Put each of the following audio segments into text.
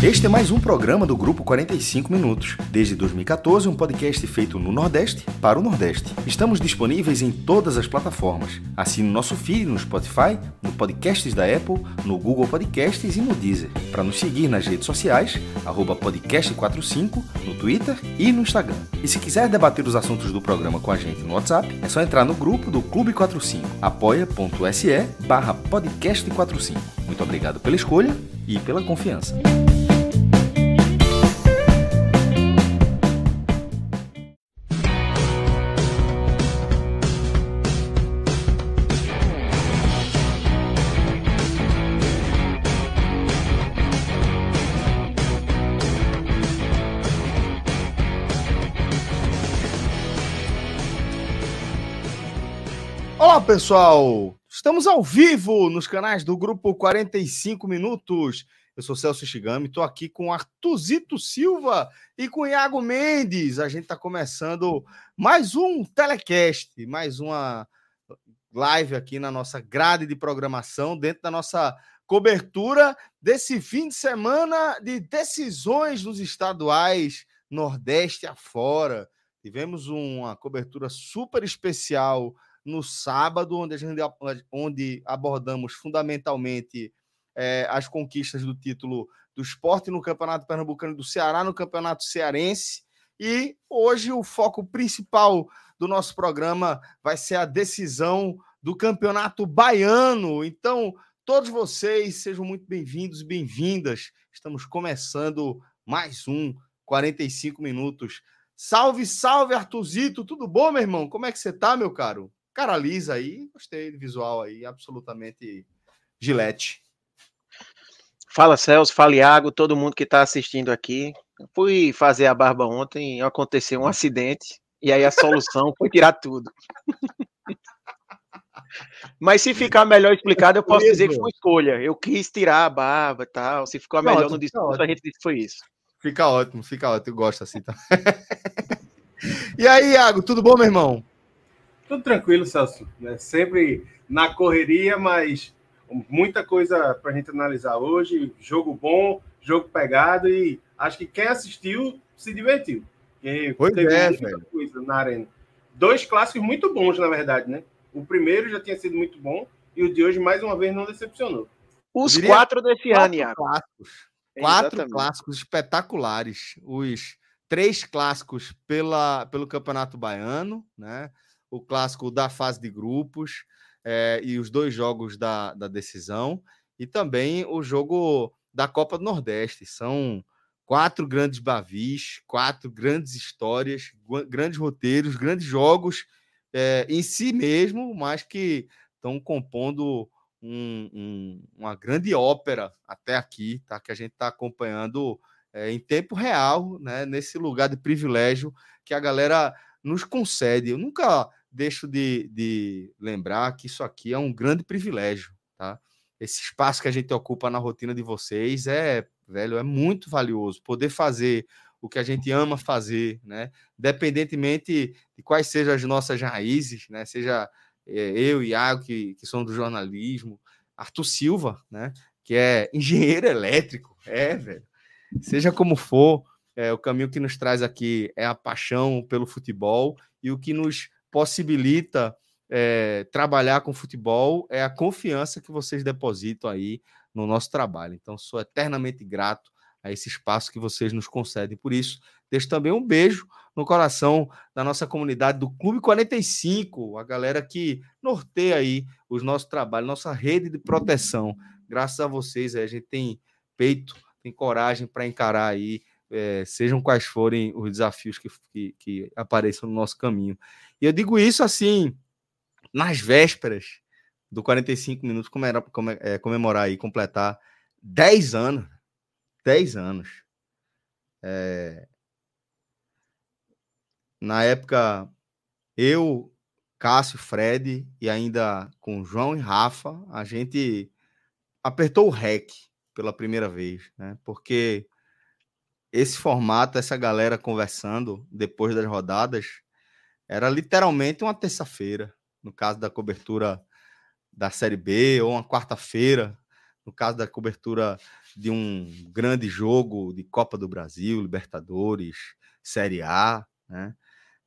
Este é mais um programa do Grupo 45 Minutos. Desde 2014, um podcast feito no Nordeste para o Nordeste. Estamos disponíveis em todas as plataformas. Assine nosso feed no Spotify, no Podcasts da Apple, no Google Podcasts e no Deezer. Para nos seguir nas redes sociais, podcast45 no Twitter e no Instagram. E se quiser debater os assuntos do programa com a gente no WhatsApp, é só entrar no grupo do Clube 45, apoia.se barra podcast45. Muito obrigado pela escolha e pela confiança. pessoal! Estamos ao vivo nos canais do Grupo 45 Minutos. Eu sou Celso Shigami, estou aqui com Artuzito Silva e com Iago Mendes. A gente está começando mais um telecast, mais uma live aqui na nossa grade de programação, dentro da nossa cobertura desse fim de semana de decisões nos estaduais Nordeste afora. Tivemos uma cobertura super especial no sábado, onde, a gente, onde abordamos fundamentalmente é, as conquistas do título do esporte no Campeonato Pernambucano do Ceará, no Campeonato Cearense. E hoje o foco principal do nosso programa vai ser a decisão do Campeonato Baiano. Então, todos vocês sejam muito bem-vindos e bem-vindas. Estamos começando mais um 45 minutos. Salve, salve, Artuzito, tudo bom, meu irmão? Como é que você tá, meu caro? Cara lisa aí, gostei do visual aí, absolutamente gilete. Fala Celso, fala Iago, todo mundo que está assistindo aqui. Eu fui fazer a barba ontem, aconteceu um hum. acidente e aí a solução foi tirar tudo. Mas se hum. ficar melhor explicado, eu é posso dizer que foi escolha. Eu quis tirar a barba e tal. Se ficou melhor ótimo, no discurso, a gente disse que foi isso. Fica ótimo, fica ótimo. Eu gosto assim. Tá? e aí, Iago, tudo bom, meu irmão? Tudo tranquilo, Celso. É sempre na correria, mas muita coisa para a gente analisar hoje. Jogo bom, jogo pegado e acho que quem assistiu se divertiu. E pois teve é, muita velho. coisa na arena. Dois clássicos muito bons, na verdade, né? O primeiro já tinha sido muito bom e o de hoje, mais uma vez, não decepcionou. Os Diria quatro desse ano, Iago. É, quatro clássicos espetaculares. Os três clássicos pela, pelo Campeonato Baiano, né? o clássico da fase de grupos é, e os dois jogos da, da decisão, e também o jogo da Copa do Nordeste. São quatro grandes bavis, quatro grandes histórias, grandes roteiros, grandes jogos é, em si mesmo, mas que estão compondo um, um, uma grande ópera até aqui, tá? Que a gente está acompanhando é, em tempo real, né? Nesse lugar de privilégio que a galera nos concede. Eu nunca deixo de, de lembrar que isso aqui é um grande privilégio, tá? Esse espaço que a gente ocupa na rotina de vocês é, velho, é muito valioso. Poder fazer o que a gente ama fazer, né? Independentemente de quais sejam as nossas raízes, né? Seja eh, eu e Iago, que, que somos do jornalismo, Arthur Silva, né? Que é engenheiro elétrico, é, velho. Seja como for, é, o caminho que nos traz aqui é a paixão pelo futebol e o que nos possibilita é, trabalhar com futebol é a confiança que vocês depositam aí no nosso trabalho. Então, sou eternamente grato a esse espaço que vocês nos concedem. Por isso, deixo também um beijo no coração da nossa comunidade do Clube 45, a galera que norteia aí os nossos trabalhos, nossa rede de proteção. Graças a vocês, a gente tem peito, tem coragem para encarar aí é, sejam quais forem os desafios que, que, que apareçam no nosso caminho. E eu digo isso assim, nas vésperas do 45 minutos como era eh, comemorar e completar 10 anos. 10 anos. É... Na época, eu, Cássio, Fred e ainda com João e Rafa, a gente apertou o REC pela primeira vez, né? Porque esse formato, essa galera conversando depois das rodadas, era literalmente uma terça-feira, no caso da cobertura da Série B, ou uma quarta-feira, no caso da cobertura de um grande jogo de Copa do Brasil, Libertadores, Série A, né?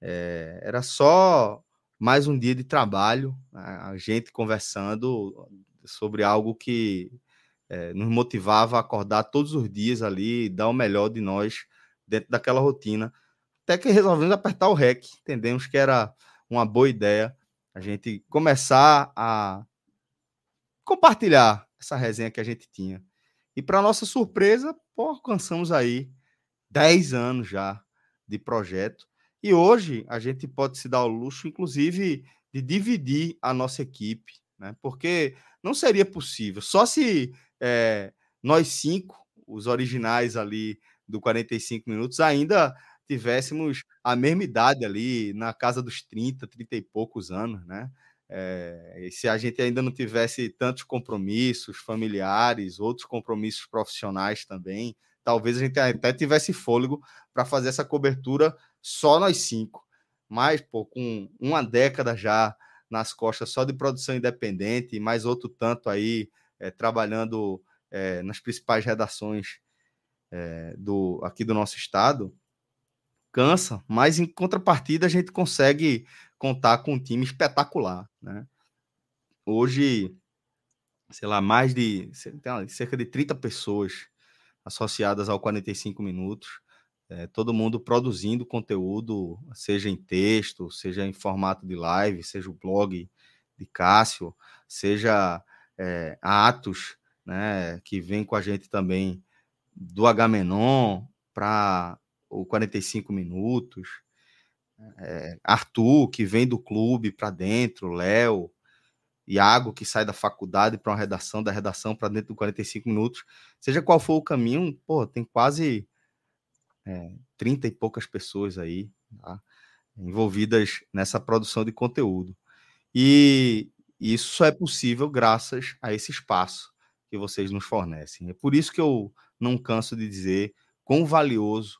É, era só mais um dia de trabalho, a gente conversando sobre algo que é, nos motivava a acordar todos os dias ali, dar o melhor de nós dentro daquela rotina. Até que resolvemos apertar o REC, entendemos que era uma boa ideia a gente começar a compartilhar essa resenha que a gente tinha. E para nossa surpresa, pô, alcançamos aí 10 anos já de projeto. E hoje a gente pode se dar o luxo, inclusive, de dividir a nossa equipe, né? porque não seria possível. Só se é, nós cinco, os originais ali do 45 minutos, ainda tivéssemos a mesma idade ali, na casa dos 30, 30 e poucos anos, né? É, se a gente ainda não tivesse tantos compromissos familiares, outros compromissos profissionais também, talvez a gente até tivesse fôlego para fazer essa cobertura só nós cinco. Mas, pô, com uma década já nas costas só de produção independente, mais outro tanto aí é, trabalhando é, nas principais redações é, do aqui do nosso estado, cansa, mas em contrapartida a gente consegue contar com um time espetacular, né? Hoje, sei lá, mais de cerca de 30 pessoas associadas ao 45 minutos, é, todo mundo produzindo conteúdo, seja em texto, seja em formato de live, seja o blog de Cássio, seja é, Atos, né, que vem com a gente também do Agamenon para o 45 Minutos, é, Arthur, que vem do clube para dentro, Léo, Iago, que sai da faculdade para uma redação, da redação para dentro do 45 Minutos, seja qual for o caminho, pô, tem quase é, eh, 30 e poucas pessoas aí tá, envolvidas nessa produção de conteúdo. E e isso só é possível graças a esse espaço que vocês nos fornecem. É por isso que eu não canso de dizer quão valioso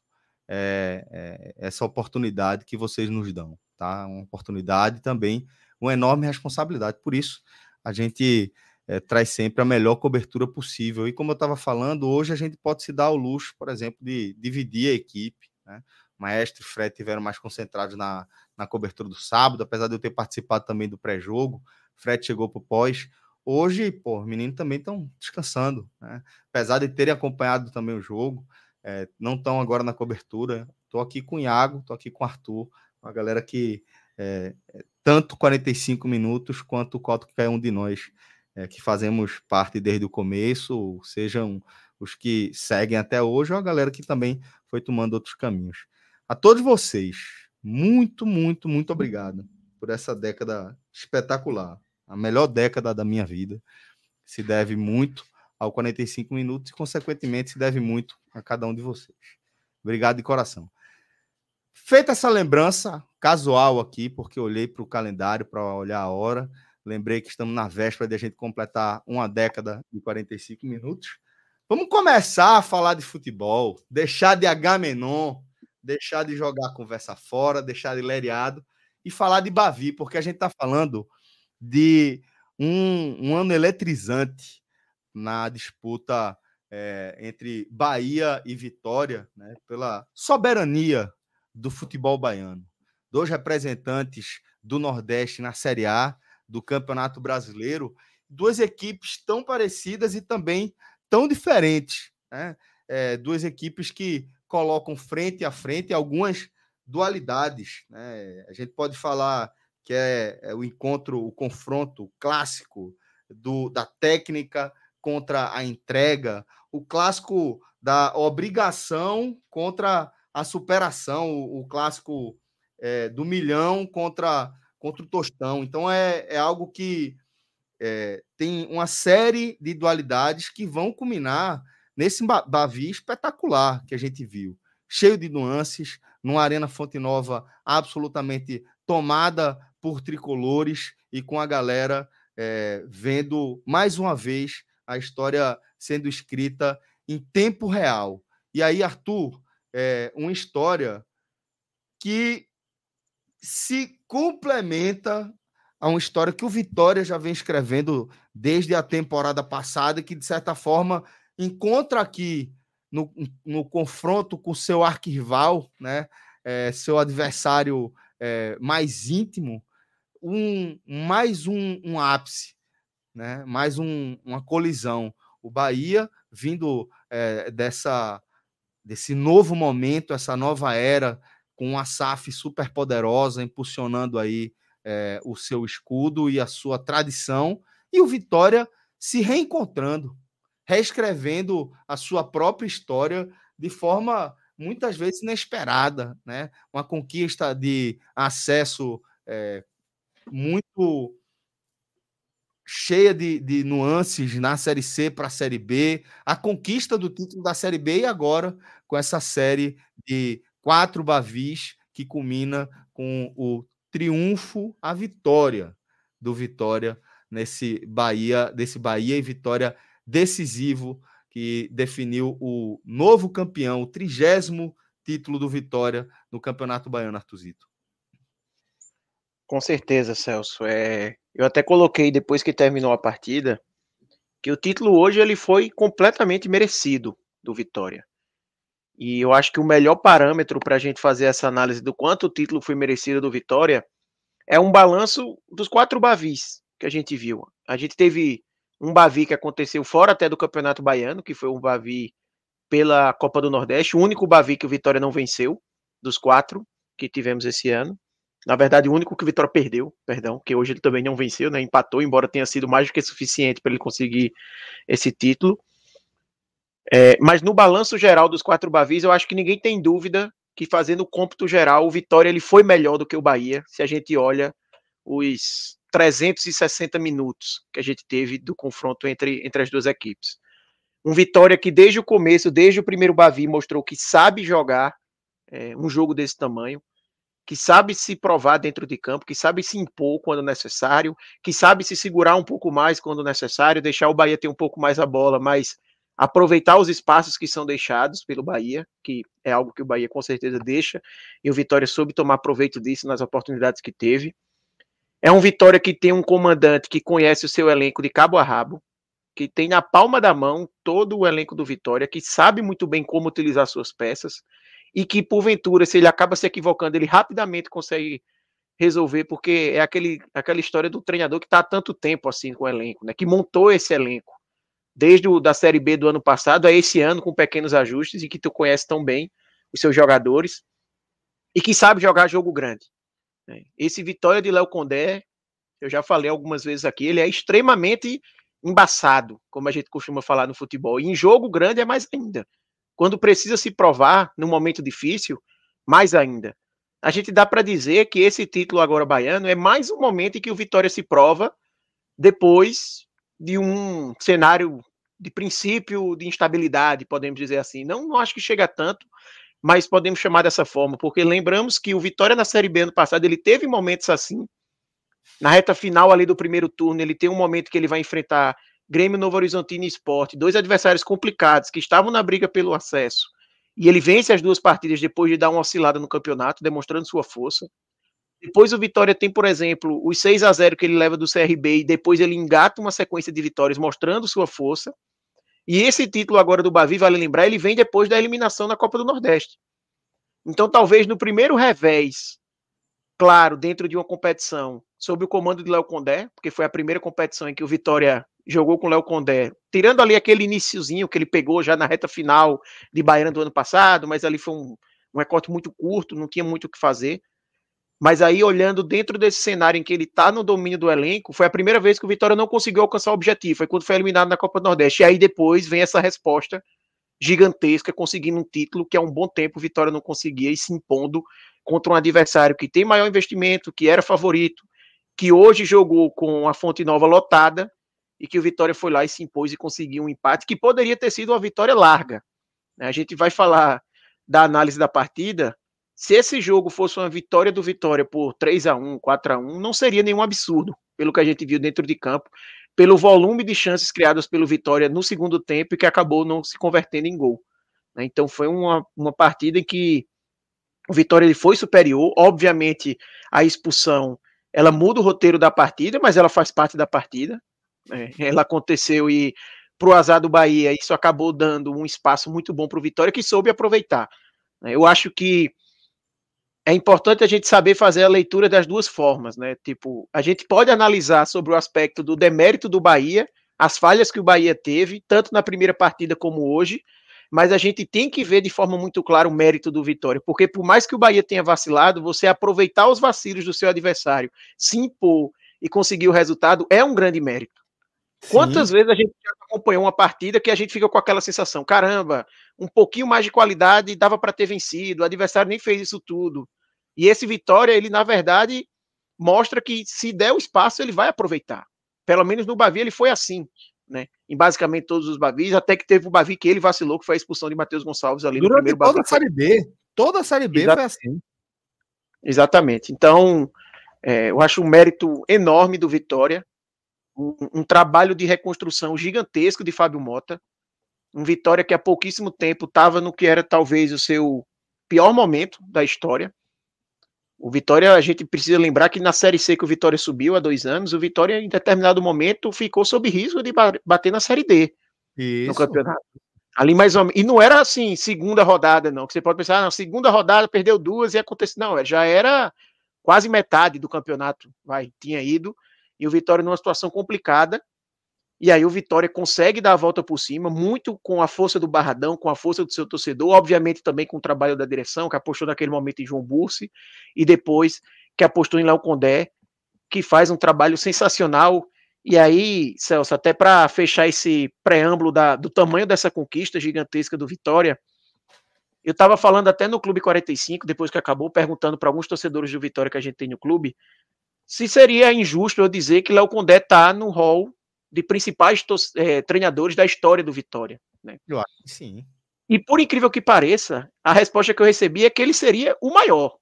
é, é essa oportunidade que vocês nos dão, tá? Uma oportunidade também, uma enorme responsabilidade. Por isso, a gente é, traz sempre a melhor cobertura possível. E como eu estava falando, hoje a gente pode se dar o luxo, por exemplo, de dividir a equipe. Né? Maestro e Fred tiveram mais concentrados na, na cobertura do sábado, apesar de eu ter participado também do pré-jogo, Fred chegou para o pós. Hoje, pô, os meninos também estão descansando, né? Apesar de terem acompanhado também o jogo, é, não estão agora na cobertura. Estou aqui com o Iago, estou aqui com o Arthur, uma galera que é, é tanto 45 minutos quanto o Coto que é um de nós, é, que fazemos parte desde o começo, sejam os que seguem até hoje, ou a galera que também foi tomando outros caminhos. A todos vocês, muito, muito, muito obrigado por essa década espetacular a melhor década da minha vida, se deve muito ao 45 minutos e, consequentemente, se deve muito a cada um de vocês. Obrigado de coração. Feita essa lembrança casual aqui, porque olhei para o calendário para olhar a hora, lembrei que estamos na véspera de a gente completar uma década e 45 minutos. Vamos começar a falar de futebol, deixar de Agamenon, deixar de jogar a conversa fora, deixar de lereado e falar de Bavi, porque a gente está falando de um, um ano eletrizante na disputa é, entre Bahia e Vitória, né, pela soberania do futebol baiano. Dois representantes do Nordeste na Série A do Campeonato Brasileiro, duas equipes tão parecidas e também tão diferentes. Né? É, duas equipes que colocam frente a frente algumas dualidades. Né? A gente pode falar que é, é o encontro, o confronto clássico do, da técnica contra a entrega, o clássico da obrigação contra a superação, o, o clássico é, do milhão contra, contra o tostão. Então é, é algo que é, tem uma série de dualidades que vão culminar nesse Bavi espetacular que a gente viu, cheio de nuances, numa Arena Fonte Nova absolutamente tomada por tricolores e com a galera é, vendo mais uma vez a história sendo escrita em tempo real. E aí, Arthur, é uma história que se complementa a uma história que o Vitória já vem escrevendo desde a temporada passada, que de certa forma encontra aqui no, no confronto com seu arquival né, é, seu adversário é, mais íntimo, um mais um, um ápice, né? mais um, uma colisão. O Bahia vindo é, dessa desse novo momento, essa nova era com uma SAF super poderosa, impulsionando aí é, o seu escudo e a sua tradição, e o Vitória se reencontrando, reescrevendo a sua própria história de forma muitas vezes inesperada, né? Uma conquista de acesso é, muito cheia de, de nuances na Série C para a Série B, a conquista do título da Série B e agora com essa série de quatro bavis que culmina com o triunfo, a vitória do Vitória nesse Bahia, desse Bahia e Vitória decisivo que definiu o novo campeão, o trigésimo título do Vitória no Campeonato Baiano Artuzito. Com certeza, Celso. É, eu até coloquei depois que terminou a partida que o título hoje ele foi completamente merecido do Vitória. E eu acho que o melhor parâmetro para a gente fazer essa análise do quanto o título foi merecido do Vitória é um balanço dos quatro Bavis que a gente viu. A gente teve um Bavi que aconteceu fora até do Campeonato Baiano, que foi um Bavi pela Copa do Nordeste, o único Bavi que o Vitória não venceu dos quatro que tivemos esse ano. Na verdade, o único que o Vitória perdeu, perdão, que hoje ele também não venceu, né? Empatou, embora tenha sido mais do que suficiente para ele conseguir esse título. É, mas no balanço geral dos quatro Bavis, eu acho que ninguém tem dúvida que fazendo o cômputo geral, o Vitória ele foi melhor do que o Bahia, se a gente olha os 360 minutos que a gente teve do confronto entre, entre as duas equipes. Um Vitória que desde o começo, desde o primeiro Bavi, mostrou que sabe jogar é, um jogo desse tamanho que sabe se provar dentro de campo, que sabe se impor quando necessário, que sabe se segurar um pouco mais quando necessário, deixar o Bahia ter um pouco mais a bola, mas aproveitar os espaços que são deixados pelo Bahia, que é algo que o Bahia com certeza deixa, e o Vitória soube tomar proveito disso nas oportunidades que teve. É um Vitória que tem um comandante que conhece o seu elenco de cabo a rabo, que tem na palma da mão todo o elenco do Vitória, que sabe muito bem como utilizar suas peças, e que, porventura, se ele acaba se equivocando, ele rapidamente consegue resolver, porque é aquele, aquela história do treinador que está há tanto tempo assim com o elenco, né? Que montou esse elenco. Desde o, da Série B do ano passado a esse ano, com pequenos ajustes, e que tu conhece tão bem os seus jogadores, e que sabe jogar jogo grande. Né? Esse vitória de Léo Condé, eu já falei algumas vezes aqui, ele é extremamente embaçado, como a gente costuma falar no futebol. E em jogo grande é mais ainda. Quando precisa se provar num momento difícil, mais ainda. A gente dá para dizer que esse título agora baiano é mais um momento em que o Vitória se prova depois de um cenário de princípio de instabilidade, podemos dizer assim. Não, não acho que chega tanto, mas podemos chamar dessa forma, porque lembramos que o Vitória na Série B ano passado, ele teve momentos assim. Na reta final ali do primeiro turno, ele tem um momento que ele vai enfrentar Grêmio Novo Horizontino e Esporte, dois adversários complicados que estavam na briga pelo acesso, e ele vence as duas partidas depois de dar uma oscilada no campeonato, demonstrando sua força. Depois o Vitória tem, por exemplo, os 6 a 0 que ele leva do CRB e depois ele engata uma sequência de vitórias mostrando sua força. E esse título agora do Bavi, vale lembrar, ele vem depois da eliminação na Copa do Nordeste. Então, talvez no primeiro revés, claro, dentro de uma competição sob o comando de Léo Condé, porque foi a primeira competição em que o Vitória jogou com o Léo Condé, tirando ali aquele iníciozinho que ele pegou já na reta final de Baiano do ano passado, mas ali foi um, um recorte muito curto, não tinha muito o que fazer. Mas aí, olhando dentro desse cenário em que ele está no domínio do elenco, foi a primeira vez que o Vitória não conseguiu alcançar o objetivo, foi quando foi eliminado na Copa do Nordeste. E aí depois vem essa resposta gigantesca, conseguindo um título que há um bom tempo o Vitória não conseguia e se impondo contra um adversário que tem maior investimento, que era favorito, que hoje jogou com a Fonte Nova lotada e que o Vitória foi lá e se impôs e conseguiu um empate que poderia ter sido uma vitória larga. Né? A gente vai falar da análise da partida. Se esse jogo fosse uma vitória do Vitória por 3 a 1 4 a 1 não seria nenhum absurdo, pelo que a gente viu dentro de campo, pelo volume de chances criadas pelo Vitória no segundo tempo e que acabou não se convertendo em gol. Né? Então foi uma, uma partida em que o Vitória ele foi superior, obviamente a expulsão ela muda o roteiro da partida, mas ela faz parte da partida. É, ela aconteceu e para o azar do Bahia, isso acabou dando um espaço muito bom para o Vitória, que soube aproveitar. Né. Eu acho que é importante a gente saber fazer a leitura das duas formas, né? Tipo, a gente pode analisar sobre o aspecto do demérito do Bahia, as falhas que o Bahia teve, tanto na primeira partida como hoje, mas a gente tem que ver de forma muito clara o mérito do Vitória, porque por mais que o Bahia tenha vacilado, você aproveitar os vacilos do seu adversário, se impor e conseguir o resultado é um grande mérito. Quantas Sim. vezes a gente acompanhou uma partida que a gente fica com aquela sensação, caramba, um pouquinho mais de qualidade dava para ter vencido, o adversário nem fez isso tudo. E esse Vitória, ele na verdade mostra que se der o espaço, ele vai aproveitar. Pelo menos no Bavi ele foi assim, né? Em basicamente todos os Bavis, até que teve o Bavi que ele vacilou, que foi a expulsão de Matheus Gonçalves ali Durante no primeiro toda a Série B, toda a Série B foi assim. Exatamente. Então, é, eu acho um mérito enorme do Vitória, um, um trabalho de reconstrução gigantesco de Fábio Mota, um Vitória que há pouquíssimo tempo estava no que era talvez o seu pior momento da história. O Vitória, a gente precisa lembrar que na Série C que o Vitória subiu há dois anos, o Vitória em determinado momento ficou sob risco de bater na Série D Isso. no campeonato. Ali mais ou menos. E não era assim, segunda rodada, não. Que você pode pensar, ah, segunda rodada perdeu duas e aconteceu. Não, já era quase metade do campeonato, vai, tinha ido e o Vitória numa situação complicada. E aí o Vitória consegue dar a volta por cima, muito com a força do Barradão, com a força do seu torcedor, obviamente também com o trabalho da direção, que apostou naquele momento em João Bursi, e depois que apostou em Léo Condé, que faz um trabalho sensacional. E aí, Celso, até para fechar esse preâmbulo da, do tamanho dessa conquista gigantesca do Vitória, eu estava falando até no Clube 45, depois que acabou, perguntando para alguns torcedores do Vitória que a gente tem no clube, se seria injusto eu dizer que Léo Condé está no hall de principais é, treinadores da história do Vitória. Né? Eu acho que sim. E por incrível que pareça, a resposta que eu recebi é que ele seria o maior.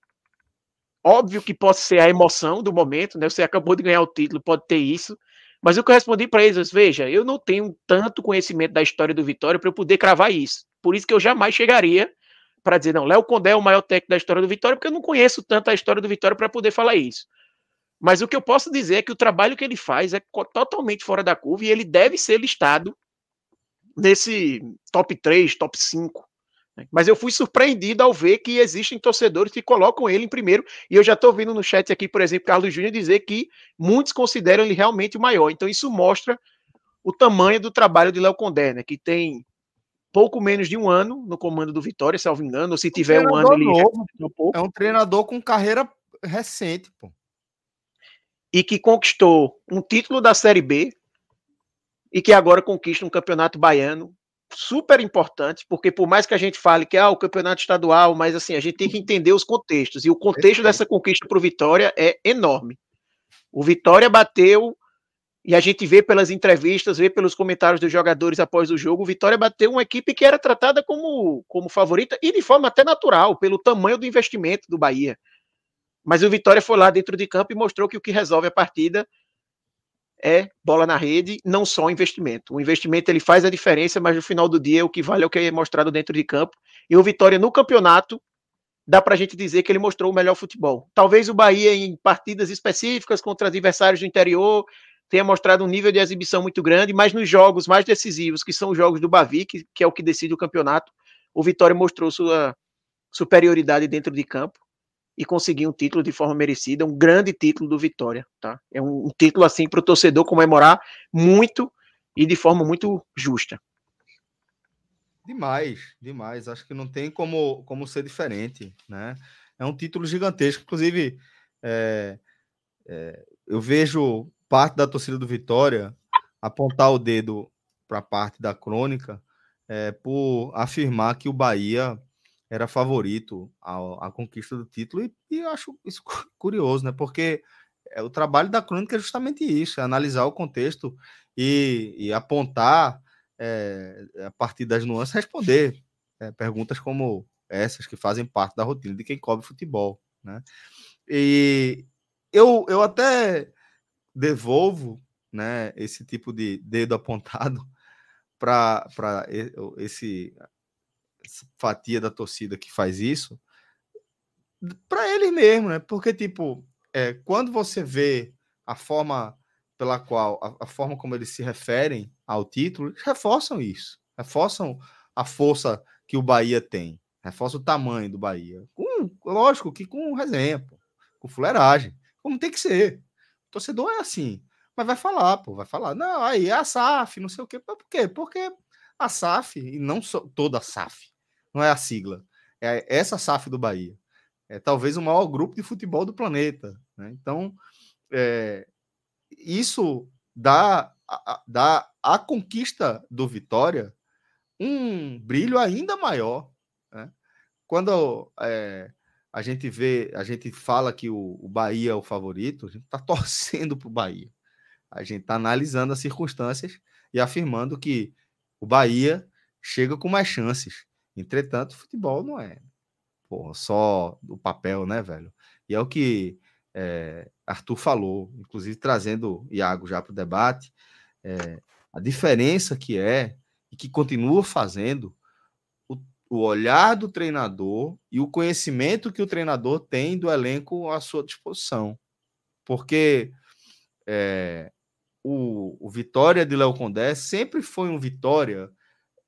Óbvio que pode ser a emoção do momento, né? Você acabou de ganhar o título, pode ter isso. Mas o que eu respondi para eles, veja, eu não tenho tanto conhecimento da história do Vitória para eu poder cravar isso. Por isso que eu jamais chegaria para dizer, não, Léo Condé é o maior técnico da história do Vitória, porque eu não conheço tanto a história do Vitória para poder falar isso. Mas o que eu posso dizer é que o trabalho que ele faz é totalmente fora da curva e ele deve ser listado nesse top 3, top 5. Né. Mas eu fui surpreendido ao ver que existem torcedores que colocam ele em primeiro. E eu já estou vendo no chat aqui, por exemplo, Carlos Júnior dizer que muitos consideram ele realmente o maior. Então isso mostra o tamanho do trabalho de Léo Condé, né, que tem pouco menos de um ano no comando do Vitória, salvo engano, ou se é um tiver um ano ele novo, já... É, é um treinador com carreira recente, pô e que conquistou um título da Série B e que agora conquista um campeonato baiano super importante, porque por mais que a gente fale que ah, o campeonato estadual, mas assim, a gente tem que entender os contextos, e o contexto dessa conquista para o Vitória é enorme. O Vitória bateu, e a gente vê pelas entrevistas, vê pelos comentários dos jogadores após o jogo, o Vitória bateu uma equipe que era tratada como, como favorita, e de forma até natural, pelo tamanho do investimento do Bahia. Mas o Vitória foi lá dentro de campo e mostrou que o que resolve a partida é bola na rede, não só investimento. O investimento ele faz a diferença, mas no final do dia o que vale é o que é mostrado dentro de campo. E o Vitória no campeonato dá para a gente dizer que ele mostrou o melhor futebol. Talvez o Bahia em partidas específicas contra adversários do interior tenha mostrado um nível de exibição muito grande, mas nos jogos mais decisivos, que são os jogos do Bavi, que, que é o que decide o campeonato, o Vitória mostrou sua superioridade dentro de campo e conseguir um título de forma merecida, um grande título do Vitória, tá? É um, um título assim para o torcedor comemorar muito e de forma muito justa. Demais, demais. Acho que não tem como, como ser diferente, né? É um título gigantesco. Inclusive, é, é, eu vejo parte da torcida do Vitória apontar o dedo para a parte da crônica é, por afirmar que o Bahia era favorito à conquista do título, e, e, eu acho isso curioso, né? Porque é, o trabalho da crônica é justamente isso: é analisar o contexto e, e apontar, é, a partir das nuances, responder é, perguntas como essas que fazem parte da rotina de quem cobre futebol, né? E eu, eu até devolvo né, esse tipo de dedo apontado para esse fatia da torcida que faz isso, para eles mesmo, né? Porque, tipo, é, quando você vê a forma pela qual, a, a, forma como eles se referem ao título, reforçam isso, reforçam a força que o Bahia tem, reforça o tamanho do Bahia. Com, lógico que com resenha, pô, com fuleiragem, como tem que ser. O torcedor é assim, mas vai falar, pô, vai falar, não, aí é a SAF, não sei o quê, por quê? Porque a SAF, e não só toda a SAF, não é a sigla, é essa SAF do Bahia. É talvez o maior grupo de futebol do planeta. Né? Então, é, isso dá, dá a conquista do Vitória um brilho ainda maior. Né? Quando é, a gente vê, a gente fala que o, o Bahia é o favorito, a gente está torcendo para o Bahia. A gente está analisando as circunstâncias e afirmando que o Bahia chega com mais chances. Entretanto, futebol não é porra, só o papel, né, velho? E é o que é, Arthur falou, inclusive trazendo o Iago já para o debate, é, a diferença que é e que continua fazendo o, o, olhar do treinador e o conhecimento que o treinador tem do elenco à sua disposição. Porque é, o, o Vitória de Léo Condé sempre foi um Vitória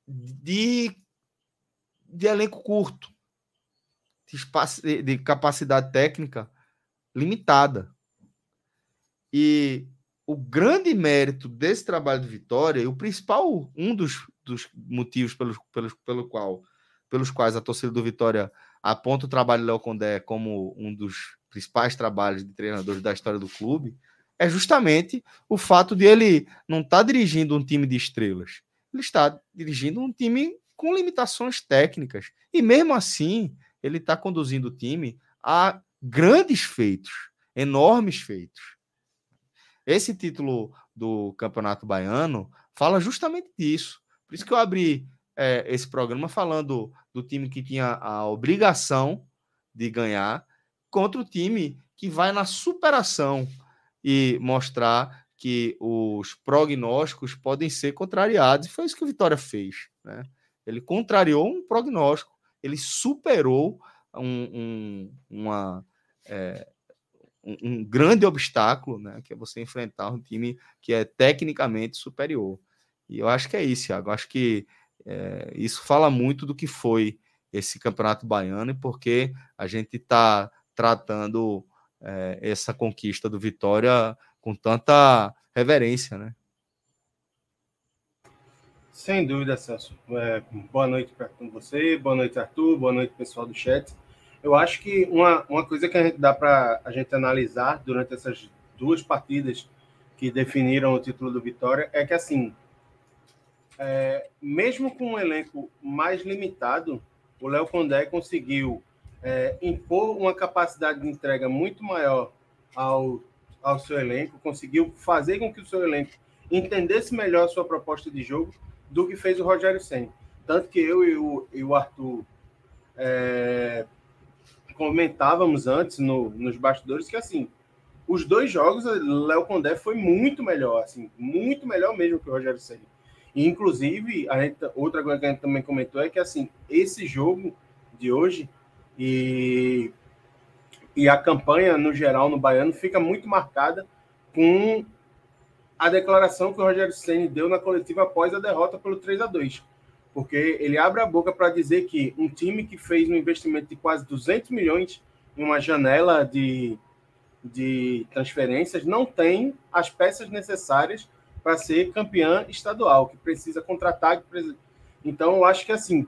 de de elenco curto, de, espaço, de capacidade técnica limitada. E o grande mérito desse trabalho de Vitória, e o principal, um dos, dos motivos pelos, pelos, pelo qual, pelos quais a torcida do Vitória aponta o trabalho de Léo Condé como um dos principais trabalhos de treinadores da história do clube, é justamente o fato de ele não estar tá dirigindo um time de estrelas. Ele está dirigindo um time com limitações técnicas. E mesmo assim, ele está conduzindo o time a grandes feitos, enormes feitos. Esse título do Campeonato Baiano fala justamente disso. Por isso que eu abri é, esse programa falando do time que tinha a obrigação de ganhar contra o time que vai na superação e mostrar que os prognósticos podem ser contrariados. E foi isso que o Vitória fez. Né? Ele contrariou um prognóstico, ele superou um, um, uma, é, um, um grande obstáculo, né? Que é você enfrentar um time que é tecnicamente superior. E eu acho que é isso, Thiago. Eu acho que é, isso fala muito do que foi esse campeonato baiano, e porque a gente está tratando é, essa conquista do Vitória com tanta reverência, né? Sem dúvida, Celso. É, boa noite para você, boa noite, Arthur, boa noite, pessoal do chat. Eu acho que uma, uma coisa que a gente dá para a gente analisar durante essas duas partidas que definiram o título do Vitória é que, assim, é, mesmo com um elenco mais limitado, o Léo Condé conseguiu é, impor uma capacidade de entrega muito maior ao, ao seu elenco, conseguiu fazer com que o seu elenco entendesse melhor a sua proposta de jogo do que fez o Rogério Senna. Tanto que eu e o, e o Arthur é, comentávamos antes no, nos bastidores que, assim, os dois jogos, Léo Condé foi muito melhor, assim, muito melhor mesmo que o Rogério Senna. inclusive, a gente, outra coisa que a gente também comentou é que, assim, esse jogo de hoje e, e a campanha no geral no Baiano fica muito marcada com a declaração que o Rogério Ceni deu na coletiva após a derrota pelo 3 a 2 porque ele abre a boca para dizer que um time que fez um investimento de quase 200 milhões em uma janela de, de transferências não tem as peças necessárias para ser campeã estadual, que precisa contratar. Então, eu acho que assim,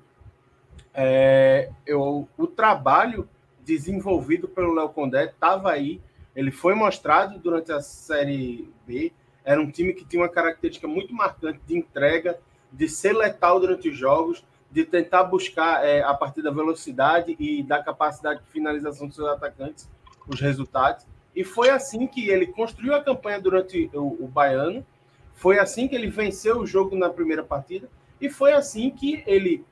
é, eu, o trabalho desenvolvido pelo Léo Condé estava aí, ele foi mostrado durante a Série B, era um time que tinha uma característica muito marcante de entrega, de ser letal durante os jogos, de tentar buscar, é, a partir da velocidade e da capacidade de finalização dos seus atacantes, os resultados. E foi assim que ele construiu a campanha durante o, o Baiano, foi assim que ele venceu o jogo na primeira partida, e foi assim que ele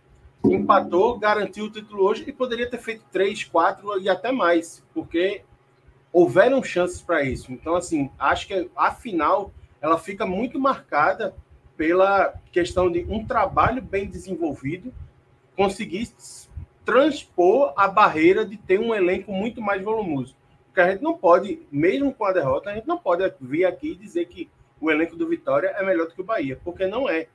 empatou, garantiu o título hoje e poderia ter feito três, quatro e até mais, porque houveram chances para isso. Então, assim, acho que a final ela fica muito marcada pela questão de um trabalho bem desenvolvido conseguir transpor a barreira de ter um elenco muito mais volumoso. Porque a gente não pode, mesmo com a derrota, a gente não pode vir aqui e dizer que o elenco do Vitória é melhor do que o Bahia, porque não é.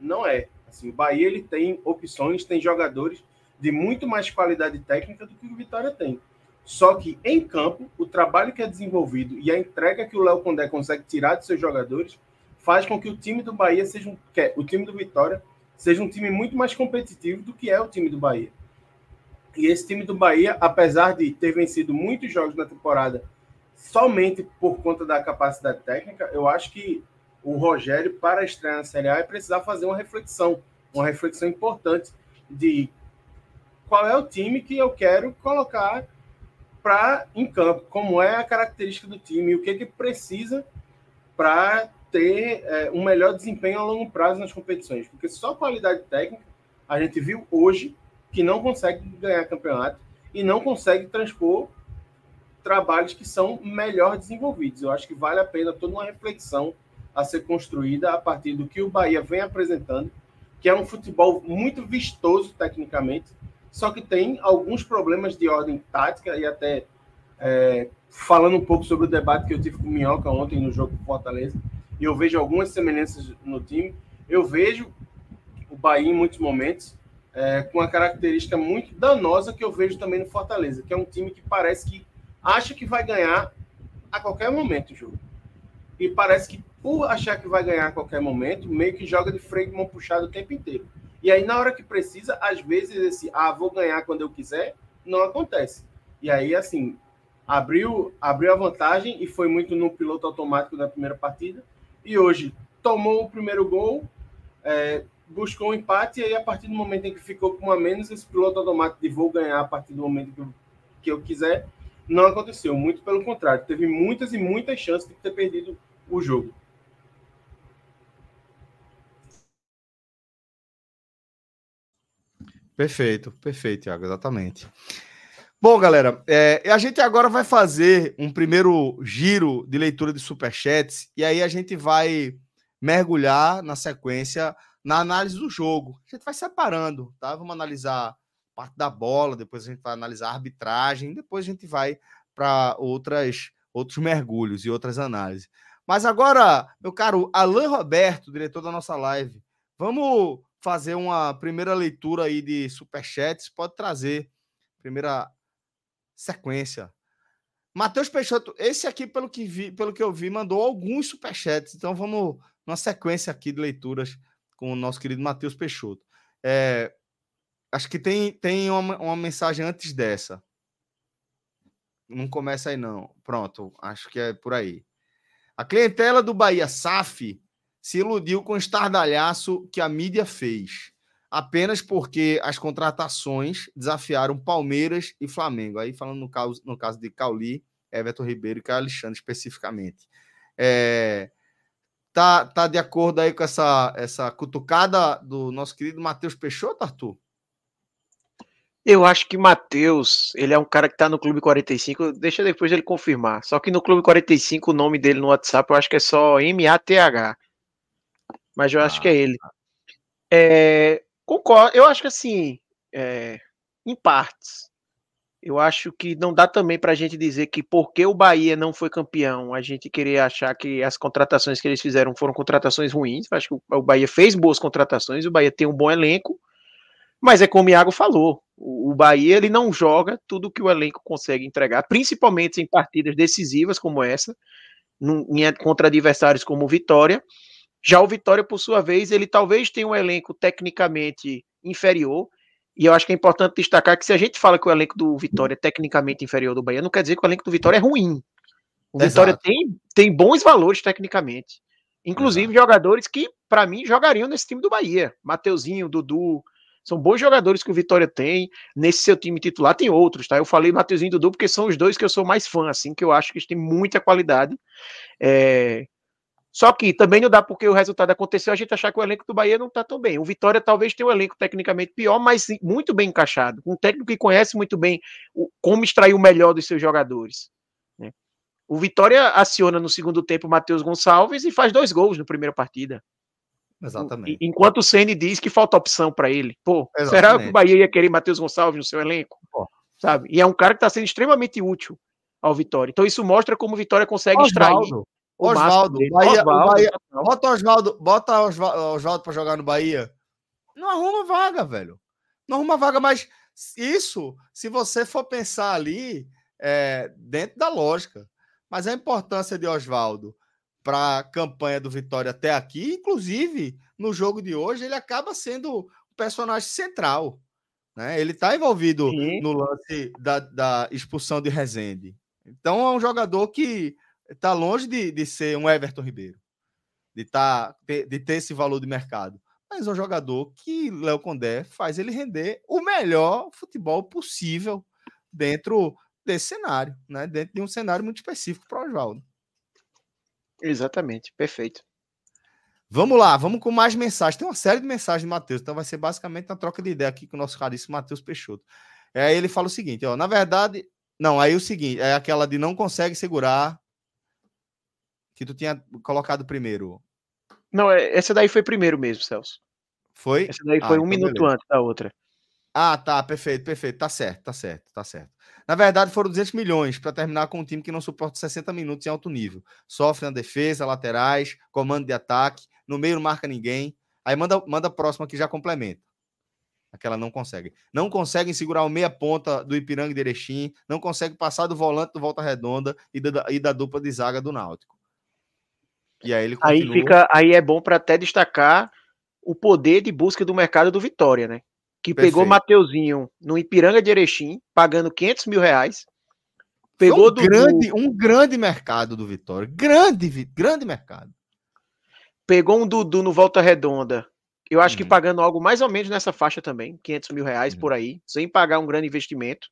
Não é. Assim, o Bahia ele tem opções, tem jogadores de muito mais qualidade técnica do que o Vitória tem. Só que em campo, o trabalho que é desenvolvido e a entrega que o Léo Condé consegue tirar de seus jogadores faz com que o time do Bahia seja um, que, é, o time do Vitória seja um time muito mais competitivo do que é o time do Bahia. E esse time do Bahia, apesar de ter vencido muitos jogos na temporada somente por conta da capacidade técnica, eu acho que o Rogério, para estrear na Série A, é precisar fazer uma reflexão, uma reflexão importante de qual é o time que eu quero colocar para em campo, como é a característica do time, o que ele é precisa para ter é, um melhor desempenho a longo prazo nas competições. Porque só qualidade técnica a gente viu hoje que não consegue ganhar campeonato e não consegue transpor trabalhos que são melhor desenvolvidos. Eu acho que vale a pena toda uma reflexão a ser construída a partir do que o Bahia vem apresentando, que é um futebol muito vistoso tecnicamente, só que tem alguns problemas de ordem tática e até é, falando um pouco sobre o debate que eu tive com o Minhoca ontem no jogo com Fortaleza, e eu vejo algumas semelhanças no time. Eu vejo o Bahia em muitos momentos é, com uma característica muito danosa que eu vejo também no Fortaleza, que é um time que parece que acha que vai ganhar a qualquer momento o jogo. E parece que por achar que vai ganhar a qualquer momento, meio que joga de freio de mão puxada o tempo inteiro. E aí, na hora que precisa, às vezes esse ah, vou ganhar quando eu quiser, não acontece. E aí, assim, abriu, abriu a vantagem e foi muito no piloto automático na primeira partida. E hoje tomou o primeiro gol, é, buscou um empate, e aí, a partir do momento em que ficou com uma menos, esse piloto automático de vou ganhar a partir do momento que eu, que eu quiser, não aconteceu. Muito pelo contrário, teve muitas e muitas chances de ter perdido o jogo. Perfeito, perfeito, Iago, exatamente. Bom, galera, é, a gente agora vai fazer um primeiro giro de leitura de superchats e aí a gente vai mergulhar na sequência na análise do jogo. A gente vai separando, tá? Vamos analisar parte da bola, depois a gente vai analisar a arbitragem, depois a gente vai para outras outros mergulhos e outras análises. Mas agora, meu caro Alain Roberto, diretor da nossa live, vamos fazer uma primeira leitura aí de superchats, pode trazer primeira sequência. Matheus Peixoto, esse aqui, pelo que, vi, pelo que eu vi, mandou alguns superchats. Então vamos numa sequência aqui de leituras com o nosso querido Matheus Peixoto. É, acho que tem, tem uma, uma mensagem antes dessa. Não começa aí, não. Pronto, acho que é por aí. A clientela do Bahia SAF se iludiu com o estardalhaço que a mídia fez, apenas porque as contratações desafiaram Palmeiras e Flamengo. Aí falando no caso, no caso de Cauli, Everton Ribeiro e Caio Alexandre especificamente. É, tá, tá de acordo aí com essa, essa cutucada do nosso querido Matheus Peixoto, Arthur? Eu acho que Matheus, ele é um cara que tá no Clube 45, deixa depois ele confirmar. Só que no Clube 45 o nome dele no WhatsApp eu acho que é só MATH mas eu ah. acho que é ah, ele. Tá. É, concordo, eu acho que assim, é, em partes, eu acho que não dá também para a gente dizer que porque o Bahia não foi campeão, a gente queria achar que as contratações que eles fizeram foram contratações ruins. Eu acho que o Bahia fez boas contratações, o Bahia tem um bom elenco, mas é como o Iago falou: o Bahia ele não joga tudo que o elenco consegue entregar, principalmente em partidas decisivas como essa, contra adversários como o Vitória. Já o Vitória, por sua vez, ele talvez tenha um elenco tecnicamente inferior, e eu acho que é importante destacar que se a gente fala que o elenco do Vitória é tecnicamente inferior do Bahia, não quer dizer que o elenco do Vitória é ruim. O Vitória tem, tem bons valores tecnicamente. Inclusive Exato. jogadores que, para mim, jogariam nesse time do Bahia. Mateuzinho, Dudu, são bons jogadores que o Vitória tem nesse seu time titular. Tem outros, tá? Eu falei Mateuzinho e Dudu porque são os dois que eu sou mais fã, assim, que eu acho que eles têm muita qualidade. É, só que também não dá porque o resultado aconteceu a gente achar que o elenco do Bahia não está tão bem. O Vitória talvez tenha um elenco tecnicamente pior, mas muito bem encaixado. Um técnico que conhece muito bem o, como extrair o melhor dos seus jogadores. Né? O Vitória aciona no segundo tempo o Matheus Gonçalves e faz dois gols na primeira partida. Exatamente. Enquanto o Ceni diz que falta opção para ele. Pô, Exatamente. será que o Bahia ia querer Matheus Gonçalves no seu elenco? Pô. Sabe? E é um cara que está sendo extremamente útil ao Vitória. Então isso mostra como o Vitória consegue Osvaldo. extrair. Oswaldo, Osvaldo. É Bahia, é bota Oswaldo, bota Osvaldo para jogar no Bahia. Não arruma vaga, velho. Não arruma vaga, mas isso, se você for pensar ali, é, dentro da lógica. Mas a importância de Oswaldo para a campanha do Vitória até aqui, inclusive no jogo de hoje, ele acaba sendo o personagem central. Né? Ele está envolvido Sim. no lance da, da expulsão de Rezende. Então é um jogador que está longe de, de ser um Everton Ribeiro, de, tá, de ter esse valor de mercado. Mas é um jogador que Léo Condé faz ele render o melhor futebol possível dentro desse cenário, né? dentro de um cenário muito específico para o Oswaldo. Exatamente, perfeito. Vamos lá, vamos com mais mensagens. Tem uma série de mensagens de Matheus, então vai ser basicamente uma troca de ideia aqui com o nosso caríssimo Matheus Peixoto. É, ele fala o seguinte, ó, na verdade, não, aí é o seguinte, é aquela de não consegue segurar que tu tinha colocado primeiro? Não, é, essa daí foi primeiro mesmo, Celso. Foi? Essa daí ah, foi um então minuto beleza. antes da outra. Ah, tá, perfeito, perfeito. Tá certo, tá certo, tá certo. Na verdade, foram 200 milhões para terminar com um time que não suporta 60 minutos em alto nível. Sofre na defesa, laterais, comando de ataque, no meio não marca ninguém. Aí manda, manda a próxima que já complementa. Aquela não consegue. Não conseguem segurar o meia ponta do Ipiranga de Erechim, não consegue passar do volante do Volta Redonda e da, e da dupla de zaga do Náutico. E aí ele continua. Aí, fica, aí é bom para até destacar o poder de busca do mercado do Vitória, né? Que Perfeito. pegou Mateuzinho no Ipiranga de Erechim, pagando 500 mil reais. Pegou um do grande, um grande mercado do Vitória. Grande, grande mercado. Pegou um Dudu no Volta Redonda. Eu acho que uhum. pagando algo mais ou menos nessa faixa também, 500 mil reais uhum. por aí, sem pagar um grande investimento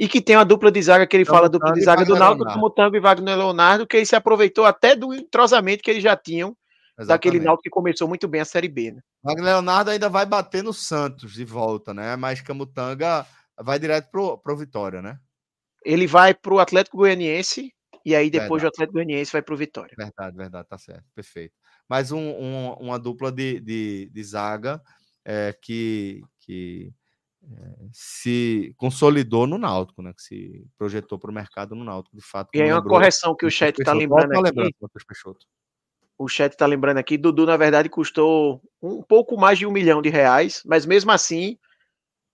e que tem uma dupla de zaga que ele fala, dupla de zaga do Náutico, do Tango e Wagner Leonardo, que ele se aproveitou até do entrosamento que eles já tinham Exatamente. daquele Náutico que começou muito bem a Série B, né? Wagner Leonardo ainda vai bater no Santos de volta, né? Mas Camutanga vai direto pro, pro Vitória, né? Ele vai pro Atlético Goianiense e aí depois verdade. Atlético Goianiense vai pro Vitória. Verdade, verdade, tá certo, perfeito. Mais um, um, uma dupla de, de, de zaga é, que, que se consolidou no Náutico, né? Que se projetou para o mercado no Náutico, de fato. E aí uma correção que o chat está lembrando aqui. O chat está lembrando aqui, Dudu, na verdade, custou um pouco mais de um milhão de reais, mas mesmo assim,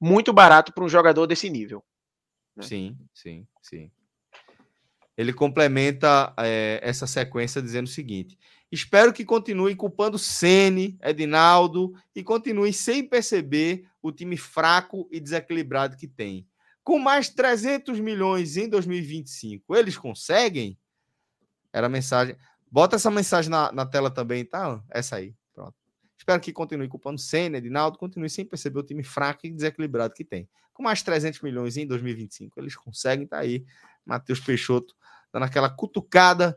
muito barato para um jogador desse nível. Né? Sim, sim, sim. Ele complementa é, essa sequência dizendo o seguinte: espero que continuem culpando Sene, Edinaldo e continuem sem perceber o time fraco e desequilibrado que tem. Com mais 300 milhões em 2025, eles conseguem? Era a mensagem. Bota essa mensagem na, na tela também, tá? Essa aí. Pronto. Espero que continue culpando Senna, Edinaldo, continue sem perceber o time fraco e desequilibrado que tem. Com mais 300 milhões em 2025, eles conseguem, tá aí. Matheus Peixoto dando aquela cutucada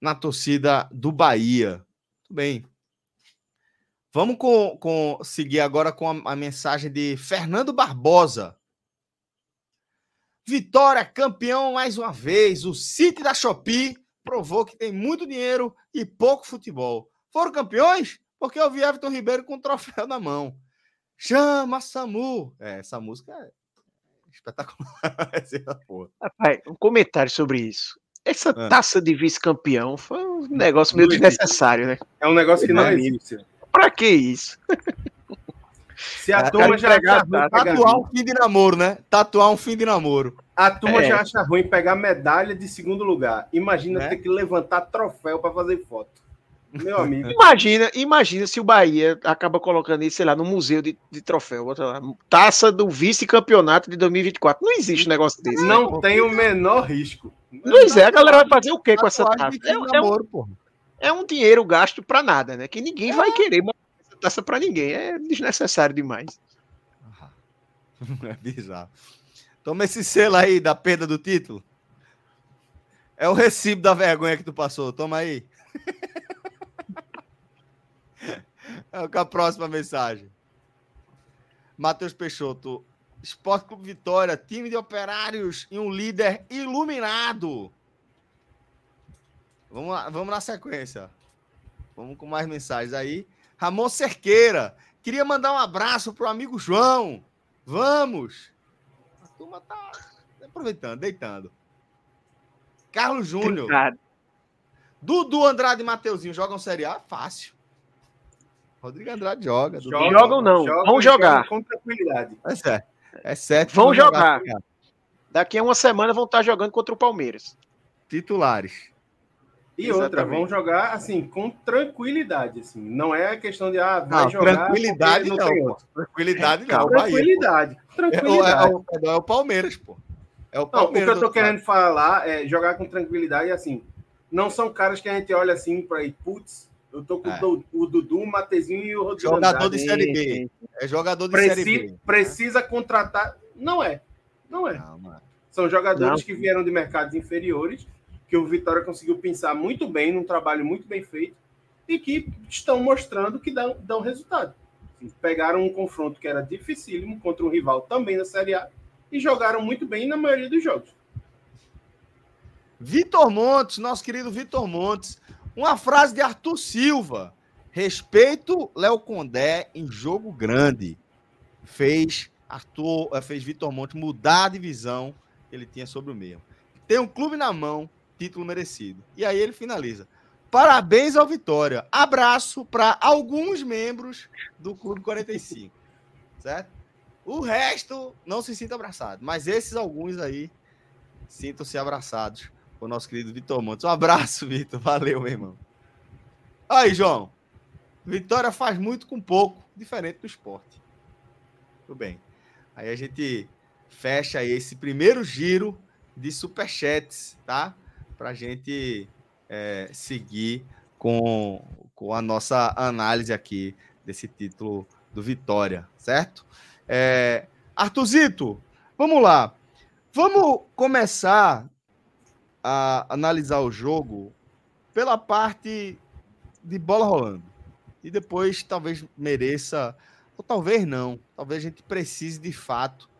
na torcida do Bahia. Tudo bem. Vamos com, com, seguir agora com a, a mensagem de Fernando Barbosa. Vitória, campeão mais uma vez. O City da Shopee provou que tem muito dinheiro e pouco futebol. Foram campeões porque eu vi Everton Ribeiro com o um troféu na mão. Chama Samu. É, essa música é espetacular. Rapaz, um comentário sobre isso. Essa ah. taça de vice-campeão foi um negócio meio desnecessário, né? É um negócio que não né? existe. Pra que isso? Se a, a turma já pegar, acha ruim, tatuar um fim de namoro, né? Tatuar um fim de namoro. A turma é. já acha ruim pegar medalha de segundo lugar. Imagina é. ter que levantar troféu para fazer foto. Meu amigo. imagina, imagina se o Bahia acaba colocando isso, sei lá, no museu de, de troféu. Lá, taça do vice-campeonato de 2024. Não existe um negócio desse. Não né? tem o menor risco. Pois é, a galera vai fazer o quê com essa taça? É, é um... namoro, porra é um dinheiro gasto para nada, né? Que ninguém vai é. querer uma taça para ninguém. É desnecessário demais. É bizarro. Toma esse selo aí da perda do título. É o recibo da vergonha que tu passou. Toma aí. é com a próxima mensagem. Matheus Peixoto. Esporte Clube Vitória, time de operários e um líder iluminado. Vamos lá, vamos na sequência. Vamos com mais mensagens aí. Ramon Cerqueira. Queria mandar um abraço pro amigo João. Vamos! A turma tá aproveitando, deitando. Carlos Júnior. Dudu Andrade e Mateuzinho jogam Série A? Fácil. Rodrigo Andrade joga. Dudu jogam, não. Vão jogar. Com tranquilidade. É certo. É certo. Vão jogar. jogar. Daqui a uma semana vão estar jogando contra o Palmeiras. Titulares. E outra, vão jogar assim, com tranquilidade. Assim. Não é questão de ah, vai não, jogar. Tranquilidade não, não Tranquilidade é não. Tranquilidade. tranquilidade. É, o, é, é, o, Palmeiras, pô. É o Palmeiras. Não, o que eu tô querendo falar é jogar com tranquilidade assim. Não são caras que a gente olha assim para ir, putz, eu tô com é. o Dudu, o Matezinho e o Rodrigo. Jogador Andrade. de Série B. É jogador de Preci Série B. Né? Precisa contratar. Não é. Não é. Não, são jogadores não. que vieram de mercados inferiores que o Vitória conseguiu pensar muito bem, num trabalho muito bem feito, e que estão mostrando que dão, dão resultado. Pegaram um confronto que era dificílimo contra um rival também da Série A e jogaram muito bem na maioria dos jogos. Vitor Montes, nosso querido Vitor Montes, uma frase de Arthur Silva. Respeito Léo Condé em jogo grande. Fez Arthur, eh, fez Vitor Montes mudar a divisão que ele tinha sobre o mesmo. Tem um clube na mão título merecido. E aí ele finaliza. Parabéns ao Vitória. Abraço para alguns membros do Clube 45. Certo? O resto não se sinta abraçado, mas esses alguns aí sintam-se abraçados com o nosso querido Vitor Montes. Um abraço, Vitor. Valeu, meu irmão. Aí, João. Vitória faz muito com pouco, diferente do esporte. Tudo bem. Aí a gente fecha esse primeiro giro de superchats, tá? para a gente é, seguir com, com a nossa análise aqui desse título do Vitória, certo? É, Artuzito, vamos lá. Vamos começar a analisar o jogo pela parte de bola rolando. E depois talvez mereça, ou talvez não, talvez a gente precise de fato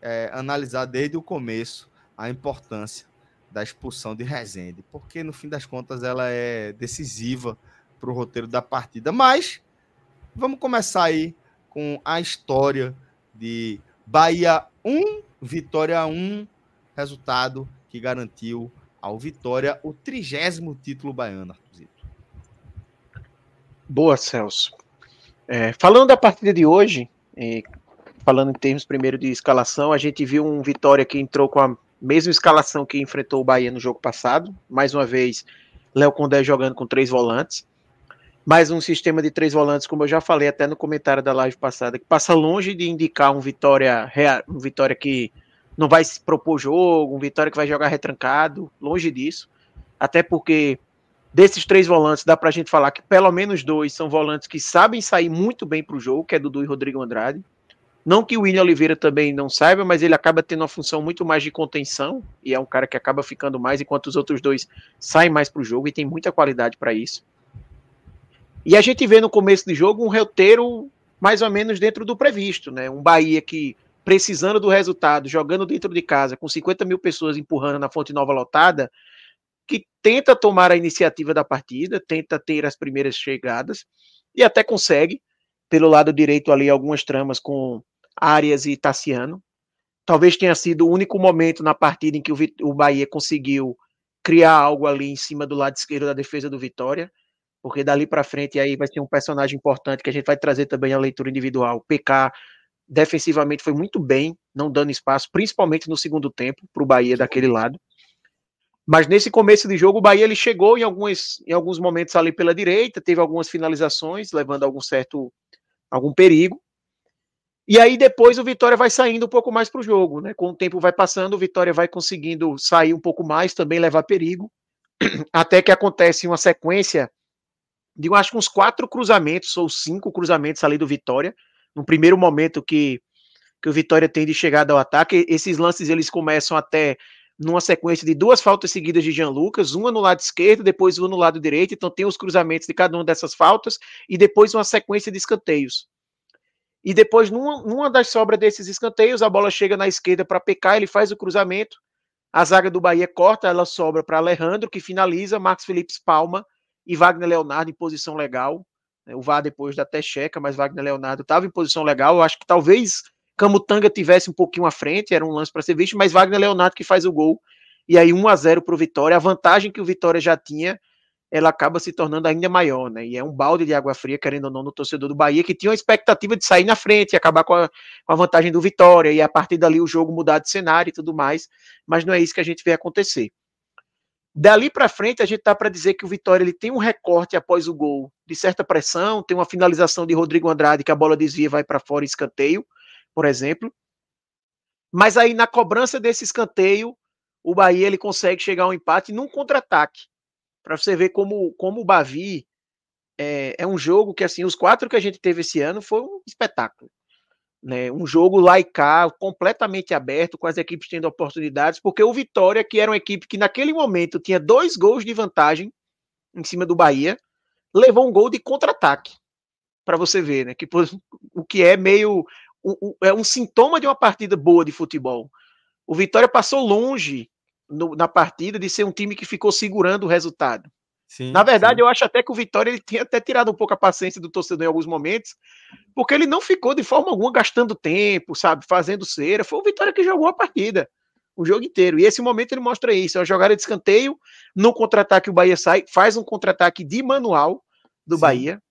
é, analisar desde o começo a importância da expulsão de Rezende, porque no fim das contas ela é decisiva para o roteiro da partida. Mas vamos começar aí com a história de Bahia 1, Vitória 1, resultado que garantiu ao Vitória o trigésimo título baiano, Boa, Celso. É, falando da partida de hoje, e falando em termos primeiro de escalação, a gente viu um Vitória que entrou com a mesma escalação que enfrentou o Bahia no jogo passado. Mais uma vez, Léo Condé jogando com três volantes. Mais um sistema de três volantes, como eu já falei até no comentário da live passada, que passa longe de indicar um vitória, um vitória que não vai se propor jogo, um vitória que vai jogar retrancado, longe disso. Até porque desses três volantes, dá para a gente falar que pelo menos dois são volantes que sabem sair muito bem para o jogo, que é Dudu e Rodrigo Andrade. Não que o William Oliveira também não saiba, mas ele acaba tendo uma função muito mais de contenção e é um cara que acaba ficando mais enquanto os outros dois saem mais para o jogo e tem muita qualidade para isso. E a gente vê no começo do jogo um roteiro mais ou menos dentro do previsto, né? Um Bahia que precisando do resultado, jogando dentro de casa, com 50 mil pessoas empurrando na Fonte Nova lotada, que tenta tomar a iniciativa da partida, tenta ter as primeiras chegadas e até consegue pelo lado direito ali algumas tramas com Arias e Tassiano. Talvez tenha sido o único momento na partida em que o, Bahia conseguiu criar algo ali em cima do lado esquerdo da defesa do Vitória, porque dali para frente aí vai ser um personagem importante que a gente vai trazer também a leitura individual. O PK defensivamente foi muito bem, não dando espaço, principalmente no segundo tempo, para o Bahia daquele lado. Mas nesse começo de jogo, o Bahia ele chegou em, algumas, em alguns momentos ali pela direita, teve algumas finalizações, levando algum certo algum perigo. E aí depois o Vitória vai saindo um pouco mais para o jogo, né? Com o tempo vai passando, o Vitória vai conseguindo sair um pouco mais, também levar perigo, até que acontece uma sequência de acho que uns quatro cruzamentos ou cinco cruzamentos ali do Vitória, no primeiro momento que, que o Vitória tem de chegada ao ataque, esses lances eles começam até numa sequência de duas faltas seguidas de Jean Lucas, uma no lado esquerdo, depois uma no lado direito, então tem os cruzamentos de cada uma dessas faltas e depois uma sequência de escanteios. E depois, numa, numa das sobras desses escanteios, a bola chega na esquerda para PK, ele faz o cruzamento. A zaga do Bahia corta, ela sobra para Alejandro, que finaliza, Marcos Felipe Palma e Wagner Leonardo em posição legal. O VAR depois da até checa, mas Wagner Leonardo estava em posição legal. Eu acho que talvez Camutanga tivesse um pouquinho à frente, era um lance para ser visto, mas Wagner Leonardo que faz o gol. E aí 1 a 0 para o Vitória. A vantagem que o Vitória já tinha ela acaba se tornando ainda maior, né? E é um balde de água fria, querendo ou não, no torcedor do Bahia, que tinha uma expectativa de sair na frente, acabar com a, com a vantagem do Vitória, e a partir dali o jogo mudar de cenário e tudo mais, mas não é isso que a gente vê acontecer. Dali para frente, a gente tá para dizer que o Vitória ele tem um recorte após o gol de certa pressão, tem uma finalização de Rodrigo Andrade, que a bola desvia vai para fora escanteio, por exemplo. Mas aí, na cobrança desse escanteio, o Bahia ele consegue chegar ao empate num contra-ataque para você ver como, como o Bavi é, é, um jogo que, assim, os quatro que a gente teve esse ano foi um espetáculo. Né? Um jogo lá completamente aberto, com as equipes tendo oportunidades, porque o Vitória, que era uma equipe que naquele momento tinha dois gols de vantagem em cima do Bahia, levou um gol de contra-ataque. Para você ver, né? Que, o que é meio. O, o, é um sintoma de uma partida boa de futebol. O Vitória passou longe no, na partida de ser um time que ficou segurando o resultado. Sim, na verdade, sim. eu acho até que o Vitória ele tinha até tirado um pouco a paciência do torcedor em alguns momentos, porque ele não ficou de forma alguma gastando tempo, sabe, fazendo cera. Foi o Vitória que jogou a partida o jogo inteiro. E esse momento ele mostra isso. É uma jogada de escanteio. No contra-ataque, o Bahia sai, faz um contra-ataque de manual do Sim. Bahia.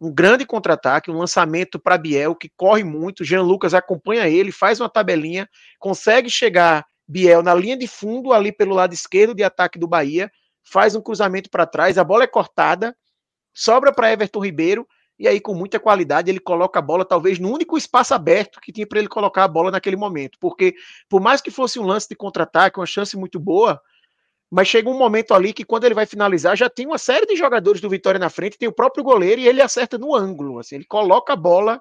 Um grande contra-ataque, um lançamento para Biel, que corre muito. Jean Lucas acompanha ele, faz uma tabelinha, consegue chegar Biel na linha de fundo, ali pelo lado esquerdo de ataque do Bahia, faz um cruzamento para trás, a bola é cortada, sobra para Everton Ribeiro, e aí com muita qualidade ele coloca a bola talvez no único espaço aberto que tinha para ele colocar a bola naquele momento, porque por mais que fosse um lance de contra-ataque, uma chance muito boa, mas chega um momento ali que quando ele vai finalizar já tem uma série de jogadores do Vitória na frente, tem o próprio goleiro e ele acerta no ângulo, assim, ele coloca a bola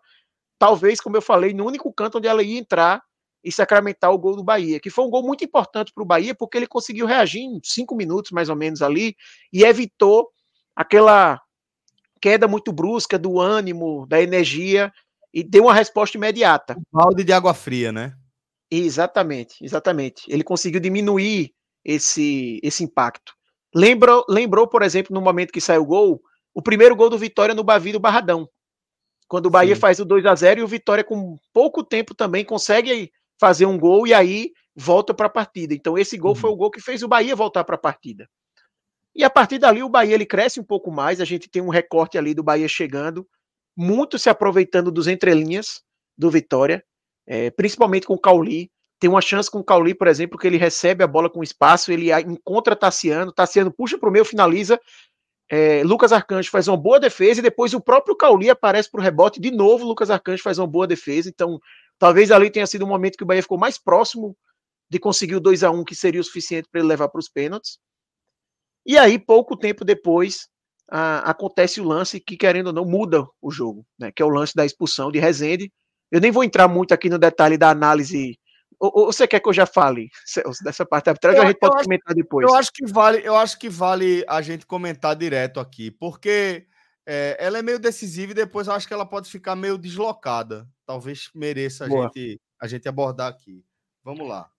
talvez, como eu falei, no único canto onde ela ia entrar e sacramentar o gol do Bahia, que foi um gol muito importante para o Bahia, porque ele conseguiu reagir em cinco minutos, mais ou menos, ali, e evitou aquela queda muito brusca do ânimo, da energia, e deu uma resposta imediata. Um balde de água fria, né? Exatamente, exatamente. Ele conseguiu diminuir esse, esse impacto. Lembrou, lembrou, por exemplo, no momento que saiu o gol, o primeiro gol do Vitória no Bavi do Barradão. Quando o Bahia Sim. faz o 2 a 0 e o Vitória, com pouco tempo também, consegue fazer um gol e aí volta para a partida. Então esse gol uhum. foi o gol que fez o Bahia voltar para a partida. E a partir dali o Bahia ele cresce um pouco mais, a gente tem um recorte ali do Bahia chegando, muito se aproveitando dos entrelinhas do Vitória, é, principalmente com o Cauli. Tem uma chance com o Cauli, por exemplo, que ele recebe a bola com espaço, ele encontra Tassiano, Tassiano puxa para o meio, finaliza, é, Lucas Arcanjo faz uma boa defesa e depois o próprio Cauli aparece para o rebote. De novo, Lucas Arcanjo faz uma boa defesa. Então, Talvez ali tenha sido o momento que o Bahia ficou mais próximo de conseguir o 2 a 1 que seria o suficiente para ele levar para os pênaltis. E aí, pouco tempo depois, a, acontece o lance que, querendo ou não, muda o jogo, né? que é o lance da expulsão de Rezende. Eu nem vou entrar muito aqui no detalhe da análise. Ou, ou você quer que eu já fale dessa parte arbitrária? A gente pode comentar depois. Eu acho que vale, eu acho que vale a gente comentar direto aqui, porque é, ela é meio decisiva e depois eu acho que ela pode ficar meio deslocada. Talvez mereça a, gente, a gente abordar aqui. Vamos lá.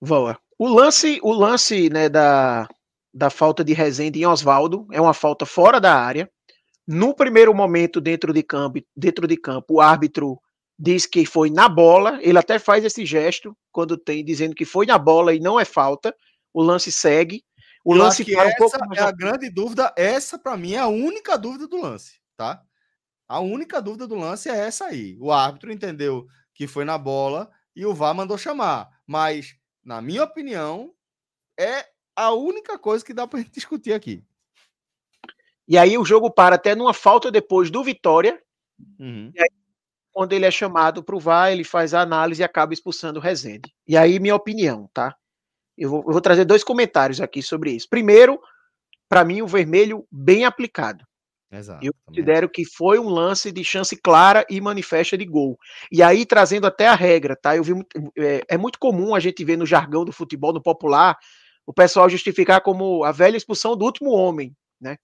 Boa. O lance, o lance né, da, da falta de Rezende em Oswaldo é uma falta fora da área. No primeiro momento, dentro de campo, dentro de campo o árbitro diz que foi na bola. Ele até faz esse gesto quando tem, dizendo que foi na bola e não é falta. O lance segue. O eu lance para um pouco. É a grande dúvida. Essa, para mim, é a única dúvida do lance, tá? A única dúvida do lance é essa aí. O árbitro entendeu que foi na bola e o VAR mandou chamar. Mas, na minha opinião, é a única coisa que dá para discutir aqui. E aí o jogo para até numa falta depois do Vitória. Uhum. E aí, quando ele é chamado para o VAR, ele faz a análise e acaba expulsando o Rezende. E aí, minha opinião, tá? Eu vou, eu vou trazer dois comentários aqui sobre isso. Primeiro, para mim, o vermelho bem aplicado. Exato, eu considero que foi um lance de chance clara e manifesta de gol. E aí, trazendo até a regra, tá? Eu vi é, é muito comum a gente ver no jargão do futebol, no popular, o pessoal justificar como a velha expulsão do último homem, né?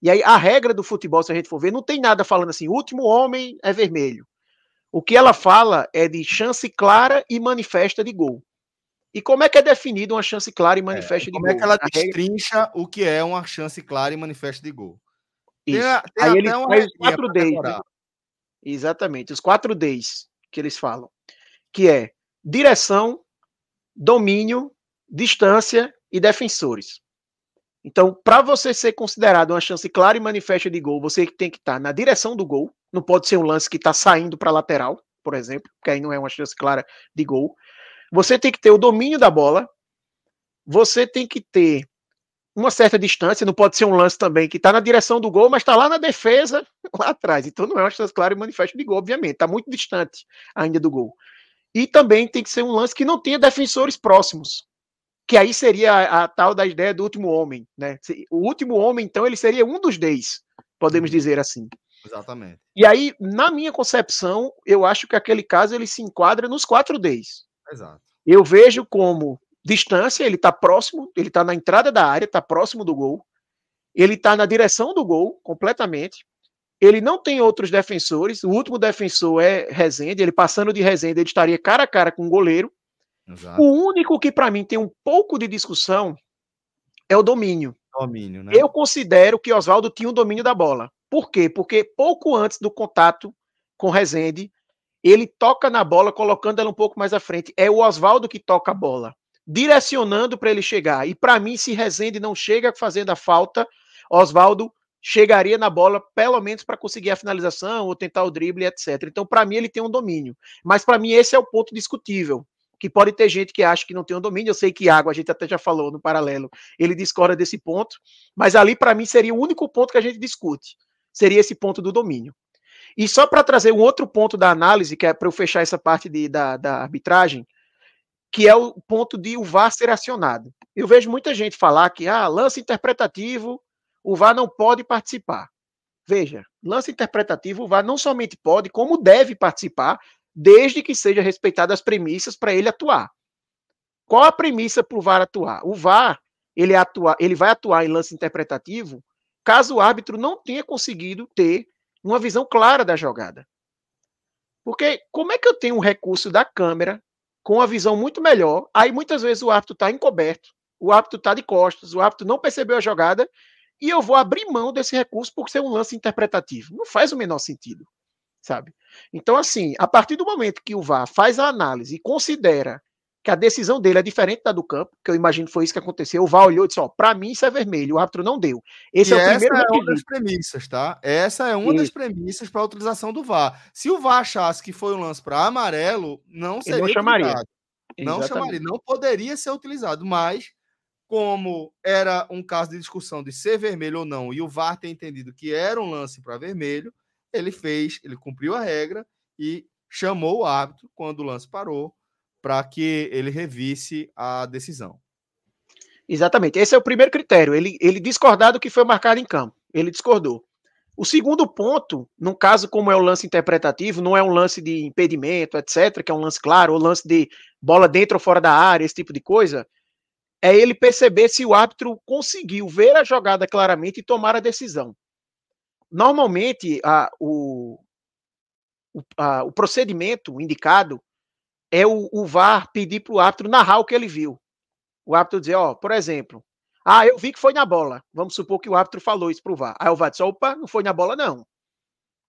E aí, a regra do futebol, se a gente for ver, não tem nada falando assim, último homem é vermelho. O que ela fala é de chance clara e manifesta de gol. E como é que é definida uma chance clara e manifesta é, de como é gol? Como é que ela destrincha o que é uma chance clara e manifesta de gol? Isso. Tem tem Aí ele faz quatro Ds. Né? Exatamente, os quatro Ds que eles falam, que é direção, domínio, distância e defensores. Então, para você ser considerado uma chance clara e manifesta de gol, você tem que estar tá na direção do gol. Não pode ser um lance que está saindo para lateral, por exemplo, porque aí não é uma chance clara de gol. Você tem que ter o domínio da bola, você tem que ter uma certa distância, não pode ser um lance também que está na direção do gol, mas está lá na defesa, lá atrás. Então não é um chance claro e manifesto de gol, obviamente, está muito distante ainda do gol. E também tem que ser um lance que não tenha defensores próximos, que aí seria a, a tal da ideia do último homem, né? O último homem, então, ele seria um dos dez, podemos uhum. dizer assim. Exatamente. E aí, na minha concepção, eu acho que aquele caso ele se enquadra nos quatro Ds. Exato. Eu vejo como distância, ele está próximo, ele está na entrada da área, está próximo do gol, ele está na direção do gol completamente. Ele não tem outros defensores. O último defensor é Rezende. Ele passando de Rezende, ele estaria cara a cara com o goleiro. Exato. O único que para mim tem um pouco de discussão é o domínio. domínio né? Eu considero que Oswaldo tinha o um domínio da bola. Por quê? Porque pouco antes do contato com Rezende, ele toca na bola, colocando ela um pouco mais à frente. É o Oswaldo que toca a bola, direcionando para ele chegar. E para mim, se Rezende não chega fazendo a falta, Oswaldo chegaria na bola, pelo menos para conseguir a finalização ou tentar o drible, etc. Então, para mim, ele tem um domínio. Mas para mim, esse é o ponto discutível. Que pode ter gente que acha que não tem um domínio. Eu sei que Água, a gente até já falou no paralelo, ele discorda desse ponto. Mas ali, para mim, seria o único ponto que a gente discute. Seria esse ponto do domínio. E só para trazer um outro ponto da análise, que é para eu fechar essa parte de, da, da arbitragem, que é o ponto de o VAR ser acionado. Eu vejo muita gente falar que, ah, lance interpretativo, o VAR não pode participar. Veja, lance interpretativo, o VAR não somente pode, como deve participar, desde que sejam respeitadas as premissas para ele atuar. Qual a premissa para o VAR atuar? O VAR, ele, atua, ele vai atuar em lance interpretativo caso o árbitro não tenha conseguido ter uma visão clara da jogada. Porque como é que eu tenho um recurso da câmera com uma visão muito melhor? Aí muitas vezes o árbitro está encoberto, o árbitro está de costas, o árbitro não percebeu a jogada e eu vou abrir mão desse recurso por ser um lance interpretativo. Não faz o menor sentido, sabe? Então, assim, a partir do momento que o VAR faz a análise e considera que a decisão dele é diferente da do campo, que eu imagino foi isso que aconteceu. O VAR olhou e disse: ó, pra mim isso é vermelho, o árbitro não deu. Esse e é o essa primeiro. Essa é uma das premissas, tá? Essa é uma isso. das premissas para a utilização do VAR. Se o VAR achasse que foi um lance para amarelo, não seria. Ele não chamaria. Não Exatamente. chamaria, não poderia ser utilizado, mas como era um caso de discussão de ser vermelho ou não, e o VAR ter entendido que era um lance para vermelho, ele fez, ele cumpriu a regra e chamou o árbitro quando o lance parou para que ele revisse a decisão. Exatamente. Esse é o primeiro critério. Ele, ele discordar do que foi marcado em campo. Ele discordou. O segundo ponto, num caso como é o lance interpretativo, não é um lance de impedimento, etc., que é um lance claro, ou lance de bola dentro ou fora da área, esse tipo de coisa, é ele perceber se o árbitro conseguiu ver a jogada claramente e tomar a decisão. Normalmente, a, o, a, o procedimento indicado é o, o VAR pedir para o árbitro narrar o que ele viu. O árbitro dizer, ó, por exemplo, ah, eu vi que foi na bola. Vamos supor que o árbitro falou isso para o VAR. Aí o VAR disse, opa, não foi na bola, não.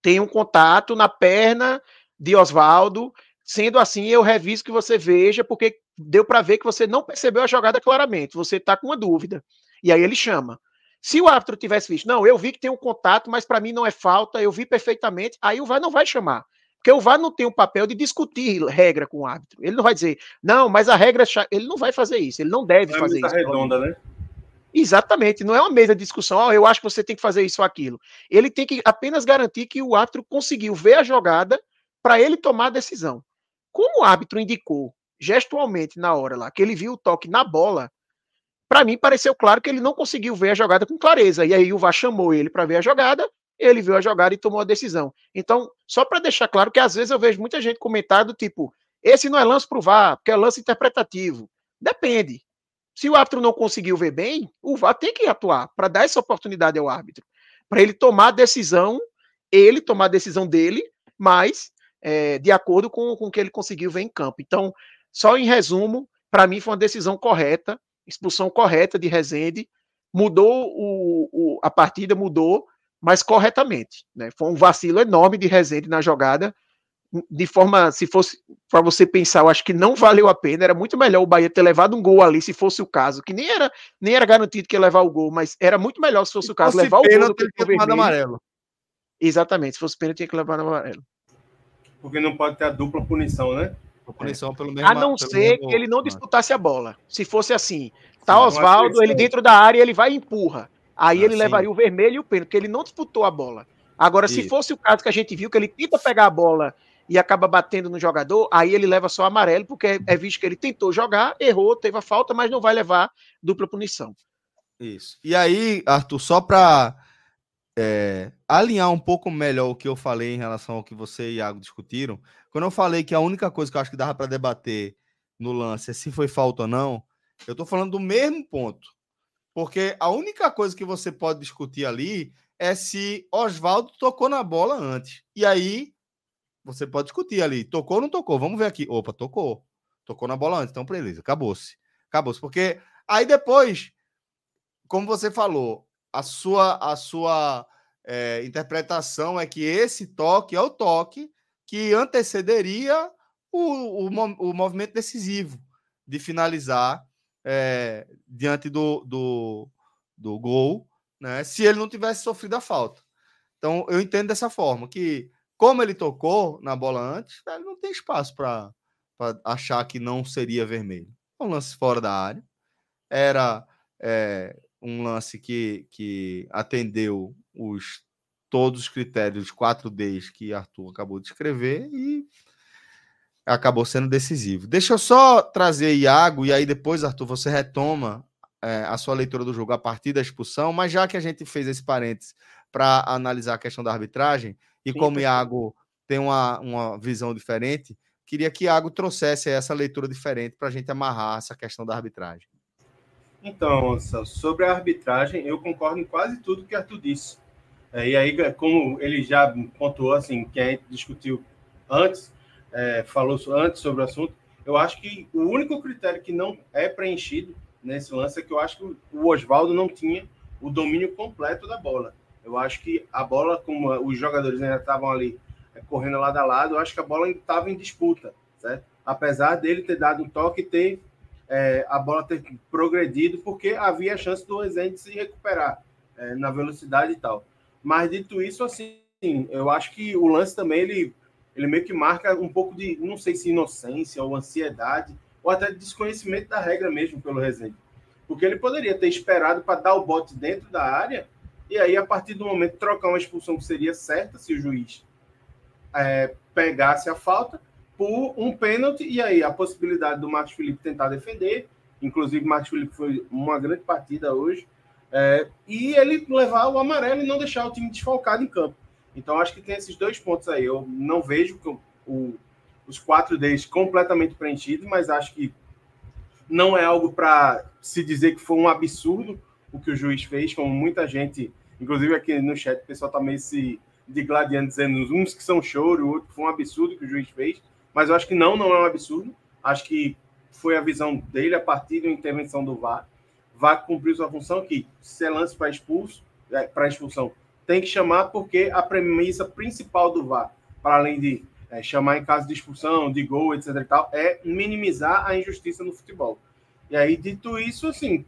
Tem um contato na perna de Oswaldo. Sendo assim, eu reviso que você veja, porque deu para ver que você não percebeu a jogada claramente. Você está com uma dúvida. E aí ele chama. Se o árbitro tivesse visto, não, eu vi que tem um contato, mas para mim não é falta, eu vi perfeitamente, aí o VAR não vai chamar. Porque o VAR não tem o papel de discutir regra com o árbitro. Ele não vai dizer, não, mas a regra. É ele não vai fazer isso, ele não deve é fazer isso. redonda, né? Exatamente, não é uma mesa de discussão, oh, eu acho que você tem que fazer isso ou aquilo. Ele tem que apenas garantir que o árbitro conseguiu ver a jogada para ele tomar a decisão. Como o árbitro indicou gestualmente na hora lá que ele viu o toque na bola, para mim pareceu claro que ele não conseguiu ver a jogada com clareza. E aí o VAR chamou ele para ver a jogada ele viu a jogada e tomou a decisão. Então, só para deixar claro que às vezes eu vejo muita gente comentar do tipo, esse não é lance para o VAR, porque é lance interpretativo. Depende. Se o árbitro não conseguiu ver bem, o VAR tem que atuar para dar essa oportunidade ao árbitro, para ele tomar a decisão, ele tomar a decisão dele, mas é, de acordo com, com o que ele conseguiu ver em campo. Então, só em resumo, para mim foi uma decisão correta, expulsão correta de Rezende, mudou o, o, a partida, mudou mas corretamente. Né? Foi um vacilo enorme de Rezende na jogada, de forma, se fosse para você pensar, eu acho que não valeu a pena, era muito melhor o Bahia ter levado um gol ali, se fosse o caso, que nem era, nem era garantido que ia levar o gol, mas era muito melhor se fosse se o caso fosse levar pena, o gol do que o amarelo. Exatamente, se fosse pênalti tinha que levar o amarelo. Porque não pode ter a dupla punição, né? A punição pelo mesmo, A não ser mesmo... que ele não disputasse a bola. Se fosse assim, tá Osvaldo, ele é. dentro da área, ele vai e empurra. Aí ah, ele sim. levaria o vermelho e o pênalti, porque ele não disputou a bola. Agora, Isso. se fosse o caso que a gente viu, que ele tenta pegar a bola e acaba batendo no jogador, aí ele leva só amarelo, porque é visto que ele tentou jogar, errou, teve a falta, mas não vai levar dupla punição. Isso. E aí, Arthur, só para é, alinhar um pouco melhor o que eu falei em relação ao que você e Iago discutiram, quando eu falei que a única coisa que eu acho que dava para debater no lance é se foi falta ou não, eu estou falando do mesmo ponto. Porque a única coisa que você pode discutir ali é se Oswaldo tocou na bola antes. E aí você pode discutir ali, tocou ou não tocou? Vamos ver aqui. Opa, tocou. Tocou na bola antes, então beleza, acabou-se. Acabou-se, porque aí depois, como você falou, a sua a sua é, interpretação é que esse toque é o toque que antecederia o, o, o movimento decisivo de finalizar é, diante do, do, do gol, né, se ele não tivesse sofrido a falta. Então, eu entendo dessa forma, que como ele tocou na bola antes, ele não tem espaço para achar que não seria vermelho. É um lance fora da área. Era é, um lance que, que atendeu os todos os critérios 4Ds que Arthur acabou de escrever e acabou sendo decisivo. Deixa eu só trazer Iago, e aí depois, Arthur, você retoma é, a sua leitura do jogo a partir da expulsão, mas já que a gente fez esse parênteses para analisar a questão da arbitragem, e Sim, como Iago tem uma, uma visão diferente, queria que Iago trouxesse essa leitura diferente para a gente amarrar essa questão da arbitragem. Então, sobre a arbitragem, eu concordo em quase tudo que Arthur disse. É, e aí, como ele já pontuou, assim, que a gente discutiu antes, é, falou antes sobre o assunto, eu acho que o único critério que não é preenchido nesse lance é que eu acho que o Oswaldo não tinha o domínio completo da bola. Eu acho que a bola, como os jogadores ainda estavam ali é, correndo lado a lado, eu acho que a bola estava em disputa, certo? Apesar dele ter dado um toque e ter é, a bola ter progredido, porque havia a chance do Rezende se recuperar é, na velocidade e tal. Mas dito isso, assim, eu acho que o lance também ele ele meio que marca um pouco de, não sei se inocência ou ansiedade, ou até desconhecimento da regra mesmo pelo Rezende. Porque ele poderia ter esperado para dar o bote dentro da área e aí, a partir do momento, trocar uma expulsão que seria certa se o juiz é, pegasse a falta por um pênalti e aí a possibilidade do Marcos Felipe tentar defender. Inclusive, Marcos Felipe foi uma grande partida hoje. É, e ele levar o amarelo e não deixar o time desfalcado em campo. Então, acho que tem esses dois pontos aí. Eu não vejo o, os quatro deles completamente preenchidos, mas acho que não é algo para se dizer que foi um absurdo o que o juiz fez, como muita gente, inclusive aqui no chat, o pessoal está meio se digladiando, dizendo uns que são choro, outros que foi um absurdo que o juiz fez, mas eu acho que não, não é um absurdo. Acho que foi a visão dele a partir da intervenção do VAR. VAR cumpriu sua função, que se é lance para expulso, é, para expulsão, tem que chamar porque a premissa principal do VAR, para além de é, chamar em caso de expulsão, de gol, etc. E tal, é minimizar a injustiça no futebol. E aí, dito isso, assim,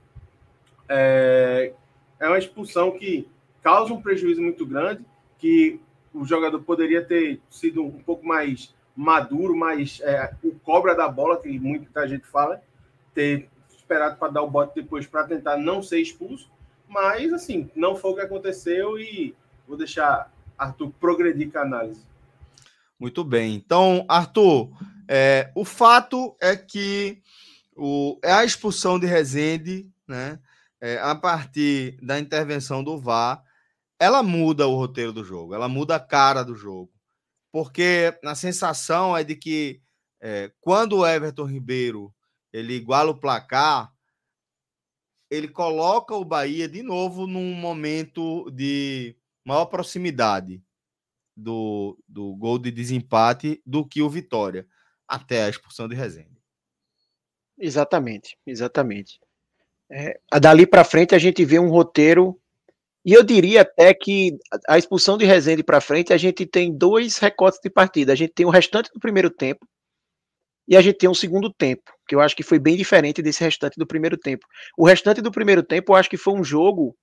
é, é uma expulsão que causa um prejuízo muito grande, que o jogador poderia ter sido um pouco mais maduro, mais é, o cobra da bola, que muita gente fala, ter esperado para dar o bote depois para tentar não ser expulso. Mas, assim, não foi o que aconteceu e vou deixar Arthur progredir com a análise. Muito bem. Então, Arthur, é, o fato é que o, é a expulsão de Rezende, né? É, a partir da intervenção do VAR, ela muda o roteiro do jogo, ela muda a cara do jogo. Porque a sensação é de que é, quando o Everton Ribeiro ele iguala o placar, ele coloca o Bahia de novo num momento de maior proximidade do, do gol de desempate do que o Vitória, até a expulsão de Rezende. Exatamente, exatamente. É, dali para frente a gente vê um roteiro, e eu diria até que a expulsão de Rezende para frente a gente tem dois recortes de partida. A gente tem o restante do primeiro tempo, e a gente tem um segundo tempo, que eu acho que foi bem diferente desse restante do primeiro tempo. O restante do primeiro tempo, eu acho que foi um jogo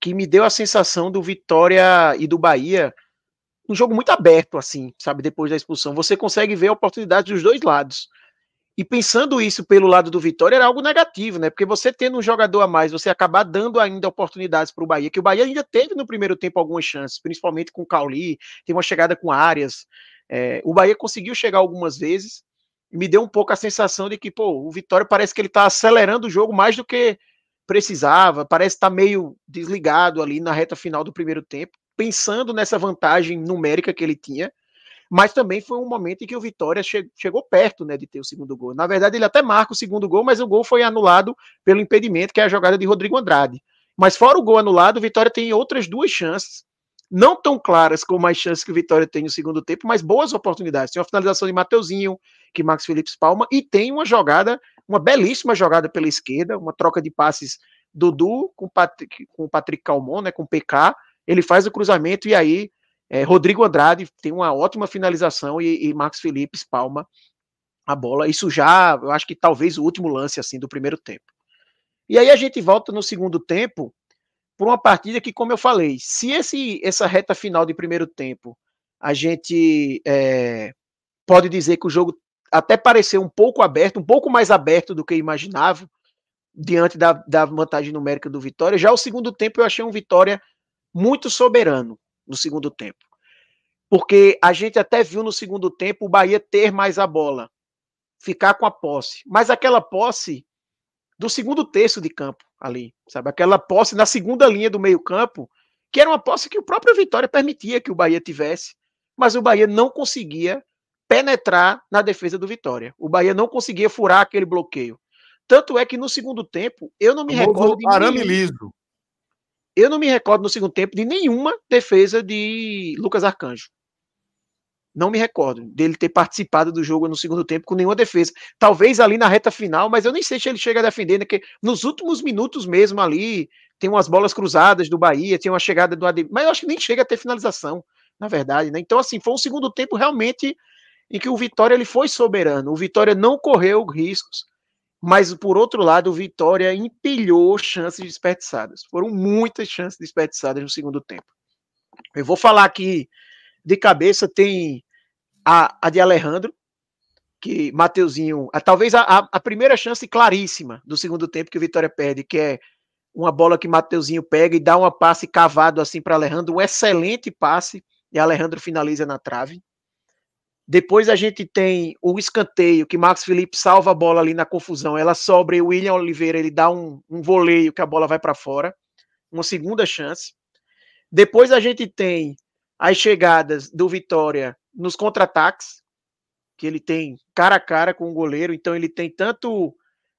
que me deu a sensação do Vitória e do Bahia, um jogo muito aberto, assim, sabe, depois da expulsão. Você consegue ver a oportunidade dos dois lados. E pensando isso pelo lado do Vitória, era algo negativo, né? Porque você tendo um jogador a mais, você acabar dando ainda oportunidades para o Bahia, que o Bahia ainda teve no primeiro tempo algumas chances, principalmente com o Cauli, tem uma chegada com Arias. É, o Bahia conseguiu chegar algumas vezes e me deu um pouco a sensação de que, pô, o Vitória parece que ele está acelerando o jogo mais do que precisava, parece estar tá meio desligado ali na reta final do primeiro tempo, pensando nessa vantagem numérica que ele tinha, mas também foi um momento em que o Vitória che chegou perto né, de ter o segundo gol. Na verdade, ele até marca o segundo gol, mas o gol foi anulado pelo impedimento, que é a jogada de Rodrigo Andrade. Mas fora o gol anulado, o Vitória tem outras duas chances não tão claras como as chances que o Vitória tem no segundo tempo, mas boas oportunidades. Tem uma finalização de Mateuzinho, que Max Felipe palma, e tem uma jogada, uma belíssima jogada pela esquerda, uma troca de passes Dudu com Patrick, com o Patrick Calmon, né, com o PK, ele faz o cruzamento e aí é, Rodrigo Andrade tem uma ótima finalização e, e Max Felipe palma a bola. Isso já, eu acho que talvez o último lance assim do primeiro tempo. E aí a gente volta no segundo tempo por uma partida que, como eu falei, se esse, essa reta final de primeiro tempo a gente é, pode dizer que o jogo até pareceu um pouco aberto, um pouco mais aberto do que imaginava, diante da, da vantagem numérica do Vitória. Já o segundo tempo eu achei um Vitória muito soberano no segundo tempo. Porque a gente até viu no segundo tempo o Bahia ter mais a bola, ficar com a posse. Mas aquela posse do segundo terço de campo ali, sabe? Aquela posse na segunda linha do meio-campo, que era uma posse que o próprio Vitória permitia que o Bahia tivesse, mas o Bahia não conseguia penetrar na defesa do Vitória. O Bahia não conseguia furar aquele bloqueio. Tanto é que no segundo tempo, eu não me o recordo arame liso. Eu não me recordo no segundo tempo de nenhuma defesa de Lucas Arcanjo. Não me recordo dele ter participado do jogo no segundo tempo com nenhuma defesa. Talvez ali na reta final, mas eu nem sei se ele chega a defender, né, nos últimos minutos mesmo ali, tem umas bolas cruzadas do Bahia, tem uma chegada do Ademir, mas eu acho que nem chega a ter finalização, na verdade, né? Então assim, foi um segundo tempo realmente em que o Vitória ele foi soberano. O Vitória não correu riscos, mas por outro lado, o Vitória empilhou chances desperdiçadas. Foram muitas chances desperdiçadas no segundo tempo. Eu vou falar aqui de cabeça tem a, a de Alejandro, que Mateuzinho. A, talvez a, a, primeira chance claríssima do segundo tempo que o Vitória perde, que é uma bola que Mateuzinho pega e dá uma passe cavado assim para Alejandro, um excelente passe, e Alejandro finaliza na trave. Depois a gente tem o escanteio, que Max Felipe salva a bola ali na confusão. Ela e o William Oliveira, ele dá um, um voleio que a bola vai para fora. Uma segunda chance. Depois a gente tem as chegadas do Vitória nos contra-ataques, que ele tem cara a cara com o goleiro, então ele tem tanto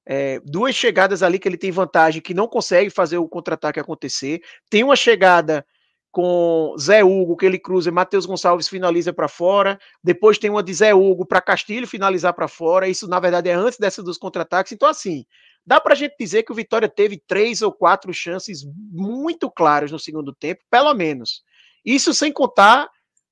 é, duas chegadas ali que ele tem vantagem, que não consegue fazer o contra-ataque acontecer. Tem uma chegada com Zé Hugo, que ele cruza, e Matheus Gonçalves finaliza para fora. Depois tem uma de Zé Hugo para Castilho finalizar para fora. Isso, na verdade, é antes dessa dos contra-ataques. Então, assim, dá para a gente dizer que o Vitória teve três ou quatro chances muito claras no segundo tempo, pelo menos. Isso sem contar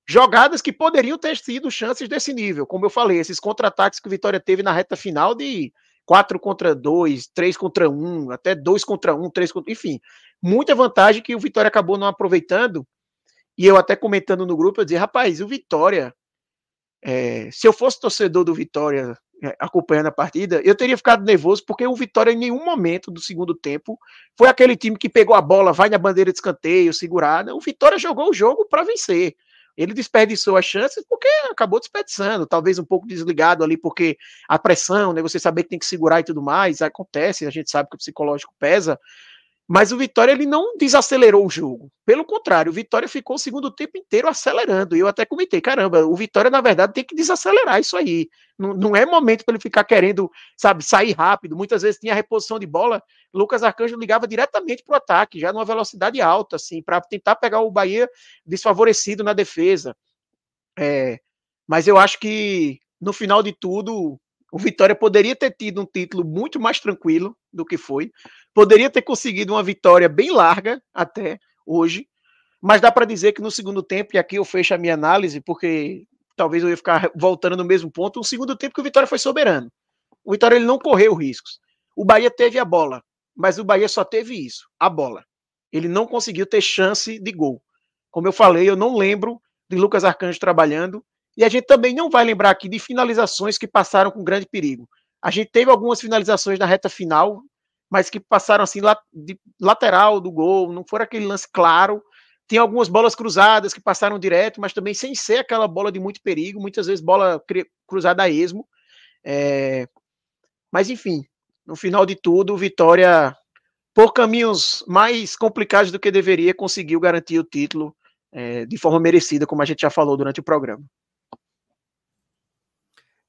jogadas que poderiam ter sido chances desse nível, como eu falei, esses contra-ataques que o Vitória teve na reta final de 4 contra 2, 3 contra 1, até 2 contra 1, 3 contra. Enfim, muita vantagem que o Vitória acabou não aproveitando. E eu até comentando no grupo, eu dizia, rapaz, o Vitória. É, se eu fosse torcedor do Vitória é, acompanhando a partida, eu teria ficado nervoso porque o Vitória em nenhum momento do segundo tempo foi aquele time que pegou a bola, vai na bandeira de escanteio, segurada. O Vitória jogou o jogo para vencer. Ele desperdiçou as chances porque acabou desperdiçando, talvez um pouco desligado ali porque a pressão, né, você saber que tem que segurar e tudo mais, acontece, a gente sabe que o psicológico pesa, mas o Vitória ele não desacelerou o jogo. Pelo contrário, o Vitória ficou o segundo tempo inteiro acelerando. E eu até comentei: caramba, o Vitória, na verdade, tem que desacelerar isso aí. Não, não é momento para ele ficar querendo, sabe, sair rápido. Muitas vezes tinha reposição de bola. Lucas Arcanjo ligava diretamente para o ataque, já numa velocidade alta, assim, para tentar pegar o Bahia desfavorecido na defesa. É, mas eu acho que no final de tudo, o Vitória poderia ter tido um título muito mais tranquilo do que foi, poderia ter conseguido uma vitória bem larga até hoje, mas dá para dizer que no segundo tempo, e aqui eu fecho a minha análise, porque talvez eu ia ficar voltando no mesmo ponto, Um segundo tempo que o Vitória foi soberano. O Vitória ele não correu riscos. O Bahia teve a bola, mas o Bahia só teve isso, a bola. Ele não conseguiu ter chance de gol. Como eu falei, eu não lembro de Lucas Arcanjo trabalhando e a gente também não vai lembrar aqui de finalizações que passaram com grande perigo. A gente teve algumas finalizações na reta final, mas que passaram assim de lateral do gol, não foram aquele lance claro. Tem algumas bolas cruzadas que passaram direto, mas também sem ser aquela bola de muito perigo, muitas vezes bola cruzada a esmo. É... Mas enfim, no final de tudo, Vitória, por caminhos mais complicados do que deveria, conseguiu garantir o título é, de forma merecida, como a gente já falou durante o programa.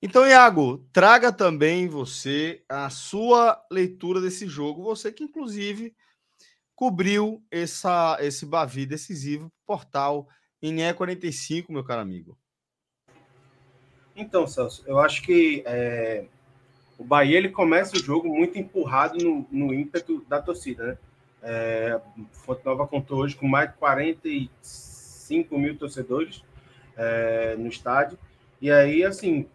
Então, Iago, traga também você a sua leitura desse jogo. Você que, inclusive, cobriu essa, esse Bavi decisivo portal NE45, meu caro amigo. Então, Celso, eu acho que é, o Bahia ele começa o jogo muito empurrado no, no ímpeto da torcida, né? É, Fonte Nova contou hoje com mais de 45 mil torcedores é, no estádio. E aí, assim,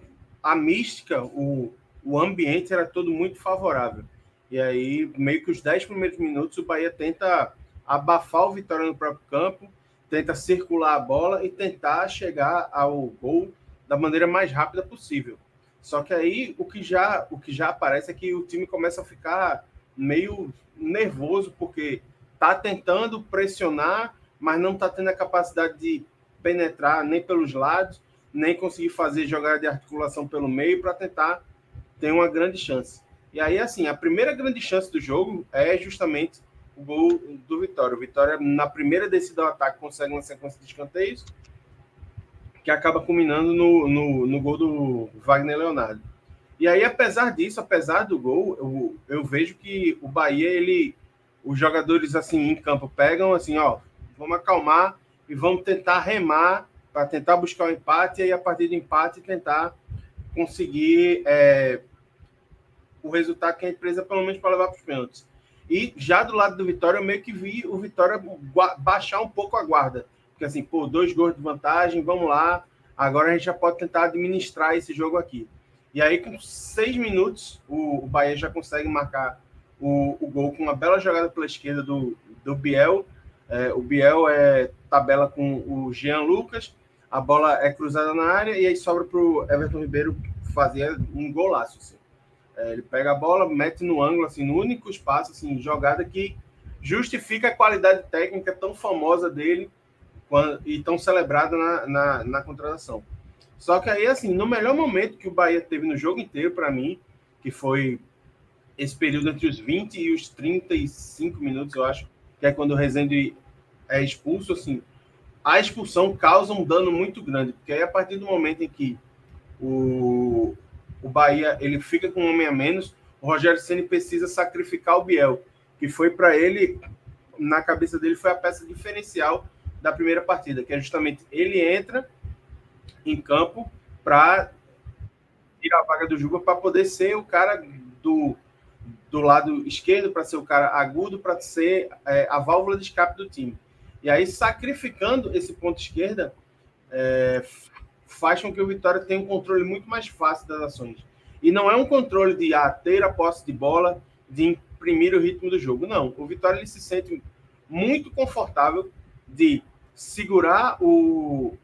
a mística, o, o ambiente era todo muito favorável. E aí, meio que os 10 primeiros minutos, o Bahia tenta abafar o Vitória no próprio campo, tenta circular a bola e tentar chegar ao gol da maneira mais rápida possível. Só que aí o que já o que já aparece é que o time começa a ficar meio nervoso porque tá tentando pressionar, mas não tá tendo a capacidade de penetrar nem pelos lados, nem conseguir fazer jogada de articulação pelo meio para tentar ter uma grande chance. E aí, assim, a primeira grande chance do jogo é justamente o gol do Vitória. O Vitória, na primeira descida ao ataque, consegue uma sequência de escanteios que acaba culminando no, no, no gol do Wagner Leonardo. E aí, apesar disso, apesar do gol, eu, eu vejo que o Bahia, ele, os jogadores assim em campo pegam assim, ó, vamos acalmar e vamos tentar remar para tentar buscar o um empate e a partir do empate tentar conseguir é, o resultado que a empresa pelo menos para levar para os pênaltis. E já do lado do Vitória, eu meio que vi o Vitória baixar um pouco a guarda. Porque assim, pô, dois gols de vantagem, vamos lá. Agora a gente já pode tentar administrar esse jogo aqui. E aí, com seis minutos, o, o Bahia já consegue marcar o, o gol com uma bela jogada pela esquerda do, do Biel. É, o Biel é tabela com o Jean Lucas, a bola é cruzada na área e aí sobra para o Everton Ribeiro fazer um golaço. Assim. É, ele pega a bola, mete no ângulo, assim, no único espaço, assim, jogada que justifica a qualidade técnica tão famosa dele quando, e tão celebrada na, na, na contratação. Só que aí, assim, no melhor momento que o Bahia teve no jogo inteiro, para mim, que foi esse período entre os 20 e os 35 minutos, eu acho, que é quando o Rezende é expulso, assim, a expulsão causa um dano muito grande, porque aí a partir do momento em que o, o Bahia ele fica com um homem a menos, o Rogério Ceni precisa sacrificar o Biel, que foi para ele na cabeça dele foi a peça diferencial da primeira partida, que é justamente ele entra em campo para tirar a vaga do Juba para poder ser o cara do, do lado esquerdo, para ser o cara agudo, para ser é, a válvula de escape do time. E aí, sacrificando esse ponto esquerda, é, faz com que o Vitória tenha um controle muito mais fácil das ações. E não é um controle de ah, ter a posse de bola, de imprimir o ritmo do jogo. Não. O Vitória ele se sente muito confortável de segurar o,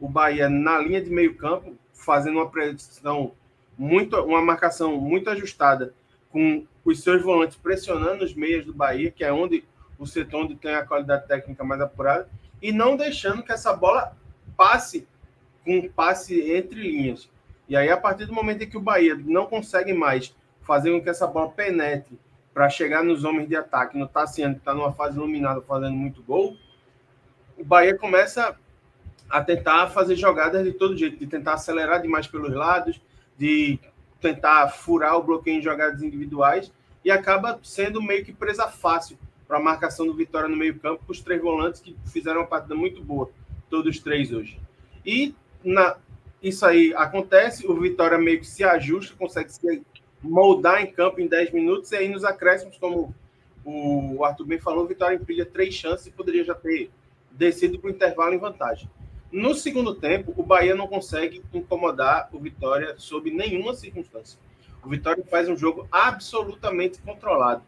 o Bahia na linha de meio campo, fazendo uma pressão muito, uma marcação muito ajustada com os seus volantes pressionando os meias do Bahia, que é onde o setor onde tem a qualidade técnica mais apurada, e não deixando que essa bola passe com um passe entre linhas. E aí, a partir do momento em que o Bahia não consegue mais fazer com que essa bola penetre para chegar nos homens de ataque, no Tassiano, que está numa fase iluminada, fazendo muito gol, o Bahia começa a tentar fazer jogadas de todo jeito, de tentar acelerar demais pelos lados, de tentar furar o bloqueio em jogadas individuais, e acaba sendo meio que presa fácil para a marcação do Vitória no meio-campo, os três volantes que fizeram uma partida muito boa, todos três hoje. E na, isso aí acontece, o Vitória meio que se ajusta, consegue se moldar em campo em 10 minutos, e aí nos acréscimos, como o Arthur bem falou, o Vitória empilha três chances e poderia já ter descido para o intervalo em vantagem. No segundo tempo, o Bahia não consegue incomodar o Vitória sob nenhuma circunstância. O Vitória faz um jogo absolutamente controlado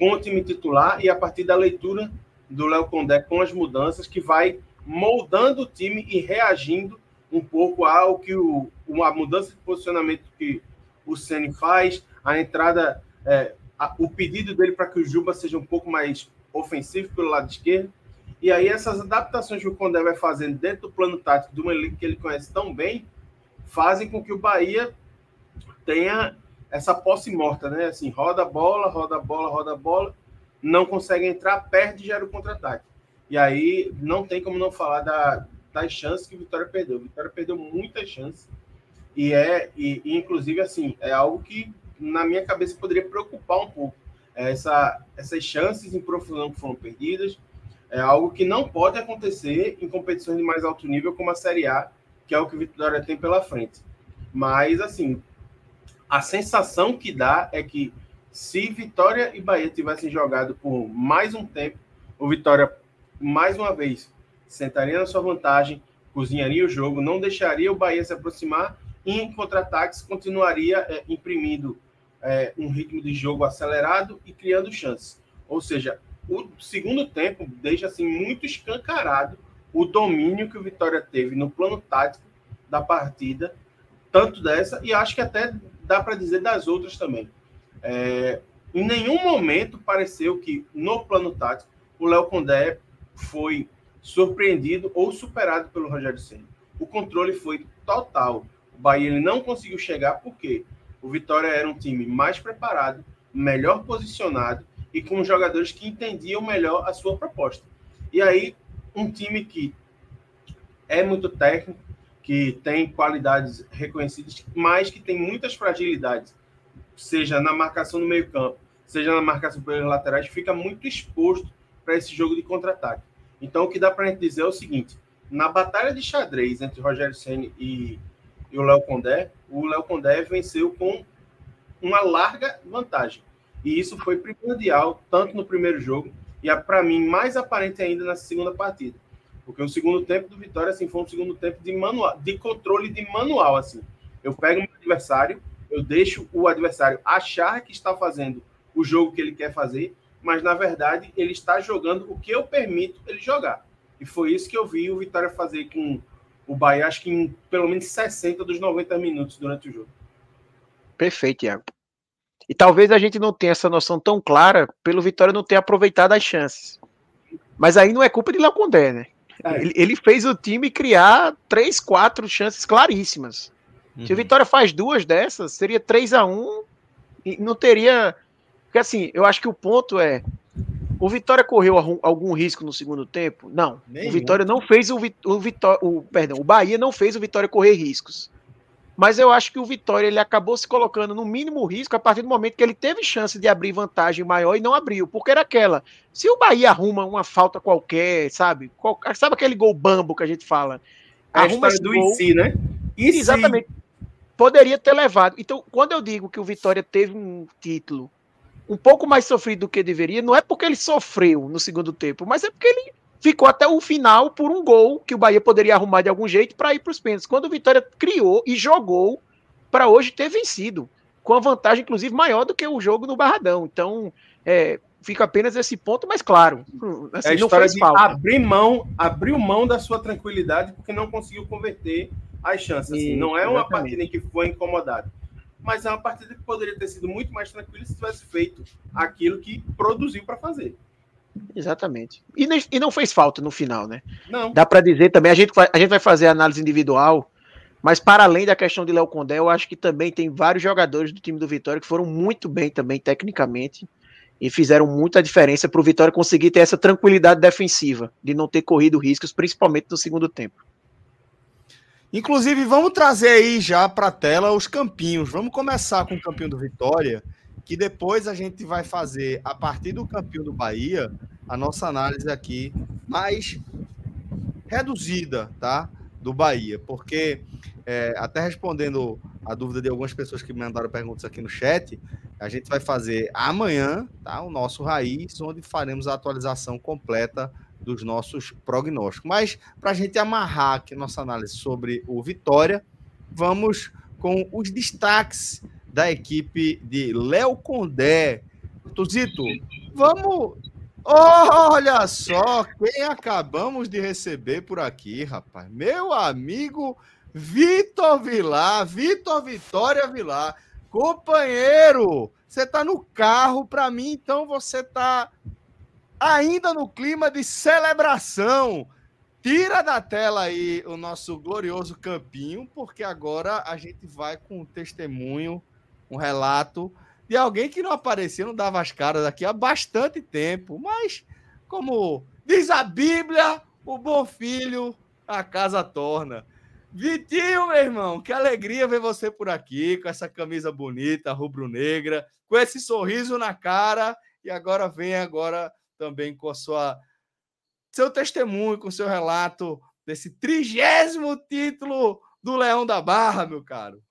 com o time titular e a partir da leitura do Léo Condé com as mudanças que vai moldando o time e reagindo um pouco ao que o, uma mudança de posicionamento que o Ceni faz, a entrada, é, a, o pedido dele para que o Juba seja um pouco mais ofensivo pelo lado esquerdo. E aí essas adaptações que o Condé vai fazendo dentro do plano tático de uma liga que ele conhece tão bem, fazem com que o Bahia tenha essa posse morta, né? Assim, roda a bola, roda a bola, roda a bola, não consegue entrar, perde e gera o contra-ataque. E aí não tem como não falar da, das chances que o Vitória perdeu. O Vitória perdeu muitas chances. E é, e, e, inclusive, assim, é algo que na minha cabeça poderia preocupar um pouco. É essa, essas chances em profusão que foram perdidas é algo que não pode acontecer em competições de mais alto nível, como a Série A, que é o que o Vitória tem pela frente. Mas, assim, a sensação que dá é que se Vitória e Bahia tivessem jogado por mais um tempo, o Vitória, mais uma vez, sentaria na sua vantagem, cozinharia o jogo, não deixaria o Bahia se aproximar e em contra-ataques continuaria é, imprimindo é, um ritmo de jogo acelerado e criando chances. Ou seja, o segundo tempo deixa assim muito escancarado o domínio que o Vitória teve no plano tático da partida, tanto dessa e acho que até dá para dizer das outras também. É, em nenhum momento pareceu que, no plano tático, o Léo Condé foi surpreendido ou superado pelo Rogério Senna. O controle foi total. O Bahia ele não conseguiu chegar porque o Vitória era um time mais preparado, melhor posicionado e com jogadores que entendiam melhor a sua proposta. E aí, um time que é muito técnico, que tem qualidades reconhecidas, mas que tem muitas fragilidades, seja na marcação no meio-campo, seja na marcação pelos laterais, fica muito exposto para esse jogo de contra-ataque. Então, o que dá para a gente dizer é o seguinte: na batalha de xadrez entre Rogério Senna e, e o Léo Condé, o Léo Condé venceu com uma larga vantagem. E isso foi primordial, tanto no primeiro jogo, e para mim, mais aparente ainda na segunda partida. Porque o segundo tempo do Vitória assim, foi um segundo tempo de manual, de controle de manual. assim. Eu pego o meu adversário, eu deixo o adversário achar que está fazendo o jogo que ele quer fazer, mas na verdade ele está jogando o que eu permito ele jogar. E foi isso que eu vi o Vitória fazer com o Bahia, acho que em pelo menos 60 dos 90 minutos durante o jogo. Perfeito, Iago. E talvez a gente não tenha essa noção tão clara pelo Vitória não ter aproveitado as chances. Mas aí não é culpa de Lacondé, né? É. Ele, ele, fez o time criar três, quatro chances claríssimas. Uhum. Se o Vitória faz duas dessas, seria 3 a 1 e não teria. Porque assim, eu acho que o ponto é. O Vitória correu algum risco no segundo tempo? Não. o Vitória não fez o, o Vitória. O, perdão, o Bahia não fez o Vitória correr riscos mas eu acho que o Vitória ele acabou se colocando no mínimo risco a partir do momento que ele teve chance de abrir vantagem maior e não abriu, porque era aquela. Se o Bahia arruma uma falta qualquer, sabe? Qual, sabe aquele gol bambo que a gente fala? A arruma esse é do gol, si, né? E exatamente. Poderia ter levado. Então, quando eu digo que o Vitória teve um título um pouco mais sofrido do que deveria, não é porque ele sofreu no segundo tempo, mas é porque ele ficou até o final por um gol que o Bahia poderia arrumar de algum jeito para ir para os pênaltis. Quando o Vitória criou e jogou para hoje ter vencido, com a vantagem, inclusive, maior do que o jogo no Barradão. Então, é, fica apenas esse ponto, mas claro, assim, é a assim, história de falta. abrir mão, abriu mão da sua tranquilidade porque não conseguiu converter as chances. Assim, não é uma exatamente. partida em que foi incomodado, mas é uma partida que poderia ter sido muito mais tranquila se tivesse feito aquilo que produziu para fazer. Exatamente. E, e não fez falta no final, né? Não. Dá para dizer também, a gente, vai, a gente vai fazer análise individual, mas para além da questão de Léo Condé, eu acho que também tem vários jogadores do time do Vitória que foram muito bem também tecnicamente e fizeram muita diferença para o Vitória conseguir ter essa tranquilidade defensiva, de não ter corrido riscos, principalmente no segundo tempo. Inclusive, vamos trazer aí já para a tela os campinhos. Vamos começar com o campinho do Vitória que depois a gente vai fazer, a partir do campeão do Bahia, a nossa análise aqui mais reduzida, tá? Do Bahia, porque é, até respondendo a dúvida de algumas pessoas que me mandaram perguntas aqui no chat, a gente vai fazer amanhã, tá? O nosso raiz, onde faremos a atualização completa dos nossos prognósticos. Mas para a gente amarrar aqui nossa análise sobre o Vitória, vamos com os destaques da equipe de Léo Condé. Tuzito, vamos. Olha só quem acabamos de receber por aqui, rapaz. Meu amigo Vitor Vilar, Vitor Vitória Vilar. Companheiro, você tá no carro para mim, então você tá ainda no clima de celebração. Tira da tela aí o nosso glorioso campinho, porque agora a gente vai com o testemunho um relato de alguém que não aparecia, não dava as caras aqui há bastante tempo, mas como diz a Bíblia, o bom filho a casa torna. Vitinho, meu irmão, que alegria ver você por aqui, com essa camisa bonita, rubro-negra, com esse sorriso na cara, e agora vem agora também com a sua seu testemunho, com seu relato desse trigésimo título do Leão da Barra, meu caro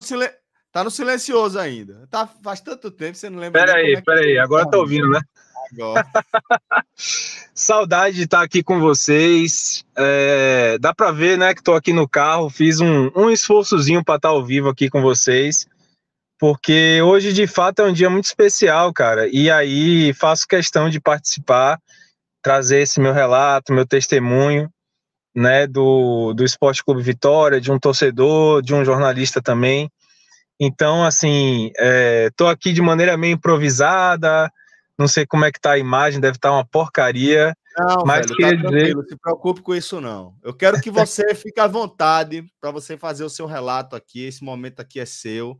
silen... tá no silencioso ainda. Tá, faz tanto tempo você não lembra. Peraí, é peraí, é agora tá ouvindo, né? Agora. Saudade de estar aqui com vocês. É, dá para ver, né, que estou aqui no carro. Fiz um, um esforçozinho para estar ao vivo aqui com vocês, porque hoje de fato é um dia muito especial, cara. E aí faço questão de participar, trazer esse meu relato, meu testemunho né, do, do Esporte Clube Vitória, de um torcedor, de um jornalista também. Então, assim, estou é, aqui de maneira meio improvisada, não sei como é que está a imagem, deve estar tá uma porcaria. Não, mas velho, queria tá dizer... não se preocupe com isso não. Eu quero que você fique à vontade para você fazer o seu relato aqui, esse momento aqui é seu,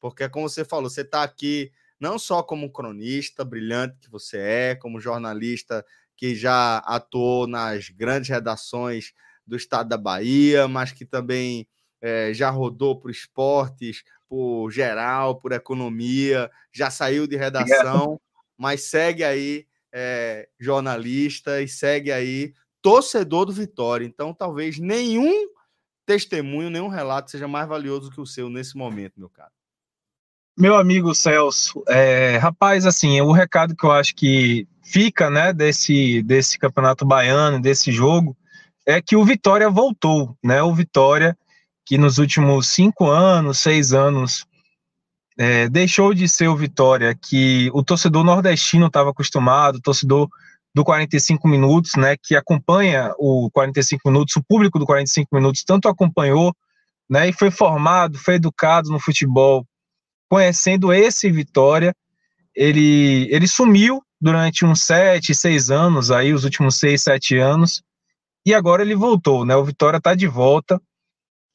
porque é como você falou, você está aqui não só como cronista brilhante que você é, como jornalista que já atuou nas grandes redações do estado da Bahia, mas que também é, já rodou por esportes, por geral, por economia, já saiu de é. redação, mas segue aí é, jornalista e segue aí torcedor do Vitória. Então, talvez nenhum testemunho, nenhum relato seja mais valioso que o seu nesse momento, meu caro. Meu amigo Celso, é, rapaz, assim, o recado que eu acho que fica, né, desse, desse campeonato baiano, desse jogo, é que o Vitória voltou, né? O Vitória, que nos últimos cinco anos, seis anos, é, deixou de ser o Vitória que o torcedor nordestino estava acostumado, o torcedor do 45 minutos, né, que acompanha o 45 minutos, o público do 45 minutos tanto acompanhou, né, e foi formado, foi educado no futebol conhecendo esse Vitória, ele, ele sumiu durante uns sete, seis anos, aí os últimos seis, sete anos, e agora ele voltou, né? O Vitória está de volta.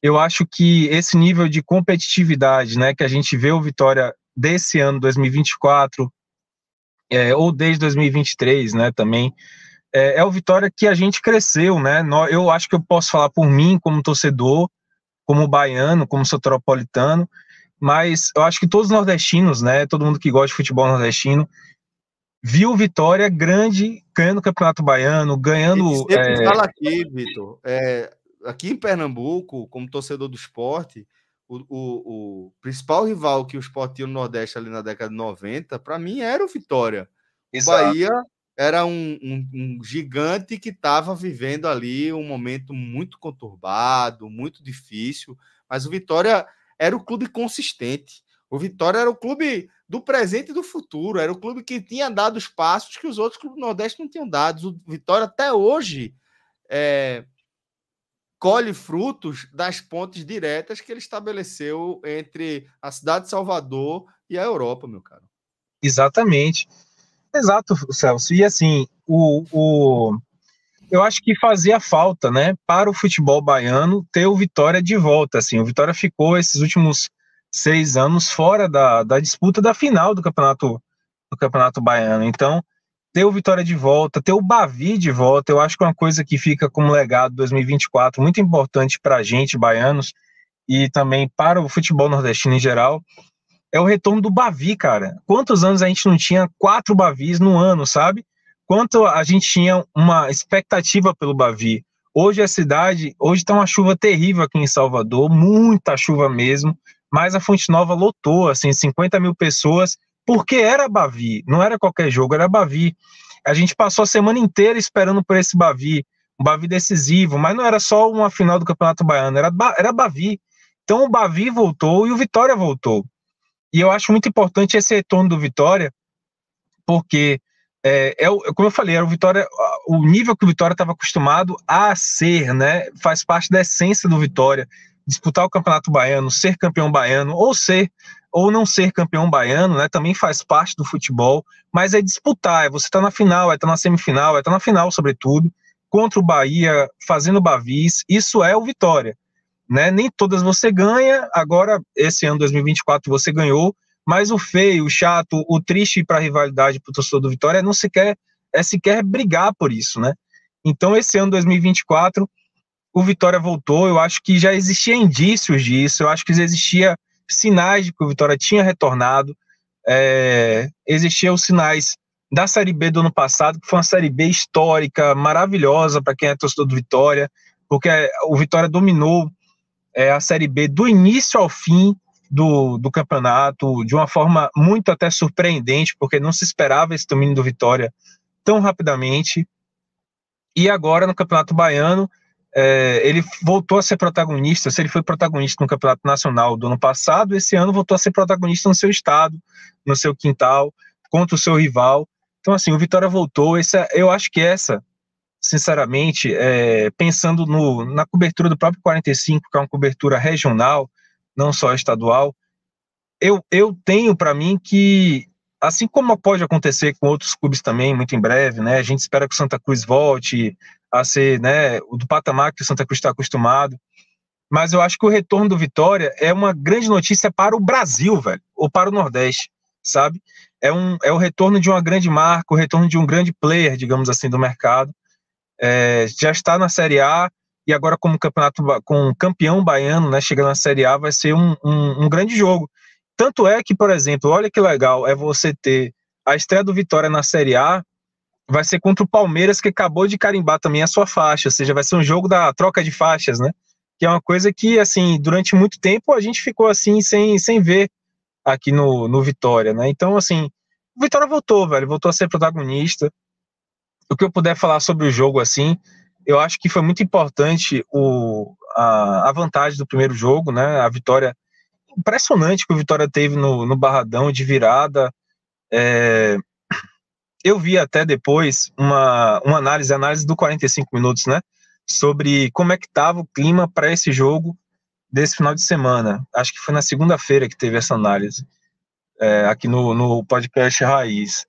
Eu acho que esse nível de competitividade, né, que a gente vê o Vitória desse ano 2024 é, ou desde 2023, né, também é, é, o Vitória que a gente cresceu, né? Eu acho que eu posso falar por mim como torcedor, como baiano, como sotropolitano, mas eu acho que todos os nordestinos, né, todo mundo que gosta de futebol nordestino, viu Vitória grande ganhando o Campeonato Baiano, ganhando. Eu é... fala aqui, Vitor, é, aqui em Pernambuco, como torcedor do esporte, o, o, o principal rival que o esporte tinha no Nordeste ali na década de 90, para mim era o Vitória. O Bahia era um, um, um gigante que estava vivendo ali um momento muito conturbado, muito difícil, mas o Vitória era o clube consistente. O Vitória era o clube do presente e do futuro, era o clube que tinha dado os passos que os outros clubes do Nordeste não tinham dado. O Vitória até hoje é, colhe frutos das pontes diretas que ele estabeleceu entre a cidade de Salvador e a Europa, meu caro. Exatamente. Exato, Celso. E assim, o, o, eu acho que fazia falta, né, para o futebol baiano ter o Vitória de volta. Assim, o Vitória ficou esses últimos seis anos fora da, da disputa da final do campeonato do campeonato baiano. Então, ter o Vitória de volta, ter o Bavi de volta, eu acho que é uma coisa que fica como legado 2024 muito importante para a gente baianos e também para o futebol nordestino em geral. É o retorno do Bavi, cara. Quantos anos a gente não tinha quatro Bavis no ano, sabe? quanto a gente tinha uma expectativa pelo Bavi. Hoje a cidade, hoje está uma chuva terrível aqui em Salvador, muita chuva mesmo, mas a Fonte Nova lotou, assim, 50 mil pessoas, porque era Bavi, não era qualquer jogo, era Bavi. A gente passou a semana inteira esperando por esse Bavi, um Bavi decisivo, mas não era só uma final do Campeonato Baiano, era, ba era Bavi. Então o Bavi voltou e o Vitória voltou. E eu acho muito importante esse retorno do Vitória, porque é, é, como eu falei, era o Vitória, o nível que o Vitória estava acostumado a ser, né? Faz parte da essência do Vitória. Disputar o Campeonato Baiano, ser campeão baiano, ou ser, ou não ser campeão baiano, né? Também faz parte do futebol, mas é disputar, é você estar tá na final, é estar tá na semifinal, é estar tá na final, sobretudo, contra o Bahia, fazendo Bavis, isso é o Vitória. Né? Nem todas você ganha, agora, esse ano 2024, você ganhou, mas o feio, o chato, o triste para a rivalidade para o torcedor do Vitória é não sequer, é sequer brigar por isso, né? Então, esse ano 2024, o Vitória voltou. Eu acho que já existia indícios disso, eu acho que já existia sinais de que o Vitória tinha retornado. É, existiam os sinais da Série B do ano passado, que foi uma Série B histórica, maravilhosa para quem é torcedor do Vitória, porque o Vitória dominou é, a Série B do início ao fim, do, do campeonato de uma forma muito até surpreendente, porque não se esperava esse domínio do Vitória tão rapidamente. E agora no Campeonato Baiano, é, ele voltou a ser protagonista. Se ele foi protagonista no Campeonato Nacional do ano passado, esse ano voltou a ser protagonista no seu estado, no seu quintal, contra o seu rival. Então, assim, o Vitória voltou. Essa, eu acho que essa, sinceramente, é, pensando no, na cobertura do próprio 45, que é uma cobertura regional, não só estadual. Eu, eu tenho para mim que, assim como pode acontecer com outros clubes também, muito em breve, né? A gente espera que o Santa Cruz volte a ser né, do patamar que o Santa Cruz está acostumado. Mas eu acho que o retorno do Vitória é uma grande notícia para o Brasil, velho, ou para o Nordeste, sabe? É, um, é o retorno de uma grande marca, o retorno de um grande player, digamos assim, do mercado. É, já está na Série A, e agora como campeonato com campeão baiano, né, chegando na Série A, vai ser um, um, um, grande jogo. Tanto é que, por exemplo, olha que legal é você ter a estreia do Vitória na Série A, vai ser contra o Palmeiras, que acabou de carimbar também a sua faixa, ou seja, vai ser um jogo da troca de faixas, né? Que é uma coisa que, assim, durante muito tempo a gente ficou assim, sem, sem ver aqui no, no Vitória, né? Então, assim, o Vitória voltou, velho, voltou a ser protagonista. O que eu puder falar sobre o jogo, assim, eu acho que foi muito importante o, a, a, vantagem do primeiro jogo, né? A vitória impressionante que o Vitória teve no, no Barradão de virada. É, eu vi até depois uma, uma análise, análise do 45 minutos, né? Sobre como é que estava o clima para esse jogo desse final de semana. Acho que foi na segunda-feira que teve essa análise é, aqui no, no podcast Raiz.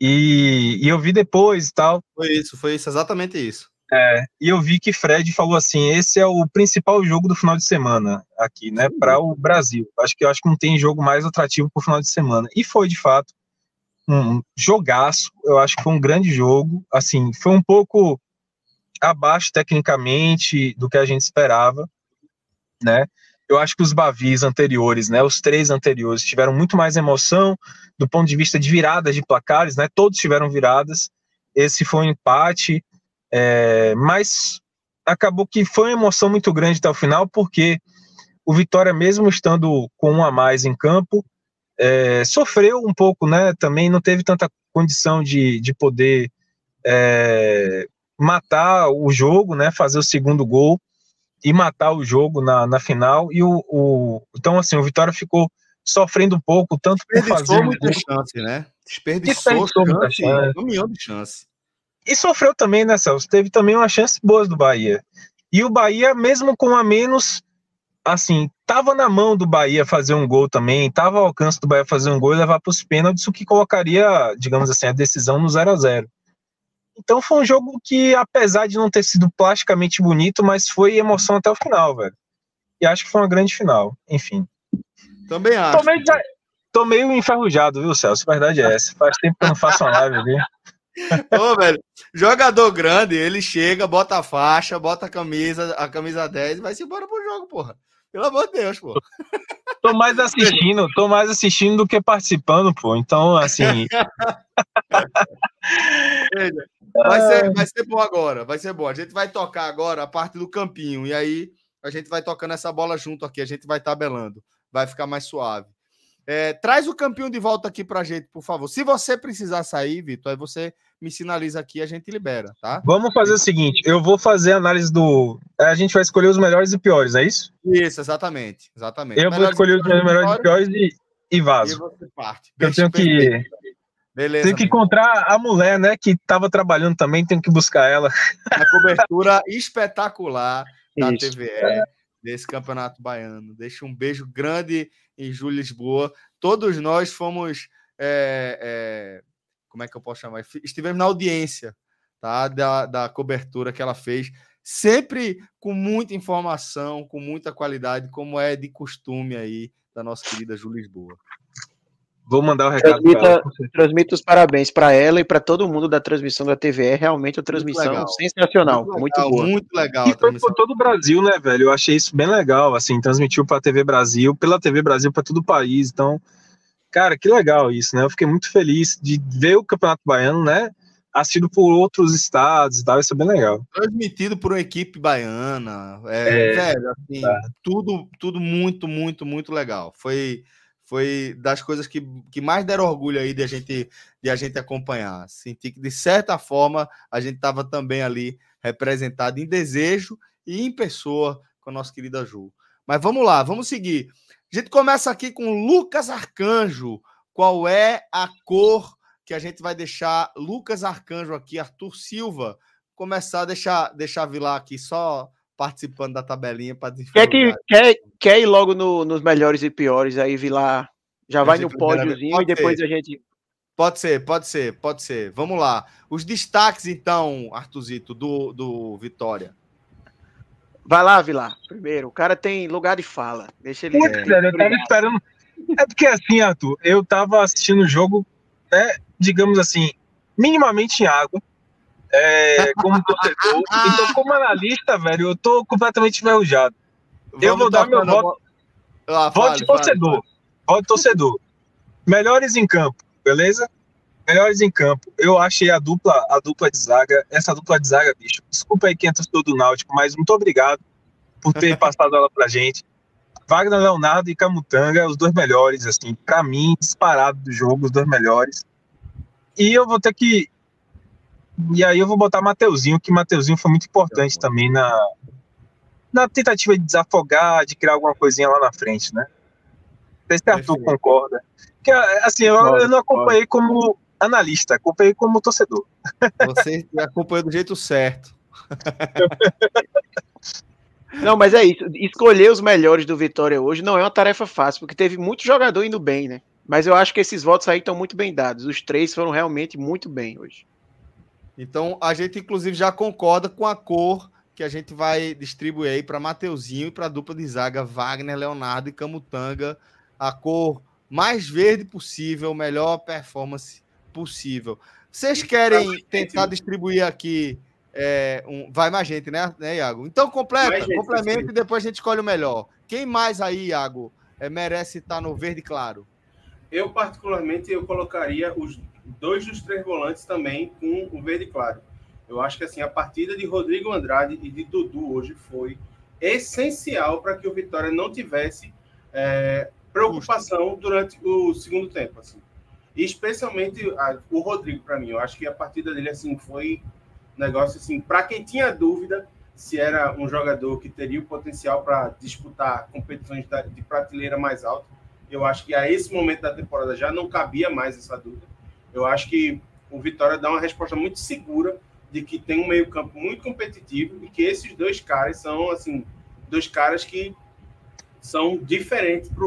E, e eu vi depois e tal. Foi isso, foi isso, exatamente isso. É, e eu vi que Fred falou assim: esse é o principal jogo do final de semana aqui, né, para o Brasil. Acho que acho que não tem jogo mais atrativo para o final de semana. E foi de fato um jogaço. Eu acho que foi um grande jogo. Assim, foi um pouco abaixo tecnicamente do que a gente esperava, né? Eu acho que os Bavis anteriores, né, os três anteriores tiveram muito mais emoção do ponto de vista de viradas de placares, né? Todos tiveram viradas. Esse foi um empate é, mas acabou que foi uma emoção muito grande até o final, porque o Vitória, mesmo estando com um a mais em campo, é, sofreu um pouco, né? Também não teve tanta condição de, de poder é, matar o jogo, né? Fazer o segundo gol e matar o jogo na, na final. E o, o então assim o Vitória ficou sofrendo um pouco, tanto por fazer muita chance, né? Desperdiçou, Desperdiçou chance, muita chance. É. Um milhão de chance. E sofreu também, né, Celso? Teve também uma chance boa do Bahia. E o Bahia, mesmo com a menos, assim, tava na mão do Bahia fazer um gol também, tava ao alcance do Bahia fazer um gol e levar para os pênaltis, o que colocaria, digamos assim, a decisão no 0 a 0 Então foi um jogo que, apesar de não ter sido plasticamente bonito, mas foi emoção até o final, velho. E acho que foi uma grande final, enfim. Também acho. Tomei, já, tô meio enferrujado, viu, Celso? A verdade é essa. Faz tempo que eu não faço uma live ali. Ô, velho, jogador grande, ele chega, bota a faixa, bota a camisa, a camisa 10 e vai-se embora pro jogo, porra. Pelo amor de Deus, pô. Tô mais assistindo, tô mais assistindo do que participando, pô. Então, assim. vai, ser, ah. vai ser bom agora, vai ser bom. A gente vai tocar agora a parte do campinho. E aí a gente vai tocando essa bola junto aqui, a gente vai tabelando. Vai ficar mais suave. É, traz o campinho de volta aqui pra gente, por favor. Se você precisar sair, Vitor, aí você me sinaliza aqui, e a gente libera, tá? Vamos fazer o seguinte, eu vou fazer a análise do... A gente vai escolher os melhores e piores, é isso? Isso, exatamente, exatamente. Eu melhores vou escolher os melhores, melhores e piores e, e vaso. E você parte. Eu tenho que... Beleza, tenho que amigo. encontrar a mulher, né, que estava trabalhando também, tenho que buscar ela. A cobertura espetacular da Isso. TVE, é. desse Campeonato Baiano. Deixa um beijo grande em Júlio Lisboa. Todos nós fomos é, é, como é que eu posso chamar? Estivemos na audiência tá? da, da cobertura que ela fez, sempre com muita informação, com muita qualidade, como é de costume aí da nossa querida Ju Lisboa. Vou mandar o um recado. Transmita, transmito os parabéns para ela e para todo mundo da transmissão da TVE. É realmente a transmissão muito sensacional, muito, legal, muito boa. Muito legal. E foi todo o Brasil, né, velho? Eu achei isso bem legal. Assim, transmitiu para a TV Brasil, pela TV Brasil para todo o país. Então, Cara, que legal isso, né? Eu fiquei muito feliz de ver o Campeonato Baiano, né? Assistido por outros estados e tal, isso é bem legal. Transmitido por uma equipe baiana. É, é velho, assim, tá. tudo, tudo muito, muito, muito legal. Foi, foi das coisas que, que mais deram orgulho aí de a gente de a gente acompanhar. Senti que de certa forma a gente estava também ali representado em desejo e em pessoa com a nossa querida Ju. Mas vamos lá, vamos seguir. A gente começa aqui com Lucas Arcanjo. Qual é a cor que a gente vai deixar Lucas Arcanjo aqui, Arthur Silva, começar a deixar, deixar Vilar aqui só participando da tabelinha para quer, que, quer, quer ir logo no, nos melhores e piores, aí Vilar já vai no pódiozinho e depois ser. a gente. Pode ser, pode ser, pode ser. Vamos lá. Os destaques, então, Artuzito, do, do Vitória. Vai lá, Vilar, primeiro. O cara tem lugar de fala. Deixa ele. Putz, velho, eu tava esperando. É porque assim, Arthur, eu tava assistindo o jogo, né? Digamos assim, minimamente em água. É, como torcedor. então, como analista, velho, eu tô completamente enferrujado. Eu vou dar meu voto. Ah, voto vale, de torcedor. Vale, vale. Voto de torcedor. Melhores em campo, beleza? melhores em campo. Eu achei a dupla, a dupla de zaga, essa dupla de zaga, bicho. Desculpa aí quem é torcedor do Náutico, mas muito obrigado por ter passado ela pra gente. Wagner Leonardo e Camutanga, os dois melhores, assim, para mim, disparado do jogo, os dois melhores. E eu vou ter que. E aí eu vou botar Mateuzinho, que Mateuzinho foi muito importante tá também na, na tentativa de desafogar, de criar alguma coisinha lá na frente, né? Não sei se Arthur concorda. Que, assim, eu, eu não acompanhei como, analista, acompanhei é como torcedor. Você acompanhou do jeito certo. Não, mas é isso. Escolher os melhores do Vitória hoje não é uma tarefa fácil, porque teve muito jogador indo bem, né? Mas eu acho que esses votos aí estão muito bem dados. Os três foram realmente muito bem hoje. Então, a gente, inclusive, já concorda com a cor que a gente vai distribuir aí para Mateuzinho e para a dupla de zaga Wagner, Leonardo e Camutanga. A cor mais verde possível, melhor performance possível. Vocês querem tentar distribuir aqui. É, um... vai mais gente, né, né Iago? Então completa, gente, complementa e depois a gente escolhe o melhor. Quem mais aí, Iago, é, merece estar no verde claro? Eu, particularmente, eu colocaria os dois dos três volantes também com o verde claro. Eu acho que assim a partida de Rodrigo Andrade e de Dudu hoje foi essencial para que o Vitória não tivesse é, preocupação durante o segundo tempo. Assim. E especialmente a, ah, o Rodrigo, para mim. Eu acho que a partida dele assim, foi um negócio assim. Para quem tinha dúvida se era um jogador que teria o potencial para disputar competições da, de prateleira mais alta, eu acho que a esse momento da temporada já não cabia mais essa dúvida. Eu acho que o Vitória dá uma resposta muito segura de que tem um meio-campo muito competitivo e que esses dois caras são, assim, dois caras que são diferentes para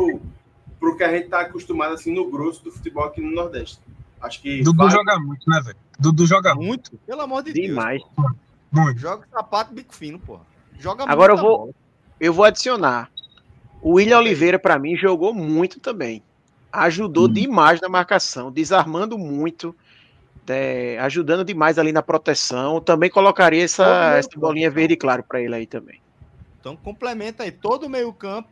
pro que a gente tá acostumado assim no grosso do futebol aqui no Nordeste. Acho que Dudu vai... joga muito, né, velho? Dudu joga muito. Pelo amor de Demais. Deus. Demais. Muito. Joga sapato bico fino, pô. Joga Agora eu vou bola. eu vou adicionar. O William Oliveira para mim jogou muito também. Ajudou hum. demais na marcação, desarmando muito. É, ajudando demais ali na proteção. Também colocaria essa, essa bolinha verde né? claro para ele aí também. Então complementa aí todo meio campo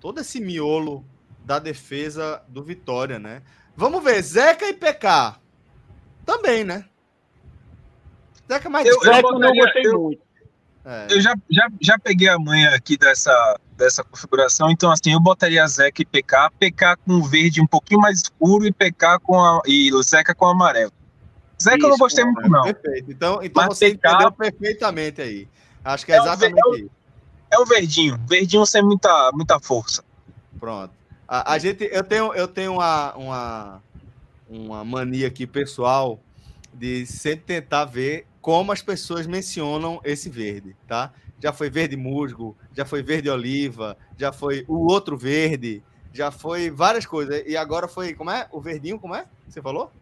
todo esse miolo da defesa do Vitória, né? Vamos ver, Zeca e PK. Também, né? Zeca é mais eu, Zeca eu, não gostei eu, muito. É. Eu já, já, já peguei a manha aqui dessa, dessa configuração, então assim, eu botaria Zeca e PK, PK com verde um pouquinho mais escuro e PK com a, e Zeca com amarelo. Zeca isso, eu não gostei é, muito, não. Perfeito. Então, então você PK... entendeu perfeitamente aí. Acho que é então, exatamente é isso. É o verdinho. Verdinho sem muita, muita força. Pronto. A, a gente, eu tenho, eu tenho uma, uma, uma mania aqui pessoal de sempre tentar ver como as pessoas mencionam esse verde, tá? Já foi verde musgo, já foi verde oliva, já foi o outro verde, já foi várias coisas. E agora foi, como é? O verdinho, como é? Você falou?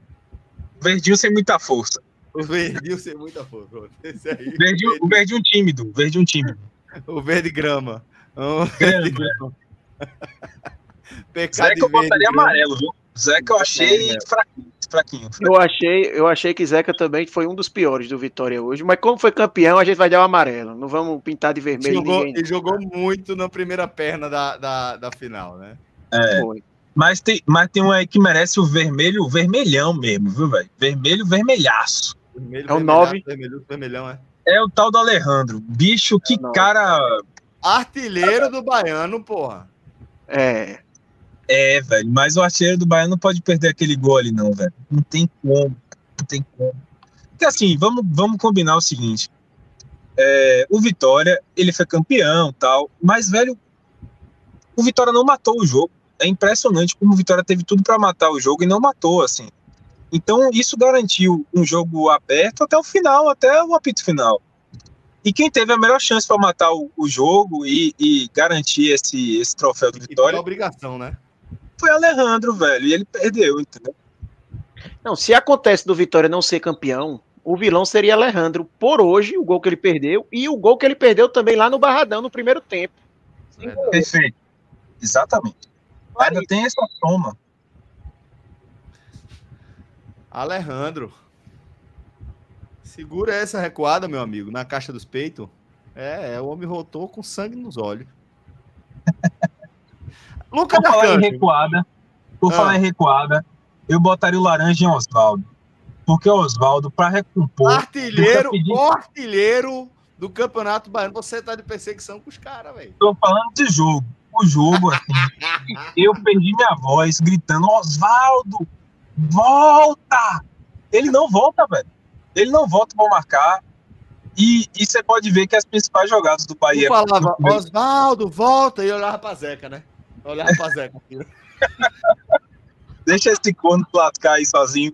Verdinho sem muita força. O verdinho sem muita força. Esse aí, verdinho, verdinho. O verdinho tímido, verdinho tímido. O verde grama. O verde grama. Pecado Zeca eu botaria amarelo, viu? Zeca eu achei é, fraquinho, fraquinho, fraquinho, Eu achei, eu achei que Zeca também foi um dos piores do Vitória hoje, mas como foi campeão, a gente vai dar o amarelo. Não vamos pintar de vermelho. Jogou, ninguém, e jogou muito na primeira perna da, da, da final, né? É. Foi. Mas tem, mas tem um aí que merece o vermelho, o vermelhão mesmo, viu, velho? Vermelho, vermelhaço. Vermelho, é o 9. Vermelho, vermelhão, é. É o tal do Alejandro. Bicho, que é, cara. Artilheiro do baiano, porra. É. É, velho. Mas o artilheiro do baiano não pode perder aquele gol ali, não, velho. Não tem como. Não tem como. Porque assim, vamos, vamos combinar o seguinte. É, o Vitória, ele foi campeão tal. Mas, velho, o Vitória não matou o jogo. É impressionante como o Vitória teve tudo para matar o jogo e não matou, assim. Então isso garantiu um jogo aberto até o final, até o apito final. E quem teve a melhor chance para matar o, o jogo e, e, garantir esse, esse troféu de vitória. E obrigação, né? Foi Alejandro, velho, e ele perdeu, entendeu? Não, se acontece do Vitória não ser campeão, o vilão seria Alejandro por hoje, o gol que ele perdeu, e o gol que ele perdeu também lá no Barradão no primeiro tempo. Perfeito. Exatamente. Ainda tem essa soma. Alejandro. Segura essa recuada, meu amigo, na caixa dos peitos. É, é, o homem voltou com sangue nos olhos. Lucas Vou falar em recuada. Vou ah. falar em recuada. Eu botaria o laranja em Oswaldo. Porque Oswaldo, para recompor. Artilheiro, pedindo... artilheiro do Campeonato Baiano. Você tá de perseguição com os caras, velho. Tô falando de jogo. O jogo, assim. eu perdi minha voz gritando: Oswaldo, volta! Ele não volta, velho. Ele não volta para marcar. E você pode ver que as principais jogadas do Bahia. Eu falava, Osvaldo, volta! E olhava pra Zeca, né? Olhava pra Zeca. Deixa esse corno platicar aí sozinho.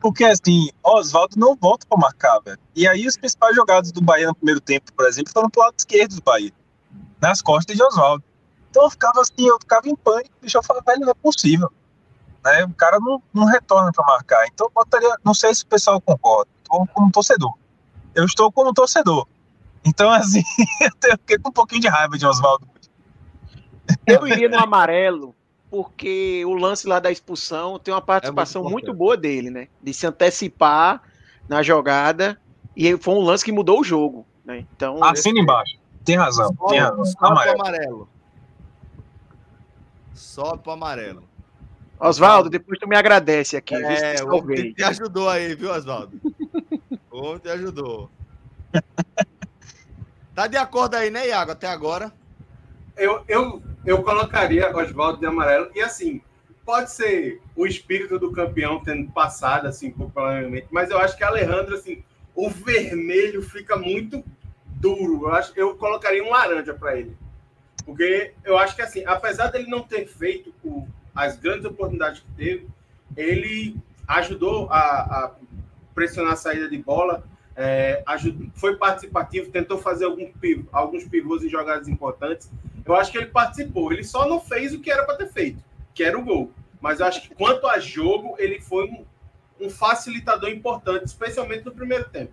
Porque assim, Oswaldo não volta para marcar, velho. E aí os principais jogados do Bahia no primeiro tempo, por exemplo, foram pro lado esquerdo do Bahia. Nas costas de Oswaldo. Então eu ficava assim, eu ficava em pânico, deixa eu falar, velho, não é possível né? O cara não, não retorna para marcar. Então, botaria, não sei se o pessoal concorda, estou como torcedor. Eu estou como torcedor. Então, assim, eu fiquei com um pouquinho de raiva de Oswaldo. Eu iria no amarelo, porque o lance lá da expulsão tem uma participação é muito, muito, boa dele, né? De se antecipar na jogada. E foi um lance que mudou o jogo. Né? Então, Assina é, embaixo. Tem razão. Sobe, tem razão. Sobe amarelo. amarelo. Sobe pro amarelo. Oswaldo, depois tu me agradece aqui. É, o homem te ajudou aí, viu, Oswaldo? o homem te ajudou. Tá de acordo aí, né, Iago, até agora? Eu, eu, eu colocaria Oswaldo de amarelo. E assim, pode ser o espírito do campeão tendo passado, assim, provavelmente, mas eu acho que Alejandro, assim, o vermelho fica muito duro. Eu, acho, eu colocaria um laranja para ele. Porque eu acho que, assim, apesar dele não ter feito o as grandes oportunidades que teve, ele ajudou a, a pressionar a saída de bola, é, ajudou, foi participativo, tentou fazer algum, alguns pivôs em jogadas importantes. Eu acho que ele participou, ele só não fez o que era para ter feito, que era o gol. Mas eu acho que quanto a jogo, ele foi um, um facilitador importante, especialmente no primeiro tempo.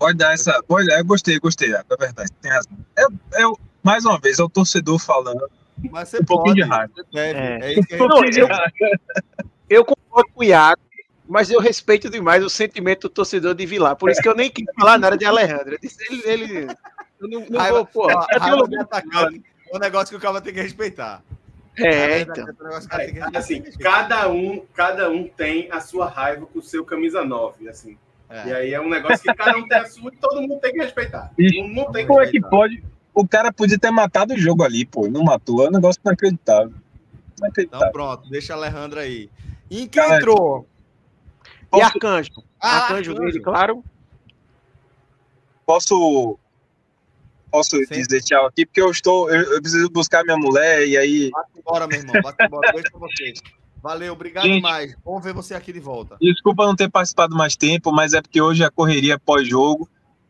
Pode dar essa. Pode dar, eu gostei, gostei. É verdade, tem razão. Eu, eu, mais uma vez, é o torcedor falando mas você um pode. De raiva. é. é isso que eu, concordo com o Iago, mas eu respeito demais o sentimento do torcedor de Vilar. Por isso que eu nem quis falar nada de Alejandro. ele. ele eu não, não vou, pô. é um negócio que o cara tem que respeitar. É, então. É é, assim, cada um, cada um tem a sua raiva com o seu camisa 9, assim. É. E aí é um negócio que cada um tem a sua e todo mundo tem que respeitar. E, não tem que respeitar. como é que pode o cara podia ter matado o jogo ali, pô. Não matou. É um negócio inacreditável. inacreditável. Então pronto, deixa a Alejandra aí. E quem entrou? Posso... E Arcanjo. Ah, Arcanjo, Arcanjo dele, claro. Posso posso Sim. dizer tchau aqui, porque eu estou. Eu, eu, preciso buscar minha mulher e aí. Bate embora, meu irmão. Bate embora. Beijo pra você. Valeu, obrigado Gente, mais. Vamos ver você aqui de volta. Desculpa não ter participado mais tempo, mas é porque hoje a é correria pós-jogo.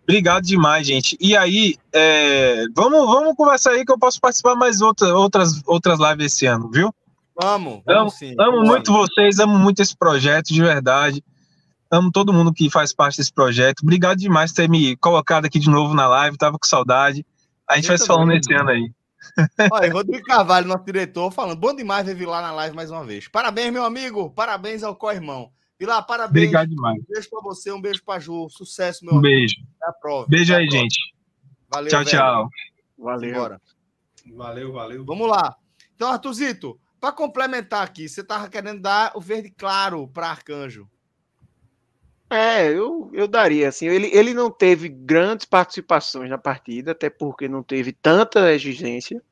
Obrigado demais, gente. E aí, é, vamos, vamos conversar aí que eu posso participar mais outra, outras, outras lives esse ano, viu? Amo, amo, sim. Amo vamos. muito vocês, amo muito esse projeto, de verdade. Amo todo mundo que faz parte desse projeto. Obrigado demais por ter me colocado aqui de novo na live, tava com saudade. A gente vai se falando esse ano aí. Olha, Rodrigo Carvalho, nosso diretor, falando. Bom demais ver lá na live mais uma vez. Parabéns, meu amigo. Parabéns ao co-irmão. Pilar, parabéns. Obrigado demais. Um beijo para você, um beijo para Ju. Sucesso, meu um amigo. beijo. Até a prova. Beijo aí, prova. gente. Valeu, tchau, velho. tchau. Valeu. Bora. Valeu, valeu. Vamos lá. Então, Artuzito, para complementar aqui, você tava querendo dar o verde claro para Arcanjo. É, eu, eu daria assim. Ele, ele não teve grandes participações na partida, até porque não teve tanta exigência.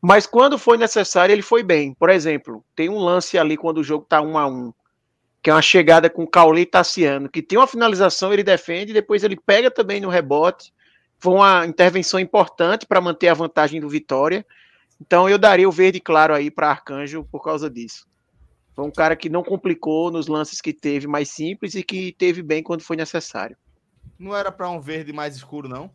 Mas quando foi necessário, ele foi bem. Por exemplo, tem um lance ali quando o jogo está um a um, que é uma chegada com Caulei Tassiano, que tem uma finalização, ele defende, depois ele pega também no rebote. Foi uma intervenção importante para manter a vantagem do Vitória. Então eu daria o verde claro aí para Arcanjo por causa disso. Foi um cara que não complicou nos lances que teve mais simples e que teve bem quando foi necessário. Não era para um verde mais escuro, não?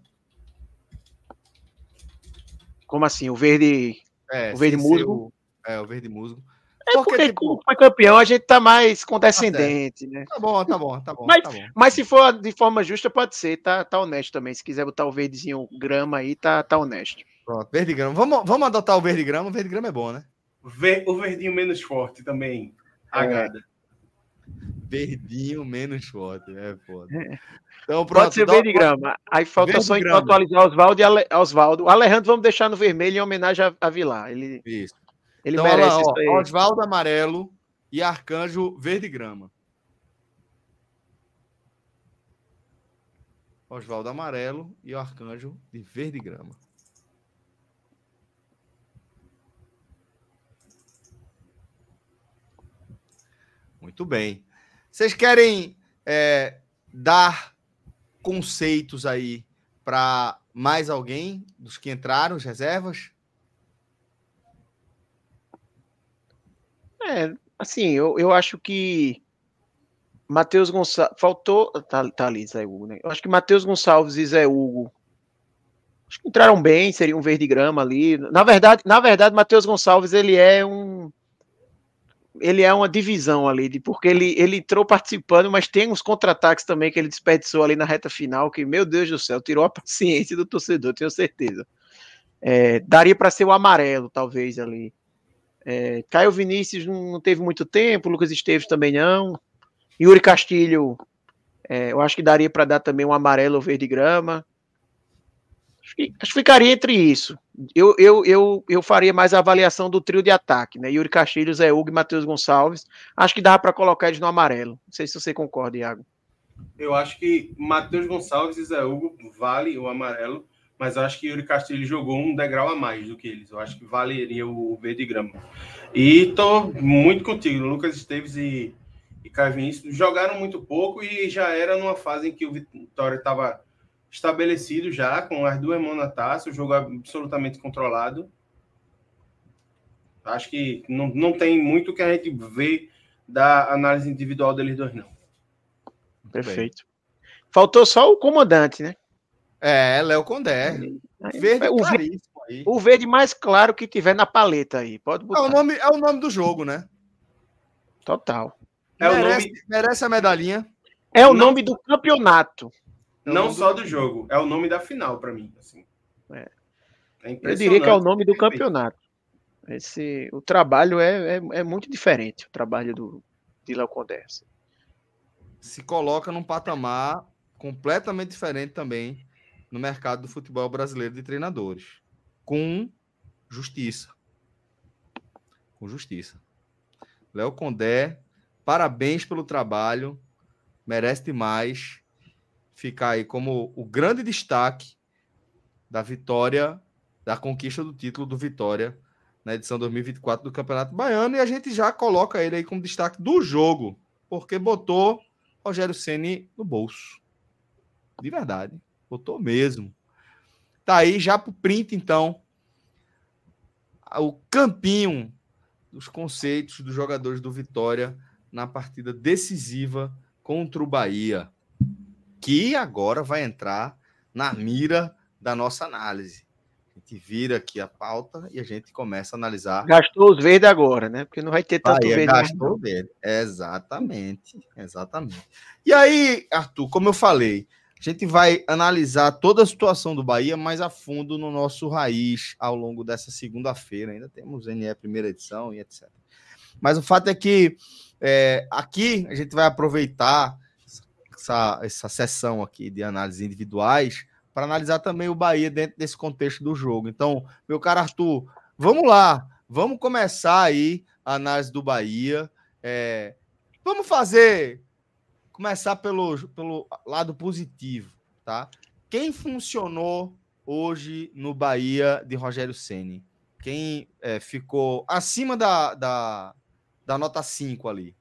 Como assim? O verde. É, o verde musgo? O, é, o verde musgo. É porque, porque tipo, como foi campeão, a gente tá mais condescendente, tá né? Tá bom, tá bom, tá bom. Mas, tá bom. mas se for de forma justa, pode ser, tá, tá honesto também. Se quiser botar o verdezinho grama aí, tá, tá honesto. Pronto, verde grama. Vamos, vamos adotar o verde grama, o verde grama é bom, né? Ver, o verdinho menos forte também. É. Agrada. É. Verdinho menos forte, é foda. É. Então, pronto, Pode ser verde grama. Aí falta verde só atualizar Oswaldo e Ale... Oswaldo. Alejandro, vamos deixar no vermelho em homenagem a, a Vilar. Ele... Isso. Ele então, merece olha lá, Oswaldo Amarelo e Arcanjo Verde Grama. Oswaldo Amarelo e o Arcanjo de Verde Grama. Muito bem. Vocês querem é, dar conceitos aí para mais alguém dos que entraram, as reservas? É, assim, eu, eu acho que Matheus Gonçalves. Faltou. Tá, tá ali, Zé Hugo, né? Eu acho que Matheus Gonçalves e Zé Hugo. Acho que entraram bem, seria um verde grama ali. Na verdade, na verdade, Matheus Gonçalves ele é um ele é uma divisão ali, de, porque ele, ele entrou participando, mas tem uns contra-ataques também que ele desperdiçou ali na reta final, que, meu Deus do céu, tirou a paciência do torcedor, tenho certeza. É, daria para ser o amarelo, talvez, ali. É, Caio Vinícius não teve muito tempo, Lucas Esteves também não. Yuri Castilho, é, eu acho que daria para dar também um amarelo ou verde grama. Acho que, acho que ficaria entre isso. Eu, eu, eu, eu faria mais a avaliação do trio de ataque, né? Yuri Castilho, Zé Hugo e Matheus Gonçalves. Acho que dá para colocar eles no amarelo. Não sei se você concorda, Iago. Eu acho que Matheus Gonçalves e Zé Hugo vale o amarelo mas acho que Yuri Castilho jogou um degrau a mais do que eles. Eu acho que valeria o verde grama. E tô muito contigo, Lucas Esteves e, e Caio Vinícius jogaram muito pouco e já era numa fase em que o Vitória estava estabelecido já, com as duas mãos na taça, o jogo absolutamente controlado. Acho que não, não tem muito que a gente ver da análise individual deles dois, não. Perfeito. Faltou só o comandante, né? É, Léo Condé. Aí, verde é o verde, aí. o verde mais claro que tiver na paleta aí. Pode botar. É o nome, é o nome do jogo, né? Total. É merece, nome... merece a medalhinha. É o Não... nome do campeonato. É Não só do... jogo, é o nome da final para mim. Assim. É. É Eu diria que é o nome do campeonato. Esse, o trabalho é, é, é, muito diferente, o trabalho do, de Léo Condé. Assim. Se coloca num patamar completamente diferente também no mercado do futebol brasileiro de treinadores. Com justiça. Com justiça. Léo Condé, parabéns pelo trabalho, merece demais ficar aí como o grande destaque da vitória, da conquista do título do Vitória na edição 2024 do Campeonato Baiano e a gente já coloca ele aí como destaque do jogo, porque botou Rogério Ceni no bolso. De verdade. Botou mesmo. Tá aí já pro print, então. O campinho dos conceitos dos jogadores do Vitória na partida decisiva contra o Bahia, que agora vai entrar na mira da nossa análise. A gente vira aqui a pauta e a gente começa a analisar. Gastou os verdes agora, né? Porque não vai ter tanto Bahia verde. Gastou verde. Exatamente, exatamente. E aí, Arthur, como eu falei, a gente vai analisar toda a situação do Bahia mais a fundo no nosso raiz ao longo dessa segunda-feira. Ainda temos NE primeira edição e etc. Mas o fato é que é, aqui a gente vai aproveitar essa, essa sessão aqui de análises individuais para analisar também o Bahia dentro desse contexto do jogo. Então, meu cara Arthur, vamos lá, vamos começar aí a análise do Bahia. É, vamos fazer começar pelo, pelo lado positivo, tá? Quem funcionou hoje no Bahia de Rogério Ceni? Quem é, ficou acima da, da, da nota 5 ali?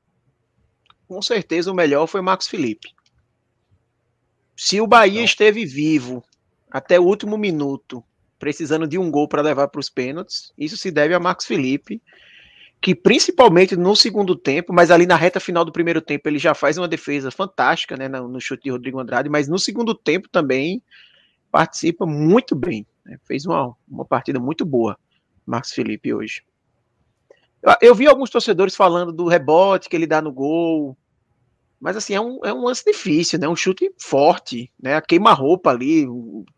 Com certeza o melhor foi Marcos Felipe. Se o Bahia Não. esteve vivo até o último minuto, precisando de um gol para levar para os pênaltis, isso se deve a Marcos Felipe que principalmente no segundo tempo, mas ali na reta final do primeiro tempo ele já faz uma defesa fantástica, né, no chute de Rodrigo Andrade, mas no segundo tempo também participa muito bem, né, fez uma, uma partida muito boa, Marcos Felipe hoje. Eu vi alguns torcedores falando do rebote que ele dá no gol, mas assim, é um, é um lance difícil, né, um chute forte, né, queima-roupa ali,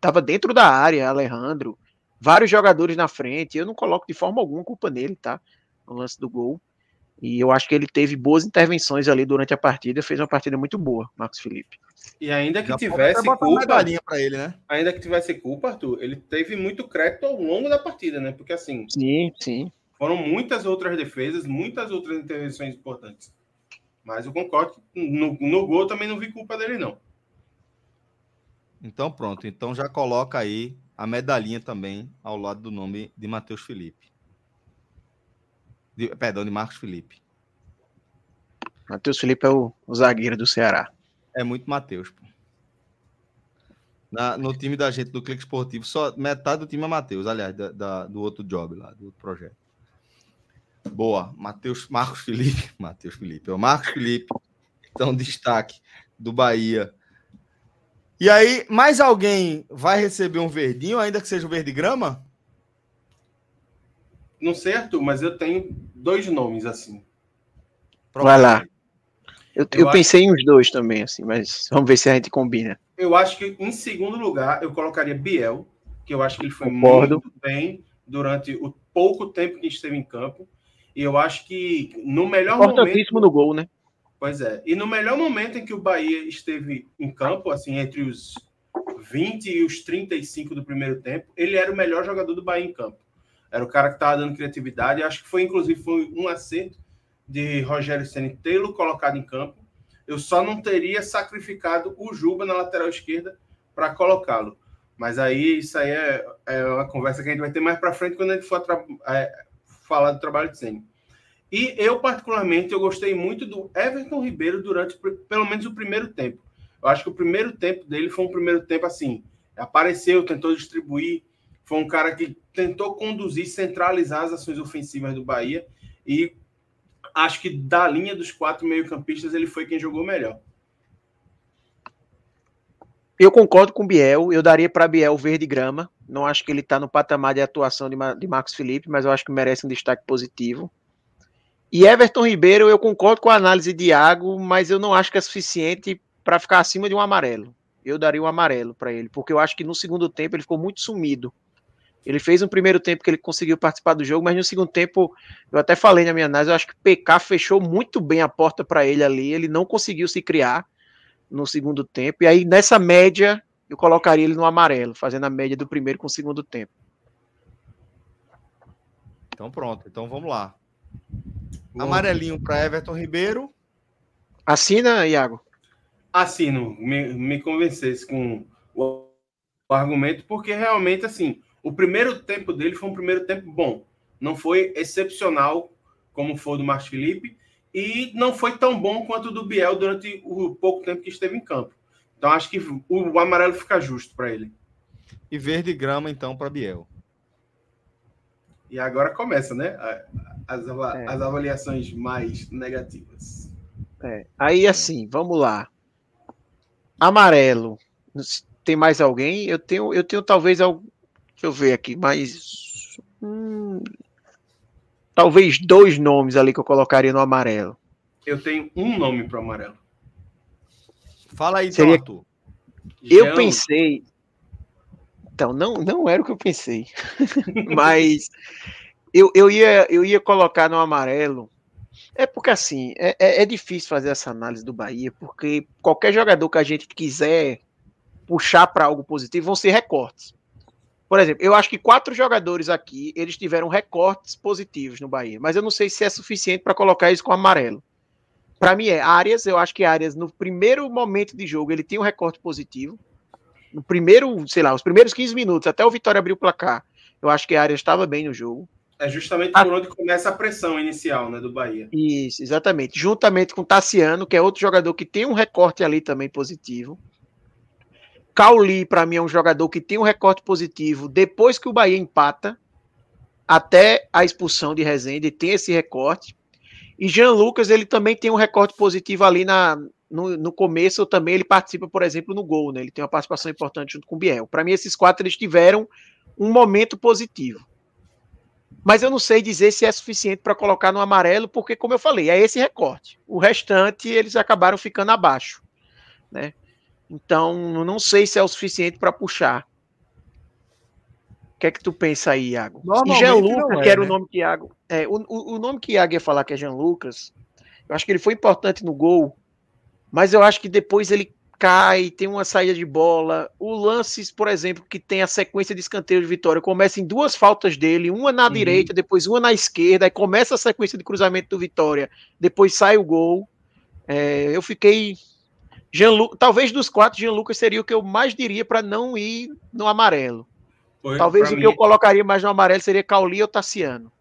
tava dentro da área, Alejandro, vários jogadores na frente, eu não coloco de forma alguma culpa nele, tá? no lance do gol. E eu acho que ele teve boas intervenções ali durante a partida, fez uma partida muito boa, Marcos Felipe. E ainda que Já tivesse culpa, para ele, né? Ainda que tivesse culpa, Arthur, ele teve muito crédito ao longo da partida, né? Porque assim, sim, sim. Foram muitas outras defesas, muitas outras intervenções importantes. Mas eu concordo que no, no gol também não vi culpa dele não. Então pronto, então já coloca aí a medalhinha também ao lado do nome de Matheus Felipe. De, perdão, de Marcos Felipe. Matheus Felipe é o, o zagueiro do Ceará. É muito Matheus, pô. Na, no time da gente do Clique Esportivo, só metade do time é Matheus, aliás, da, da, do outro job lá, do outro projeto. Boa, Matheus, Marcos Felipe, Matheus Felipe, é o Marcos Felipe, então destaque do Bahia. E aí, mais alguém vai receber um verdinho, ainda que seja o verde grama? Não certo, mas eu tenho dois nomes, assim. Vai lá. Eu, eu, eu pensei acho... em uns dois também, assim, mas vamos ver se a gente combina. Eu acho que, em segundo lugar, eu colocaria Biel, que eu acho que ele foi Concordo. muito bem durante o pouco tempo que esteve em campo. E eu acho que no melhor momento. no gol, né? Pois é. E no melhor momento em que o Bahia esteve em campo, assim, entre os 20 e os 35 do primeiro tempo, ele era o melhor jogador do Bahia em campo. Era o cara que estava dando criatividade. Acho que foi, inclusive, foi um acerto de Rogério Senna tê-lo colocado em campo. Eu só não teria sacrificado o Juba na lateral esquerda para colocá-lo. Mas aí isso aí é, é, uma conversa que a gente vai ter mais para frente quando a gente for é, falar do trabalho de Senna. E eu, particularmente, eu gostei muito do Everton Ribeiro durante pelo menos o primeiro tempo. Eu acho que o primeiro tempo dele foi um primeiro tempo assim, apareceu, tentou distribuir, foi um cara que tentou conduzir, centralizar as ações ofensivas do Bahia e acho que da linha dos quatro meio-campistas ele foi quem jogou melhor. Eu concordo com o Biel, eu daria para Biel verde grama. Não acho que ele está no patamar de atuação de, Ma de Marcos Felipe, mas eu acho que merece um destaque positivo. E Everton Ribeiro, eu concordo com a análise de Iago, mas eu não acho que é suficiente para ficar acima de um amarelo. Eu daria um amarelo para ele, porque eu acho que no segundo tempo ele ficou muito sumido. Ele fez um primeiro tempo que ele conseguiu participar do jogo, mas no segundo tempo, eu até falei na minha análise, eu acho que PK fechou muito bem a porta para ele ali, ele não conseguiu se criar no segundo tempo. E aí nessa média, eu colocaria ele no amarelo, fazendo a média do primeiro com o segundo tempo. Então pronto, então vamos lá. Amarelinho para Everton Ribeiro. Assina, Iago. Assino, me, me convencesse com o argumento, porque realmente assim, o primeiro tempo dele foi um primeiro tempo bom. Não foi excepcional como foi o do Marcos Felipe e não foi tão bom quanto o do Biel durante o pouco tempo que esteve em campo. Então acho que o amarelo fica justo para ele. E verde grama então para Biel. E agora começa, né? As, av é. as avaliações mais negativas. É. Aí assim, vamos lá. Amarelo. Tem mais alguém? Eu tenho, eu tenho talvez algum Deixa eu ver aqui, mais. Hum, talvez dois nomes ali que eu colocaria no amarelo. Eu tenho um nome para amarelo. Fala aí, Seria... Então, eu Jean... pensei. Então, não, não era o que eu pensei. Mas eu, eu, ia, eu ia colocar no amarelo. É porque assim, é, é, é difícil fazer essa análise do Bahia, porque qualquer jogador que a gente quiser puxar para algo positivo vão ser recortes. Por exemplo, eu acho que quatro jogadores aqui, eles tiveram recortes positivos no Bahia, mas eu não sei se é suficiente para colocar isso com amarelo. Para mim é Arias, eu acho que Arias no primeiro momento de jogo, ele tem um recorte positivo. No primeiro, sei lá, os primeiros 15 minutos, até o Vitória abrir o placar, eu acho que Arias estava bem no jogo. É justamente por onde começa a pressão inicial né, do Bahia. Isso, exatamente. Juntamente com o Tassiano, que é outro jogador que tem um recorte ali também positivo. Cauli, para mim, é um jogador que tem um recorte positivo depois que o Bahia empata, até a expulsão de Rezende, tem esse recorte. E Jean Lucas, ele também tem um recorte positivo ali na, no, no começo, também ele participa, por exemplo, no gol, né? Ele tem uma participação importante junto com o Biel. Para mim, esses quatro, eles tiveram um momento positivo. Mas eu não sei dizer se é suficiente para colocar no amarelo, porque, como eu falei, é esse recorte. O restante, eles acabaram ficando abaixo, né? Então, não sei se é o suficiente para puxar. O que é que tu pensa aí, Iago? E Jean Lucas, é, que era né? o nome que Iago. É, o, o, nome que Iago ia falar, que é Jean Lucas, eu acho que ele foi importante no gol, mas eu acho que depois ele cai, tem uma saída de bola. O Lances, por exemplo, que tem a sequência de escanteio de vitória, começa em duas faltas dele, uma na uhum. direita, depois uma na esquerda, aí começa a sequência de cruzamento do Vitória, depois sai o gol. É, eu fiquei Jean talvez dos quatro, Jean Lucas seria o que eu mais diria para não ir no amarelo. Foi, talvez o mim... que eu é- colocaria mais no amarelo seria Cauli ou Tassiano.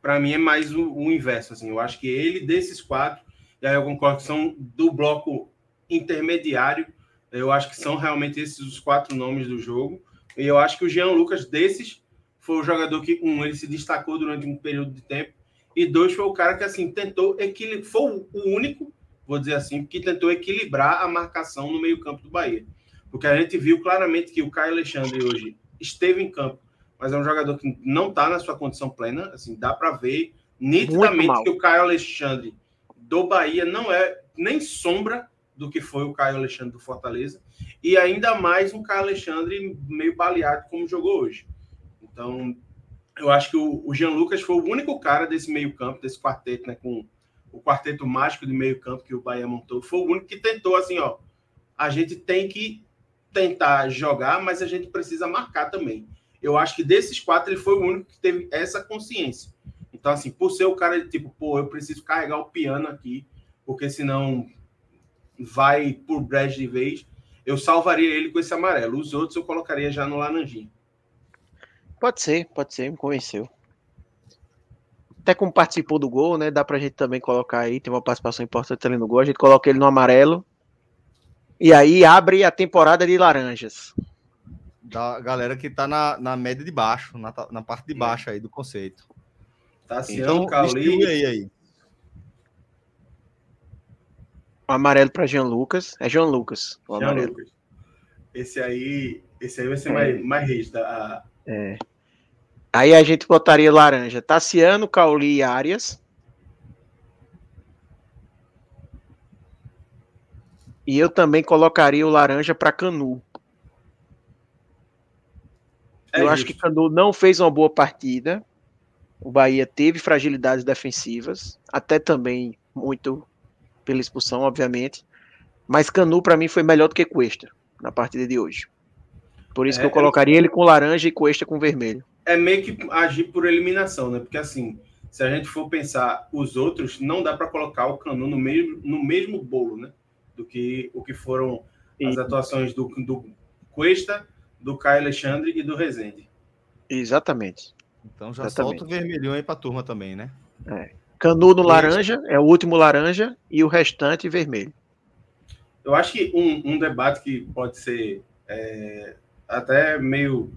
Para mim é mais o, o, inverso. Assim, eu acho que ele, desses quatro, e aí eu concordo que são do bloco intermediário, eu acho que são realmente esses os quatro nomes do jogo. E eu acho que o Jean Lucas, desses, foi o jogador que, um, ele se destacou durante um período de tempo, e dois, foi o cara que, assim, tentou equilibrar, foi o único vou dizer assim, que tentou equilibrar a marcação no meio-campo do Bahia. Porque a gente viu claramente que o Caio Alexandre hoje esteve em campo, mas é um jogador que não está na sua condição plena, assim, dá para ver nitidamente que o Caio Alexandre do Bahia não é nem sombra do que foi o Caio Alexandre do Fortaleza, e ainda mais um Caio Alexandre meio baleado como jogou hoje. Então, eu acho que o Jean Lucas foi o único cara desse meio campo, desse quarteto, né, com o quarteto mágico de meio campo que o Bahia montou, foi o único que tentou assim, ó, a gente tem que tentar jogar, mas a gente precisa marcar também. Eu acho que desses quatro ele foi o único que teve essa consciência. Então assim, por ser o cara de tipo, pô, eu preciso carregar o piano aqui, porque senão vai por brejo de vez, eu salvaria ele com esse amarelo. Os outros eu colocaria já no laranjinho. Pode ser, pode ser, me convenceu até como participou do gol, né? Dá pra gente também colocar aí, tem uma participação importante ali no gol. A gente coloca ele no amarelo. E aí abre a temporada de laranjas. Da galera que tá na, na média de baixo, na, na parte de baixo aí do conceito. Tá assim. então, Cauli. Aí, aí. Amarelo para Jean Lucas. É Jean Lucas. O Jean amarelo. Lucas. Esse aí, esse aí vai ser é. mais, mais rígido. A... É. Aí a gente botaria laranja. Tassiano, Cauli e Arias. E eu também colocaria o laranja para Canu. É eu isso. acho que Canu não fez uma boa partida. O Bahia teve fragilidades defensivas, até também muito pela expulsão, obviamente. Mas Canu, para mim, foi melhor do que Cuesta na partida de hoje. Por isso é, que eu colocaria ele com laranja e Cuesta com vermelho é meio que agir por eliminação, né? Porque assim, se a gente for pensar os outros, não dá para colocar o cano no mesmo, no mesmo bolo, né? Do que o que foram as atuações do, do Cuesta, do Caio Alexandre e do Rezende. Exatamente. Então já Exatamente. solta o vermelhão aí para a turma também, né? É. no laranja, é o último laranja, e o restante vermelho. Eu acho que um, um debate que pode ser é, até meio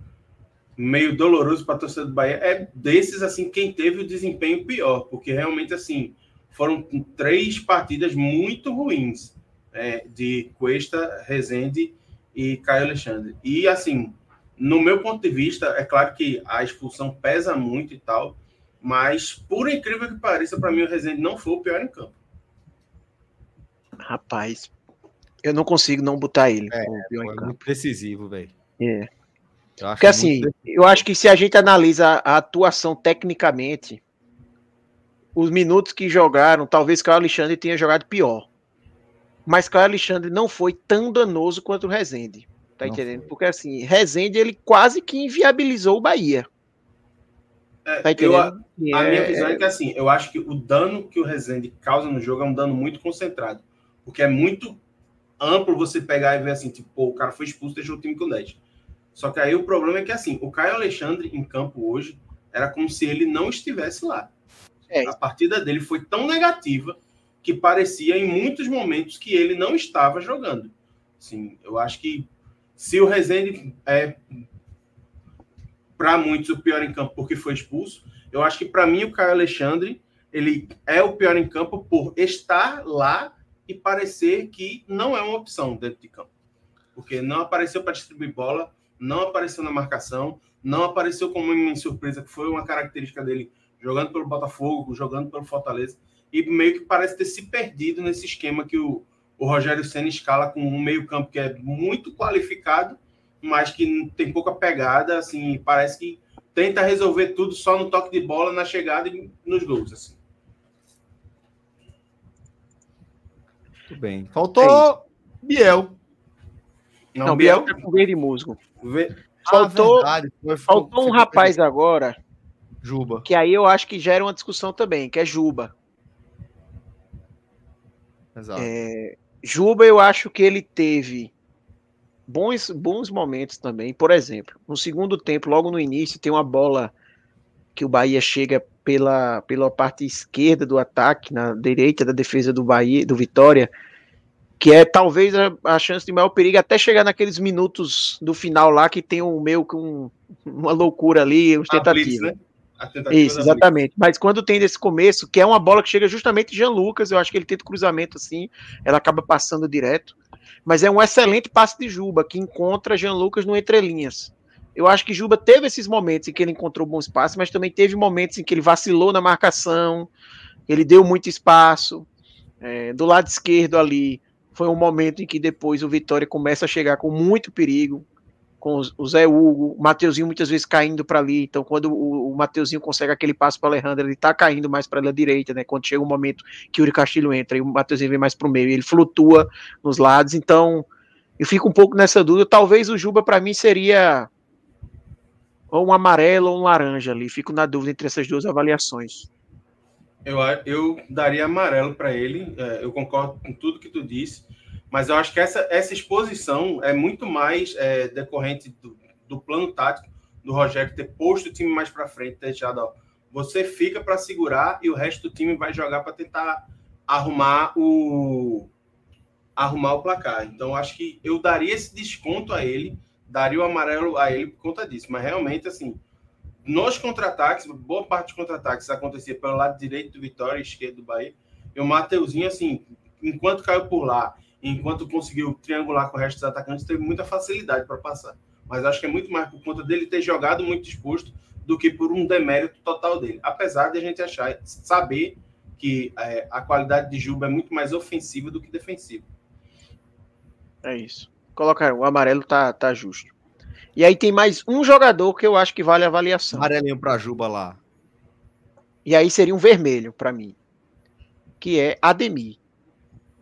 meio doloroso para a torcida do Bahia. É desses, assim, quem teve o desempenho pior, porque realmente, assim, foram três partidas muito ruins é, de Cuesta, Rezende e Caio Alexandre. E, assim, no meu ponto de vista, é claro que a expulsão pesa muito e tal, mas, por incrível que pareça, para mim o Rezende não foi o pior em campo. Rapaz, eu não consigo não botar ele. É, foi é decisivo, velho. É. Eu Porque assim, eu acho que se a gente analisa a atuação tecnicamente, os minutos que jogaram, talvez Carlos Alexandre tenha jogado pior. Mas Carlos Alexandre não foi tão danoso quanto o Rezende. Tá não entendendo? Foi. Porque assim, Rezende ele quase que inviabilizou o Bahia. É, tá eu, a, a minha é. visão é que assim, eu acho que o dano que o Rezende causa no jogo é um dano muito concentrado. Porque é muito amplo você pegar e ver assim, tipo, pô, o cara foi expulso, deixou o time com 10. Só que aí o problema é que, assim, o Caio Alexandre em campo hoje era como se ele não estivesse lá. É. A partida dele foi tão negativa que parecia em muitos momentos que ele não estava jogando. sim eu acho que se o Rezende é para muitos o pior em campo porque foi expulso, eu acho que para mim o Caio Alexandre ele é o pior em campo por estar lá e parecer que não é uma opção dentro de campo. Porque não apareceu para distribuir bola, não apareceu na marcação, não apareceu como uma surpresa, que foi uma característica dele jogando pelo Botafogo, jogando pelo Fortaleza, e meio que parece ter se perdido nesse esquema que o, o Rogério Senna escala com um meio-campo que é muito qualificado, mas que tem pouca pegada, assim, parece que tenta resolver tudo só no toque de bola, na chegada e nos gols, assim. Muito bem. Faltou é Biel. Não, não Biel? Biel tá com verde musgo. Ve... Ah, faltou, verdade, foi, faltou um rapaz agora. Juba. Que aí eu acho que gera uma discussão também, que é Juba. Exato. É, Juba, eu acho que ele teve bons, bons momentos também. Por exemplo, no segundo tempo, logo no início, tem uma bola que o Bahia chega pela, pela parte esquerda do ataque, na direita da defesa do Bahia, do Vitória que é talvez a, a, chance de maior perigo até chegar naqueles minutos do final lá que tem um meio que um, uma loucura ali, uns tentativas. Né? Isso, exatamente. Mas quando tem desse começo, que é uma bola que chega justamente Jean Lucas, eu acho que ele tenta o cruzamento assim, ela acaba passando direto. Mas é um excelente passe de Juba, que encontra Jean Lucas no entrelinhas. Eu acho que Juba teve esses momentos em que ele encontrou bom espaço, mas também teve momentos em que ele vacilou na marcação, ele deu muito espaço. É, do lado esquerdo ali, foi um momento em que depois o Vitória começa a chegar com muito perigo, com o Zé Hugo, o Mateuzinho muitas vezes caindo para ali. Então, quando o, o Mateuzinho consegue aquele passo para Alejandro, ele está caindo mais para a direita, né? Quando chega o um momento que o Uri Castilho entra e o Mateuzinho vem mais para o meio, ele flutua nos lados. Então, eu fico um pouco nessa dúvida. Talvez o Juba para mim seria ou um amarelo ou um laranja ali. Fico na dúvida entre essas duas avaliações. Eu, eu daria amarelo para ele. É, eu concordo com tudo que tu disse. Mas eu acho que essa, essa exposição é muito mais é, decorrente do, do, plano tático do Rogério ter posto o time mais para frente, ter deixado, ó, você fica para segurar e o resto do time vai jogar para tentar arrumar o arrumar o placar. Então acho que eu daria esse desconto a ele, daria o amarelo a ele por conta disso, mas realmente assim, nos contra-ataques, boa parte dos contra-ataques acontecia pelo lado direito do Vitória e esquerdo do Bahia. E o Mateuzinho assim, enquanto caiu por lá, enquanto conseguiu triangular com o resto dos atacantes, teve muita facilidade para passar. Mas acho que é muito mais por conta dele ter jogado muito disposto do que por um demérito total dele. Apesar de a gente achar, saber que é, a qualidade de Juba é muito mais ofensiva do que defensiva. É isso. Coloca o amarelo tá, tá justo. E aí tem mais um jogador que eu acho que vale a avaliação. Amarelinho para Juba lá. E aí seria um vermelho para mim, que é Ademir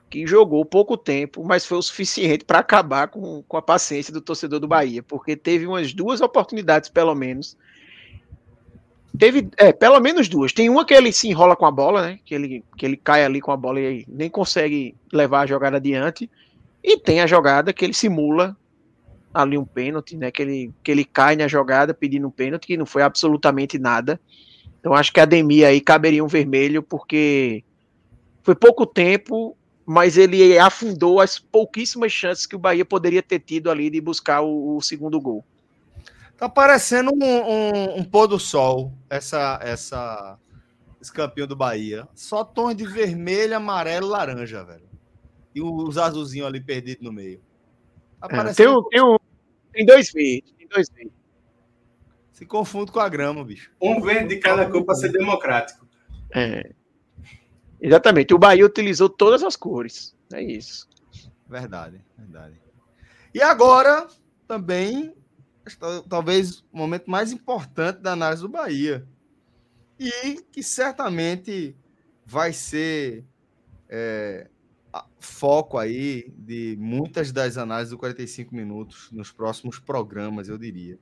que jogou pouco tempo, mas foi o suficiente para acabar com, com a paciência do torcedor do Bahia, porque teve umas duas oportunidades, pelo menos. Teve, é, pelo menos duas. Tem uma que ele se enrola com a bola, né? Que ele, que ele cai ali com a bola e nem consegue levar a jogada adiante. E tem a jogada que ele simula ali um pênalti, né? Que ele, que ele cai na jogada pedindo um pênalti, que não foi absolutamente nada. Então acho que a Demi aí caberia um vermelho, porque foi pouco tempo mas ele afundou as pouquíssimas chances que o Bahia poderia ter tido ali de buscar o, o segundo gol. Tá parecendo um, um, um, pôr do sol essa, essa, esse campeão do Bahia. Só tons de vermelho, amarelo, laranja, velho. E os azulzinhos ali perdidos no meio. Tá é, tem, um, tem, um, tem dois filhos. Tem dois Se confunde com a grama, bicho. Um verde de cada cor para ser democrático. É. Exatamente. O Bahia utilizou todas as cores. É isso. Verdade, verdade. E agora, também, tá, talvez o momento mais importante da análise do Bahia. E que certamente vai ser é, foco aí de muitas das análises do 45 Minutos nos próximos programas, eu diria.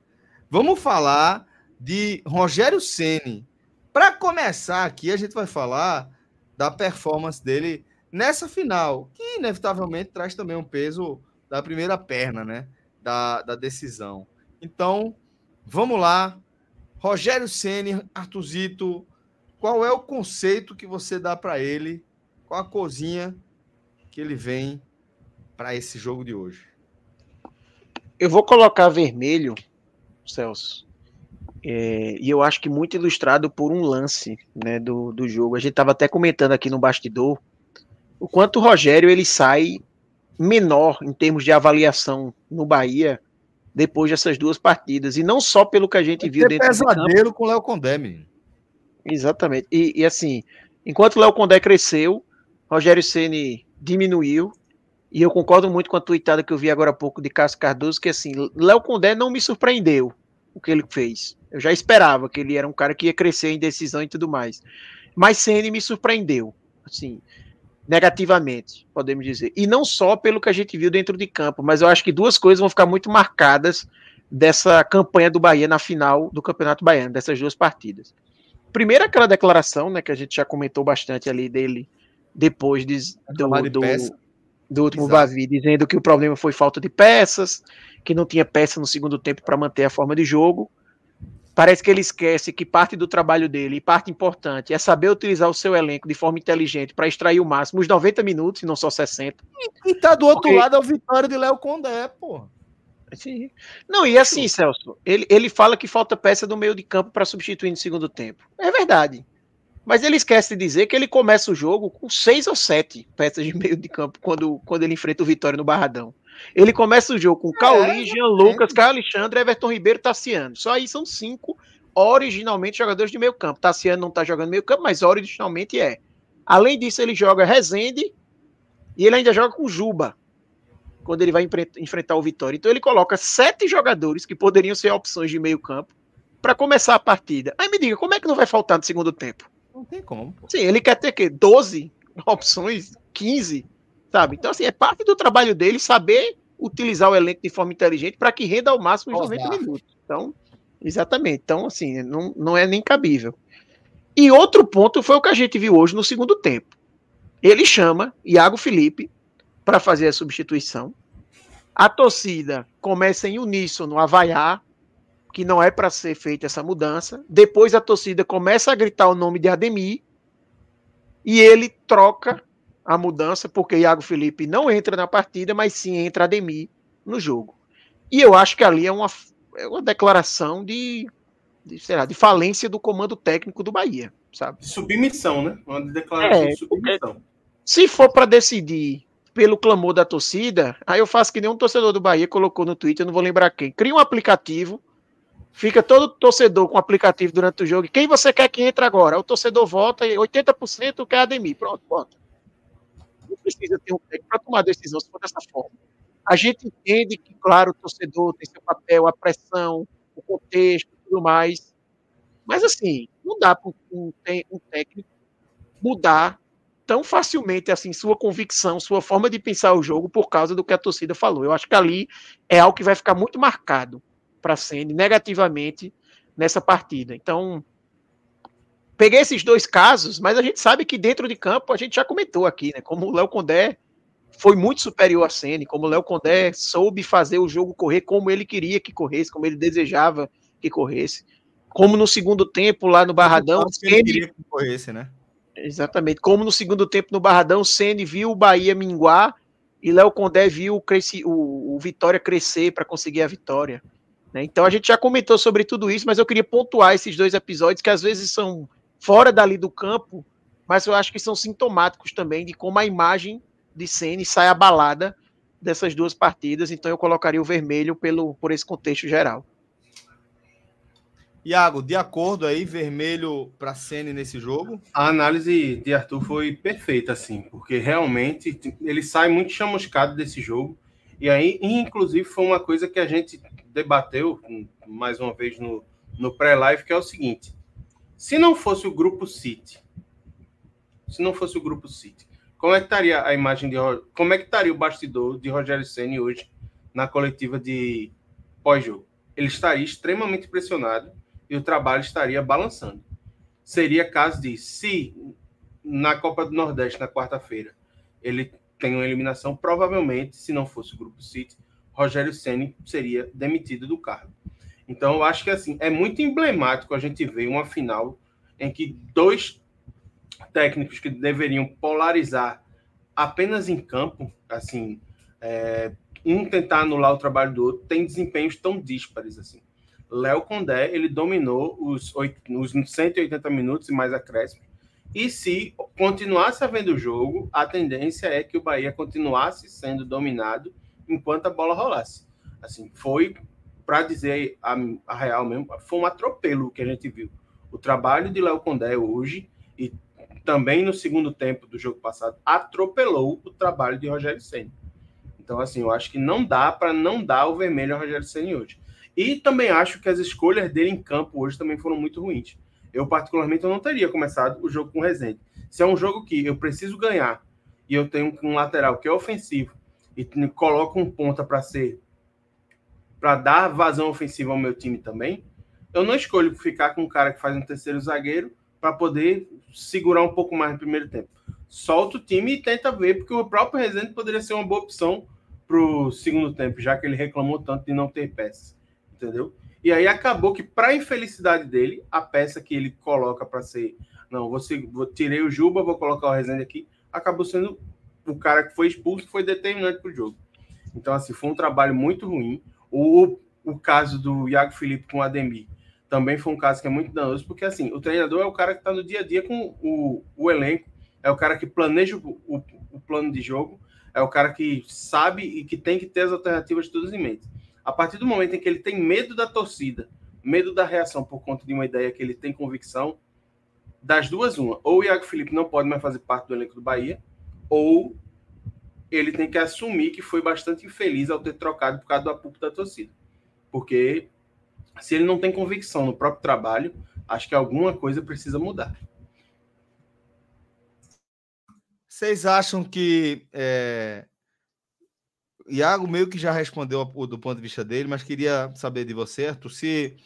Vamos falar de Rogério Ceni. Para começar aqui, a gente vai falar da performance dele nessa final, que inevitavelmente traz também um peso da primeira perna, né? Da, da decisão. Então, vamos lá. Rogério Ceni, Artuzito, qual é o conceito que você dá para ele? Qual a cozinha que ele vem para esse jogo de hoje? Eu vou colocar vermelho, Celso, é, e eu acho que muito ilustrado por um lance né, do, do jogo. A gente estava até comentando aqui no bastidor o quanto o Rogério ele sai menor em termos de avaliação no Bahia depois dessas duas partidas. E não só pelo que a gente Vai viu dentro pesadelo do campo. com o Léo Condé, menino. Exatamente. E, e, assim, enquanto o Léo Condé cresceu, Rogério Ceni diminuiu. E eu concordo muito com a tuitada que eu vi agora há pouco de Cássio Cardoso, que assim, Léo Condé não me surpreendeu o que ele fez. Eu já esperava que ele era um cara que ia crescer em decisão e tudo mais. Mas Senna me surpreendeu, assim, negativamente, podemos dizer. E não só pelo que a gente viu dentro de campo, mas eu acho que duas coisas vão ficar muito marcadas dessa campanha do Bahia na final do Campeonato Baiano, dessas duas partidas. Primeiro, aquela declaração, né, que a gente já comentou bastante ali dele depois de, do, do, do, último Exato. Bavi, dizendo que o problema foi falta de peças, que não tinha peça no segundo tempo para manter a forma de jogo. Parece que ele esquece que parte do trabalho dele, e parte importante, é saber utilizar o seu elenco de forma inteligente para extrair o máximo, os 90 minutos, e não só 60. E, tá do outro Porque... lado a vitória de Léo Condé, pô. Não, e assim, Celso, ele, ele fala que falta peça do meio de campo para substituir no segundo tempo. É verdade. Mas ele esquece de dizer que ele começa o jogo com seis ou sete peças de meio de campo quando, quando ele enfrenta o Vitória no Barradão. Ele começa o jogo com Cauli, é, Jean Lucas, Caio Alexandre, Everton Ribeiro, Tassiano. Só aí são cinco, originalmente, jogadores de meio campo. Tassiano não está jogando meio campo, mas originalmente é. Além disso, ele joga Rezende e ele ainda joga com Juba, quando ele vai enfrentar o Vitória. Então ele coloca sete jogadores que poderiam ser opções de meio campo para começar a partida. Aí me diga, como é que não vai faltar no segundo tempo? Não tem como. Sim, ele quer ter que 12 opções, 15 Sabe? Então, assim, é parte do trabalho dele saber utilizar o elenco de forma inteligente para que renda ao máximo os 90 minutos. Então, exatamente. Então, assim, não, não é nem cabível. E outro ponto foi o que a gente viu hoje no segundo tempo. Ele chama Iago Felipe para fazer a substituição. A torcida começa em uníssono a vaiar, que não é para ser feita essa mudança. Depois a torcida começa a gritar o nome de Ademir e ele troca a mudança, porque Iago Felipe não entra na partida, mas sim entra Ademir no jogo. E eu acho que ali é uma, é uma declaração de, de, sei lá, de falência do comando técnico do Bahia, sabe? Submissão, né? Uma declaração é, de submissão. Se for para decidir pelo clamor da torcida, aí eu faço que nenhum torcedor do Bahia colocou no Twitter, não vou lembrar quem. Cria um aplicativo, fica todo torcedor com o aplicativo durante o jogo. E quem você quer que entre agora? O torcedor vota e 80% quer Ademir. Pronto, pronto não precisa ter um técnico para tomar decisão se for dessa forma. A gente entende que, claro, o torcedor tem seu papel, a pressão, o contexto, tudo mais. Mas, assim, não dá para um, um técnico mudar tão facilmente assim sua convicção, sua forma de pensar o jogo por causa do que a torcida falou. Eu acho que ali é algo que vai ficar muito marcado para Sene negativamente nessa partida. Então, peguei esses dois casos, mas a gente sabe que dentro de campo a gente já comentou aqui, né? Como o Léo Condé foi muito superior a Ceni, como o Léo Condé soube fazer o jogo correr como ele queria que corresse, como ele desejava que corresse. Como no segundo tempo lá no Barradão, Ceni queria que corresse, né? Exatamente. Como no segundo tempo no Barradão, Ceni viu o Bahia minguar e Léo Condé viu o, cresci, o, o Vitória crescer para conseguir a vitória. Né? Então a gente já comentou sobre tudo isso, mas eu queria pontuar esses dois episódios que às vezes são fora dali do campo, mas eu acho que são sintomáticos também de como a imagem de Ceni sai abalada dessas duas partidas, então eu colocaria o vermelho pelo, por esse contexto geral. Iago, de acordo aí, vermelho para Ceni nesse jogo? A análise de Arthur foi perfeita, assim, porque realmente ele sai muito chamuscado desse jogo. E aí, inclusive, foi uma coisa que a gente debateu mais uma vez no, no pré-live, que é o seguinte: se não fosse o grupo City, se não fosse o grupo City, como é que estaria a imagem de como é que estaria o bastidor de Rogério Ceni hoje na coletiva de pós-jogo? Ele estaria extremamente pressionado e o trabalho estaria balançando. Seria caso de se na Copa do Nordeste na quarta-feira ele tem uma eliminação, provavelmente, se não fosse o grupo City, Rogério Ceni seria demitido do cargo. Então, eu acho que assim, é muito emblemático a gente ver uma final em que dois técnicos que deveriam polarizar apenas em campo, assim, é, um tentar anular o trabalho do outro, tem desempenhos tão díspares assim. Léo Condé, ele dominou os, 8, os 180 minutos e mais acréscimo. E se continuasse havendo o jogo, a tendência é que o Bahia continuasse sendo dominado enquanto a bola rolasse. Assim, foi para dizer a, a, real mesmo, foi um atropelo que a gente viu. O trabalho de Léo Condé hoje e também no segundo tempo do jogo passado atropelou o trabalho de Rogério Ceni. Então assim, eu acho que não dá para não dar o vermelho a Rogério Ceni hoje. E também acho que as escolhas dele em campo hoje também foram muito ruins. Eu particularmente eu não teria começado o jogo com o Rezende. Se é um jogo que eu preciso ganhar e eu tenho um lateral que é ofensivo e coloco um ponta para ser para dar vazão ofensiva ao meu time também. Eu não escolho ficar com um cara que faz um terceiro zagueiro para poder segurar um pouco mais no primeiro tempo. Solta o time e tenta ver, porque o próprio Rezende poderia ser uma boa opção para o segundo tempo, já que ele reclamou tanto de não ter peças, entendeu? E aí acabou que, para infelicidade dele, a peça que ele coloca para ser, não, vou, vou tirei o Juba, vou colocar o Rezende aqui, acabou sendo o cara que foi expulso, foi determinante para o jogo. Então, assim, foi um trabalho muito ruim. O, o caso do Iago Felipe com o Ademir também foi um caso que é muito danoso, porque assim, o treinador é o cara que está no dia a dia com o, o elenco, é o cara que planeja o, o, o, plano de jogo, é o cara que sabe e que tem que ter as alternativas todas em mente. A partir do momento em que ele tem medo da torcida, medo da reação por conta de uma ideia que ele tem convicção, das duas, uma. Ou o Iago Felipe não pode mais fazer parte do elenco do Bahia, ou ele tem que assumir que foi bastante infeliz ao ter trocado por causa do apupo da torcida. Porque se ele não tem convicção no próprio trabalho, acho que alguma coisa precisa mudar. Vocês acham que. É... Iago meio que já respondeu do ponto de vista dele, mas queria saber de você, Arthur, se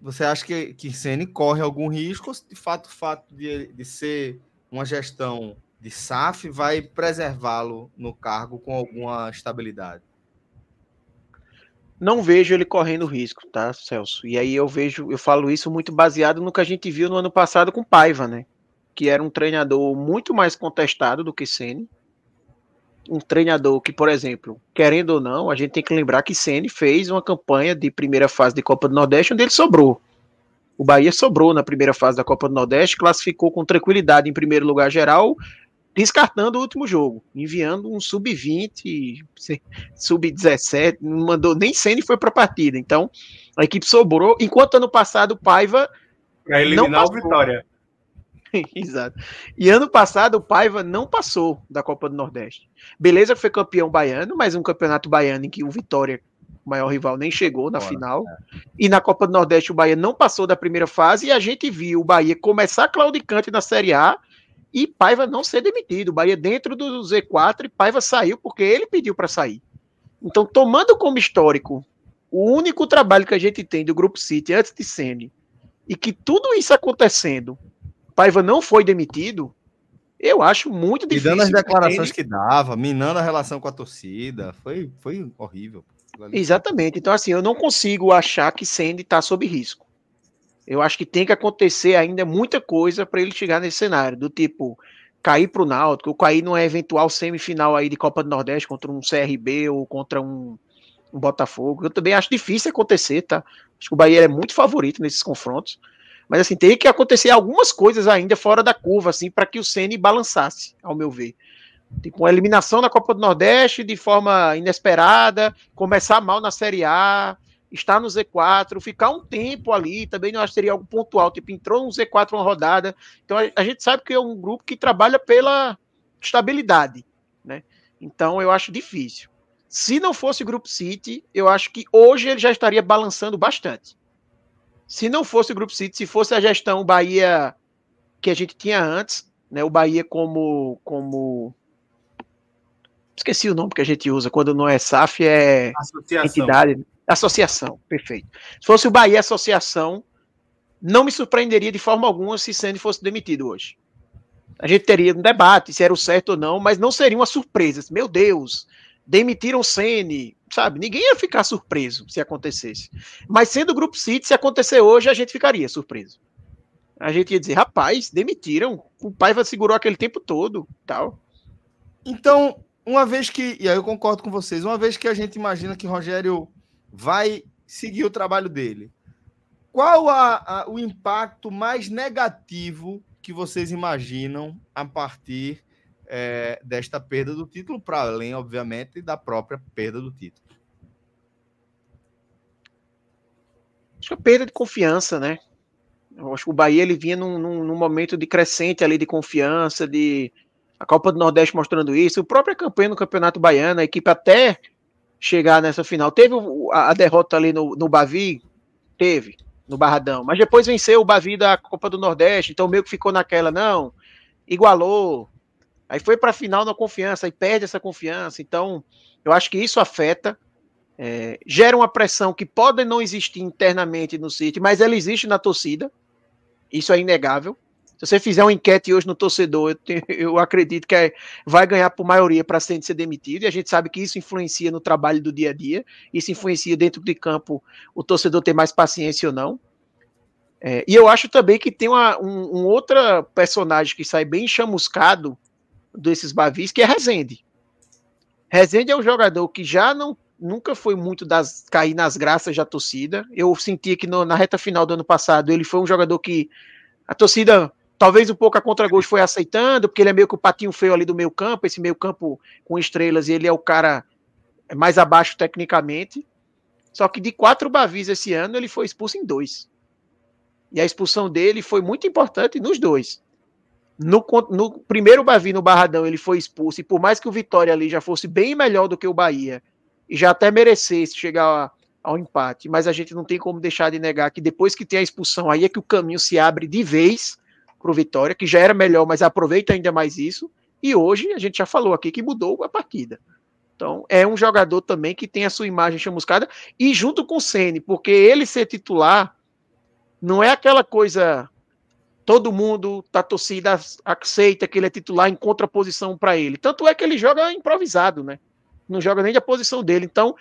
você acha que, que Sene corre algum risco, ou se de fato o fato de, de ser uma gestão de SAF vai preservá-lo no cargo com alguma estabilidade? Não vejo ele correndo risco, tá, Celso? E aí eu vejo, eu falo isso muito baseado no que a gente viu no ano passado com Paiva, né? Que era um treinador muito mais contestado do que Ceni. Um treinador que, por exemplo, querendo ou não, a gente tem que lembrar que Ceni fez uma campanha de primeira fase de Copa do Nordeste onde ele sobrou. O Bahia sobrou na primeira fase da Copa do Nordeste, classificou com tranquilidade em primeiro lugar geral descartando o último jogo, enviando um sub-20, sub-17, não mandou nem Ceni foi para a partida. Então, a equipe sobrou, enquanto ano passado o Paiva é eliminar não passou. o Vitória. Exato. E ano passado o Paiva não passou da Copa do Nordeste. Beleza que foi campeão baiano, mas um campeonato baiano em que o Vitória, o maior rival, nem chegou na Bora, final. É. E na Copa do Nordeste o Bahia não passou da primeira fase e a gente viu o Bahia começar claudicante na Série A e Paiva não ser demitido. O Bahia dentro do Z4 e Paiva saiu porque ele pediu para sair. Então, tomando como histórico o único trabalho que a gente tem do Grupo City antes de Sene e que tudo isso acontecendo, Paiva não foi demitido, eu acho muito difícil. E dando as declarações ele... que dava, minando a relação com a torcida, foi, foi horrível. Exatamente. Então, assim, eu não consigo achar que Sandy está sob risco. Eu acho que tem que acontecer ainda muita coisa para ele chegar nesse cenário, do tipo cair para o Náutico, ou cair numa eventual semifinal aí de Copa do Nordeste contra um CRB ou contra um, um Botafogo. Eu também acho difícil acontecer, tá? Acho que o Bahia é muito favorito nesses confrontos. Mas assim, tem que acontecer algumas coisas ainda fora da curva, assim, para que o Ceni balançasse, ao meu ver. Tipo, uma eliminação na Copa do Nordeste de forma inesperada, começar mal na Série A, estar no Z4, ficar um tempo ali, também não acho que seria algo pontual, tipo, entrou no Z4 uma rodada. Então a, a gente sabe que é um grupo que trabalha pela estabilidade, né? Então eu acho difícil. Se não fosse Grupo City, eu acho que hoje ele já estaria balançando bastante. Se não fosse o Grupo City, se fosse a gestão Bahia que a gente tinha antes, né, o Bahia como como esqueci o nome que a gente usa quando não é SAF é Associação. entidade, Associação, perfeito. Se fosse o Bahia Associação, não me surpreenderia de forma alguma se Sandy fosse demitido hoje. A gente teria um debate se era o certo ou não, mas não seria uma surpresa. Meu Deus, demitiram Sene, sabe? Ninguém ia ficar surpreso se acontecesse. Mas sendo o Grupo City, se acontecer hoje, a gente ficaria surpreso. A gente ia dizer, rapaz, demitiram, o pai segurou aquele tempo todo, tal. Então, uma vez que, e aí eu concordo com vocês, uma vez que a gente imagina que Rogério vai seguir o trabalho dele. Qual a, a, o impacto mais negativo que vocês imaginam a partir é, desta perda do título, para além, obviamente, da própria perda do título? Acho que a é perda de confiança, né? Eu acho que o Bahia ele vinha num, num, num momento de crescente ali de confiança, de a Copa do Nordeste mostrando isso, a própria campanha no Campeonato Baiano, a equipe até chegar nessa final. Teve a, derrota ali no, no Bavi, teve, no Barradão, mas depois venceu o Bavi da Copa do Nordeste, então meio que ficou naquela, não, igualou. Aí foi para a final na confiança e perde essa confiança. Então, eu acho que isso afeta, é, gera uma pressão que pode não existir internamente no City, mas ela existe na torcida. Isso é inegável. Se você fizer uma enquete hoje no torcedor, eu, tenho, eu acredito que é, vai ganhar por maioria para ser demitido, e a gente sabe que isso influencia no trabalho do dia a dia, isso influencia dentro de campo o torcedor ter mais paciência ou não. É, e eu acho também que tem uma, um, um outro personagem que sai bem chamuscado desses Bavis, que é Rezende. Rezende é um jogador que já não nunca foi muito das cair nas graças da torcida. Eu sentia que no, na reta final do ano passado ele foi um jogador que a torcida Talvez um pouco a contragosto foi aceitando, porque ele é meio que o patinho feio ali do meio campo, esse meio campo com estrelas, e ele é o cara mais abaixo tecnicamente. Só que de quatro Bavis esse ano, ele foi expulso em dois. E a expulsão dele foi muito importante nos dois. No, no primeiro Bavi, no Barradão, ele foi expulso, e por mais que o Vitória ali já fosse bem melhor do que o Bahia, e já até merecesse chegar ao empate, mas a gente não tem como deixar de negar que depois que tem a expulsão, aí é que o caminho se abre de vez para o Vitória, que já era melhor, mas aproveita ainda mais isso. E hoje a gente já falou aqui que mudou a partida. Então, é um jogador também que tem a sua imagem chamuscada e junto com o Ceni, porque ele ser titular não é aquela coisa todo mundo tá torcida aceita que ele é titular em contraposição para ele. Tanto é que ele joga improvisado, né? Não joga nem da posição dele. Então,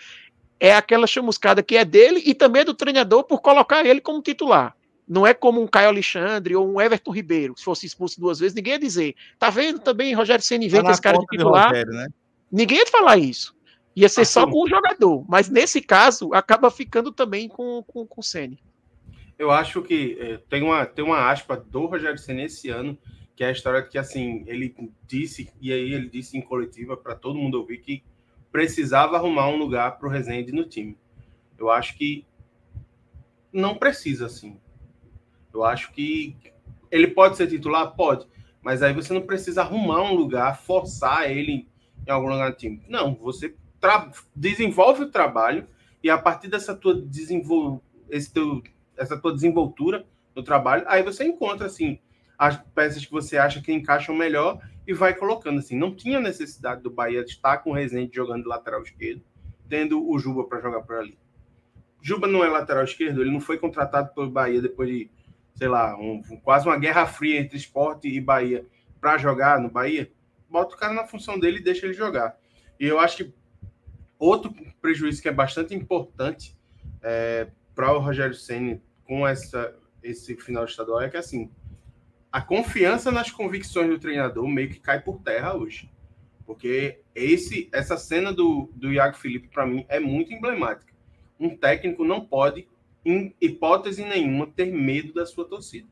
é aquela chamuscada que é dele e também é do treinador por colocar ele como titular. Não é como um Caio Alexandre ou um Everton Ribeiro, que se fosse expulso duas vezes, ninguém ia dizer. Tá vendo também Rogério Ceni vem tá esse cara de titular? Rogério, né? Ninguém ia falar isso. Ia ser assim. só com o jogador. Mas nesse caso, acaba ficando também com, com, com o Ceni. Eu acho que é, tem, uma, tem uma aspa do Rogério Ceni esse ano, que é a história que assim, ele disse, e aí ele disse em coletiva para todo mundo ouvir que precisava arrumar um lugar para o Rezende no time. Eu acho que não precisa, assim. Eu acho que ele pode ser titular? Pode. Mas aí você não precisa arrumar um lugar, forçar ele em algum lugar do time. Não, você desenvolve o trabalho e a partir dessa tua, desenvol teu, essa tua desenvoltura no trabalho, aí você encontra, assim, as peças que você acha que encaixam melhor e vai colocando, assim. Não tinha necessidade do Bahia estar com o Rezende jogando de lateral esquerdo, tendo o Juba para jogar por ali. Juba não é lateral esquerdo, ele não foi contratado pelo Bahia depois de sei lá, um, quase uma guerra fria entre esporte e Bahia para jogar no Bahia, bota o cara na função dele e deixa ele jogar. E eu acho que outro prejuízo que é bastante importante é, para o Rogério Senna com essa, esse final estadual é que assim a confiança nas convicções do treinador meio que cai por terra hoje. Porque esse, essa cena do, do Iago Felipe, para mim, é muito emblemática. Um técnico não pode em hipótese nenhuma, ter medo da sua torcida.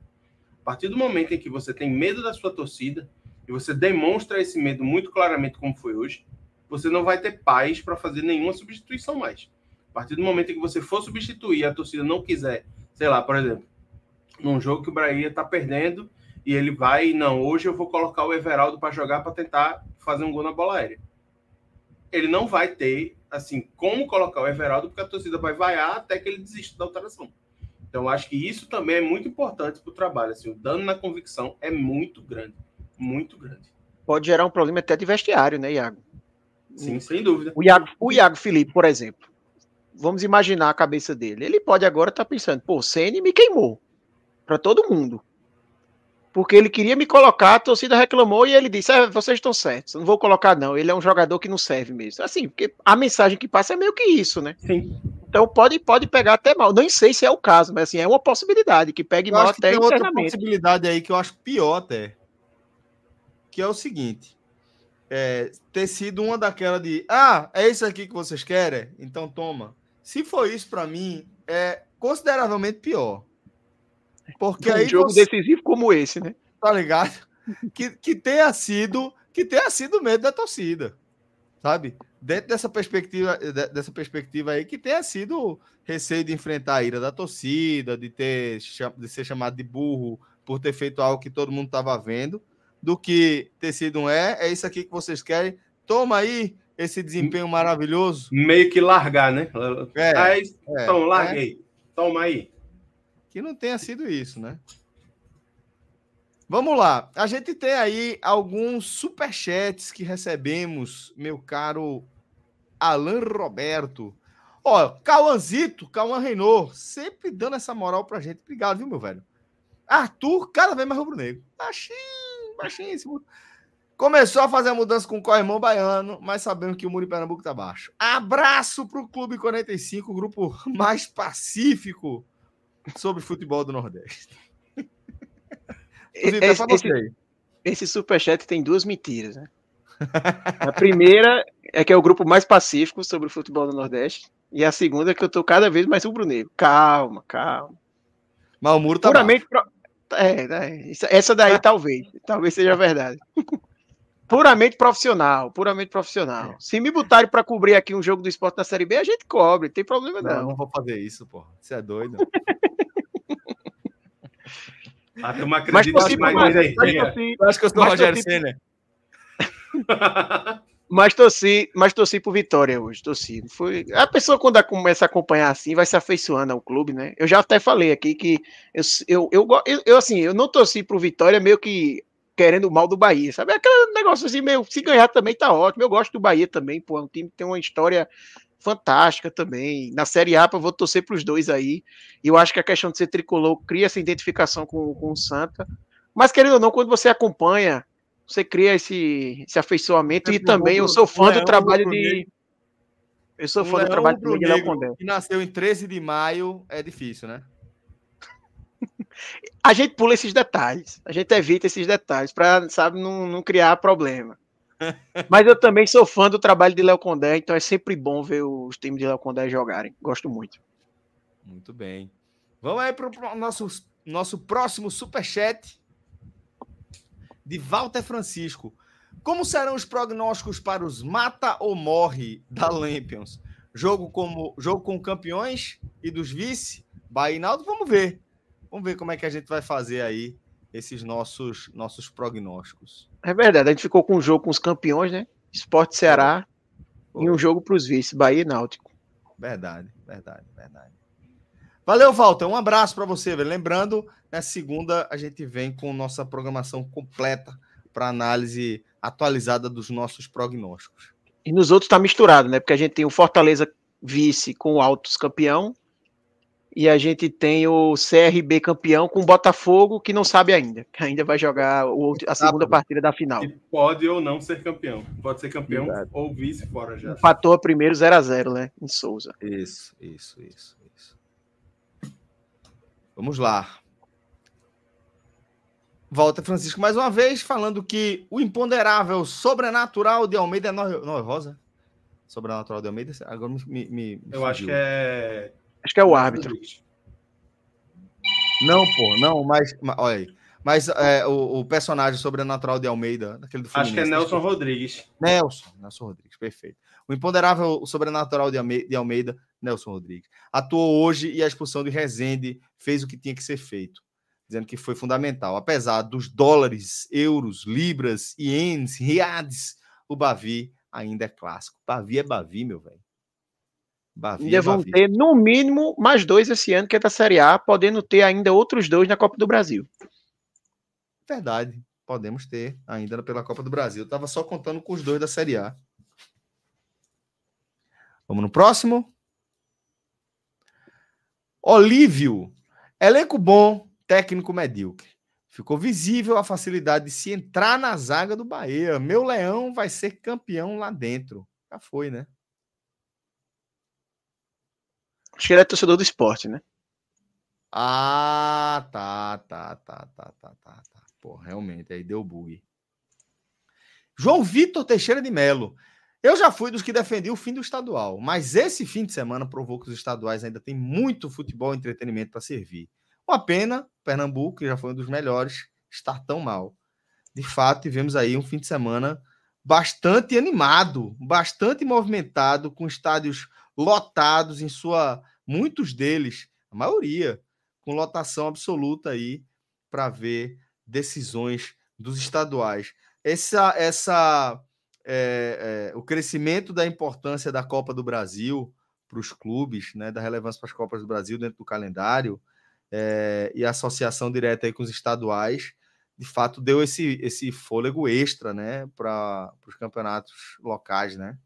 A partir do momento em que você tem medo da sua torcida, e você demonstra esse medo muito claramente, como foi hoje, você não vai ter paz para fazer nenhuma substituição mais. A partir do momento em que você for substituir a torcida não quiser, sei lá, por exemplo, num jogo que o Bahia está perdendo e ele vai, não, hoje eu vou colocar o Everaldo para jogar para tentar fazer um gol na bola aérea. Ele não vai ter assim, como colocar o Everaldo, porque a torcida vai vaiar até que ele desista da alteração. Então, acho que isso também é muito importante para o trabalho. Assim, o dano na convicção é muito grande, muito grande. Pode gerar um problema até de vestiário, né, Iago? Sim, sem dúvida. O Iago, o Iago Felipe, por exemplo. Vamos imaginar a cabeça dele. Ele pode agora estar tá pensando, pô, Ceni me queimou. Para todo mundo porque ele queria me colocar, a torcida reclamou e ele disse: é, vocês estão certos, não vou colocar, não. Ele é um jogador que não serve mesmo. Assim, porque a mensagem que passa é meio que isso, né? Sim. Então pode, pode pegar até mal. Não sei se é o caso, mas assim, é uma possibilidade que pegue eu mal até que tem outra possibilidade aí que eu acho pior até. Que é o seguinte. É, ter sido uma daquela de ah, é isso aqui que vocês querem? Então toma. Se for isso para mim, é consideravelmente pior. Porque um aí jogo você... decisivo como esse, né? Tá ligado? Que, que tenha sido que tenha sido medo da torcida, sabe? Dentro dessa perspectiva dessa perspectiva aí que tenha sido receio de enfrentar a ira da torcida, de ter de ser chamado de burro por ter feito algo que todo mundo estava vendo, do que ter sido um é, é isso aqui que vocês querem. Toma aí, esse desempenho maravilhoso. Meio que largar, né? É, é, então, larguei. É. Toma é. aí que não tenha sido isso, né? Vamos lá. A gente tem aí alguns superchats que recebemos, meu caro Alan Roberto. Ó, Cauanzito, Cauã Renault, sempre dando essa moral pra gente. Obrigado, viu, meu velho? Arthur, cada vez mais rubro-negro. Baixinho, baixinho esse Começou a fazer a mudança com o Corrimão Baiano, mas sabemos que o Muro Pernambuco tá baixo. Abraço pro Clube 45, grupo mais pacífico sobre futebol do Nordeste. esse, é esse, esse superchat tem duas mentiras, né? A primeira é que é o grupo mais pacífico sobre o futebol do Nordeste. E a segunda é que eu tô cada vez mais rubro-negro. Calma, calma. Mas o muro tá. Puramente. Pro... É, é, essa daí talvez. Talvez seja verdade. Puramente profissional, puramente profissional. É. Se me botarem para cobrir aqui um jogo do esporte na Série B, a gente cobre, tem problema não. Não, não vou fazer isso, pô. Você é doido. ah, tu não acredita mais, mas, mas, mas, Eu acho que eu sou o Rogério Senna. Mas torci, mas torci por Vitória hoje, torci. Foi... A pessoa quando começa a acompanhar assim, vai se afeiçoando ao clube, né? Eu já até falei aqui que eu, eu, eu, eu assim, eu não torci pro Vitória meio que querendo o mal do Bahia, sabe? É aquele negócio assim, meio, se ganhar também tá ótimo. Eu gosto do Bahia também, pô. É um time que tem uma história fantástica também. Na Série A, eu vou torcer para os dois aí. E eu acho que a questão de ser tricolor cria essa identificação com, com o Santa. Mas, querendo ou não, quando você acompanha, você cria esse, esse afeiçoamento. É, e também eu sou fã do trabalho de. Eu sou fã do trabalho de Miguel Condé. Que nasceu em 13 de maio, é difícil, né? A gente pula esses detalhes, a gente evita esses detalhes para, sabe, não, não criar problema. Mas eu também sou fã do trabalho de Léo Condé, então é sempre bom ver os times de Léo Condé jogarem. Gosto muito. Muito bem. Vamos aí para o nosso, nosso próximo superchat de Walter Francisco. Como serão os prognósticos para os mata ou morre da Lampions? Jogo, como, jogo com campeões e dos vice? Bahia e Náutico, vamos ver. Vamos ver como é que a gente vai fazer aí esses nossos nossos prognósticos. É verdade, a gente ficou com um jogo com os campeões, né? Esporte Ceará Pô. e um jogo para os vice, Bahia e Náutico. Verdade, verdade, verdade. Valeu, Walter. Um abraço para você. Velho. Lembrando, na segunda a gente vem com nossa programação completa para análise atualizada dos nossos prognósticos. E nos outros está misturado, né? Porque a gente tem o Fortaleza vice com o Altos campeão e a gente tem o CRB campeão com o Botafogo, que não sabe ainda, que ainda vai jogar outro, a segunda partida da final. E pode ou não ser campeão. Pode ser campeão Exato. ou vice fora já. Empatou primeiro 0 a 0 né? Em Souza. Isso, isso, isso, isso. Vamos lá. Volta Francisco mais uma vez, falando que o imponderável sobrenatural de Almeida é Nor Rosa. Sobrenatural de Almeida, agora me. me, me Eu fugiu. acho que é Acho que é o árbitro. Não, pô, não, mas. mas olha aí. Mas é, o, o, personagem sobrenatural de Almeida, daquele do Acho que é Nelson que... É Rodrigues. Nelson, Nelson Rodrigues, perfeito. O imponderável sobrenatural de Almeida, de Almeida, Nelson Rodrigues. Atuou hoje e a expulsão de Rezende fez o que tinha que ser feito, dizendo que foi fundamental. Apesar dos dólares, euros, libras, ienes, riades, o Bavi ainda é clássico. Bavi é Bavi, meu velho. Bavia, ainda vão Bavia. ter, no mínimo, mais dois esse ano, que é da Série A, podendo ter ainda outros dois na Copa do Brasil. Verdade. Podemos ter ainda pela Copa do Brasil. Eu tava só contando com os dois da Série A. Vamos no próximo. Olívio. Elenco bom, técnico medíocre. Ficou visível a facilidade de se entrar na zaga do Bahia. Meu leão vai ser campeão lá dentro. Já foi, né? Acho que ele é torcedor do esporte, né? Ah, tá, tá, tá, tá, tá, tá, tá. Pô, realmente, aí deu bug. João Vitor Teixeira de Melo. Eu já fui dos que defendi o fim do estadual, mas esse fim de semana provou que os estaduais ainda têm muito futebol e entretenimento para servir. Uma pena, Pernambuco, que já foi um dos melhores, estar tão mal. De fato, tivemos aí um fim de semana bastante animado, bastante movimentado, com estádios lotados em sua. Muitos deles, a maioria, com lotação absoluta aí para ver decisões dos estaduais. Essa, essa é, é, o crescimento da importância da Copa do Brasil para os clubes, né, da relevância para as Copas do Brasil dentro do calendário é, e a associação direta aí com os estaduais, de fato deu esse, esse fôlego extra né, para os campeonatos locais, né?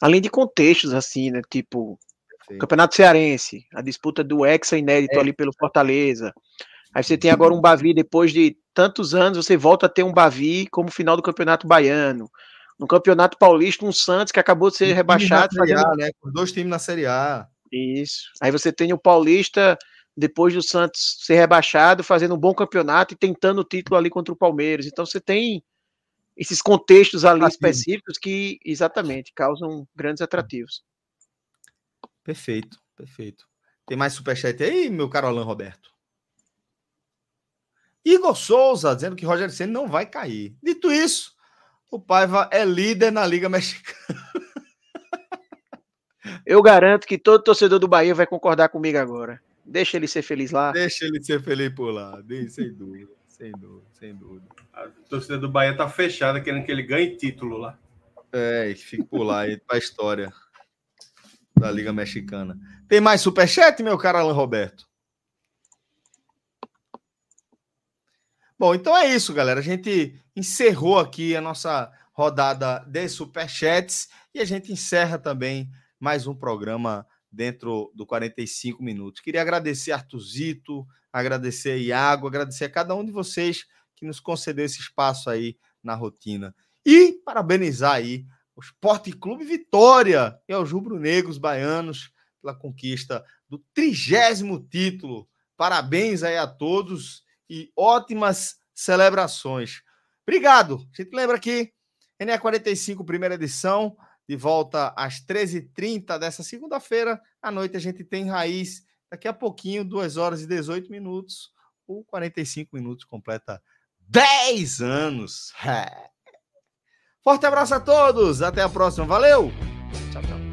Além de contextos, assim, né? Tipo, Sim. Campeonato Cearense, a disputa do Hexa inédito é. ali pelo Fortaleza. Aí você tem uhum. agora um Bavi, depois de tantos anos, você volta a ter um Bavi como final do Campeonato Baiano. No Campeonato Paulista, um Santos que acabou de ser rebaixado. Série fazendo... A, né? Com dois times na Série A. Isso. Aí você tem o Paulista, depois do Santos ser rebaixado, fazendo um bom campeonato e tentando o título ali contra o Palmeiras. Então você tem esses contextos ali Atrativo. específicos que exatamente causam grandes atrativos. Perfeito, perfeito. Tem mais superchat aí, meu caro Alan Roberto? Igor Souza dizendo que Roger Senna não vai cair. Dito isso, o Paiva é líder na Liga Mexicana. Eu garanto que todo torcedor do Bahia vai concordar comigo agora. Deixa ele ser feliz lá. Deixa ele ser feliz por lá, sem dúvida, sem dúvida, sem dúvida. A torcida do Bahia tá fechada, querendo que ele ganhe título lá. É, e fique por lá, e pra história da Liga Mexicana. Tem mais superchat, meu caro Alan Roberto? Bom, então é isso, galera. A gente encerrou aqui a nossa rodada de superchats e a gente encerra também mais um programa dentro do 45 minutos. Queria agradecer Artuzito, agradecer Iago, agradecer a cada um de vocês que nos concedeu esse espaço aí na rotina. E parabenizar aí o Esporte Clube Vitória e aos rubro-negros baianos pela conquista do trigésimo título. Parabéns aí a todos e ótimas celebrações. Obrigado. A gente lembra que NE45, primeira edição, de volta às 13h30 dessa segunda-feira. À noite a gente tem raiz. Daqui a pouquinho, 2 horas e 18 minutos, ou 45 minutos completa 10 anos. É. Forte abraço a todos, até a próxima, valeu! Tchau, tchau.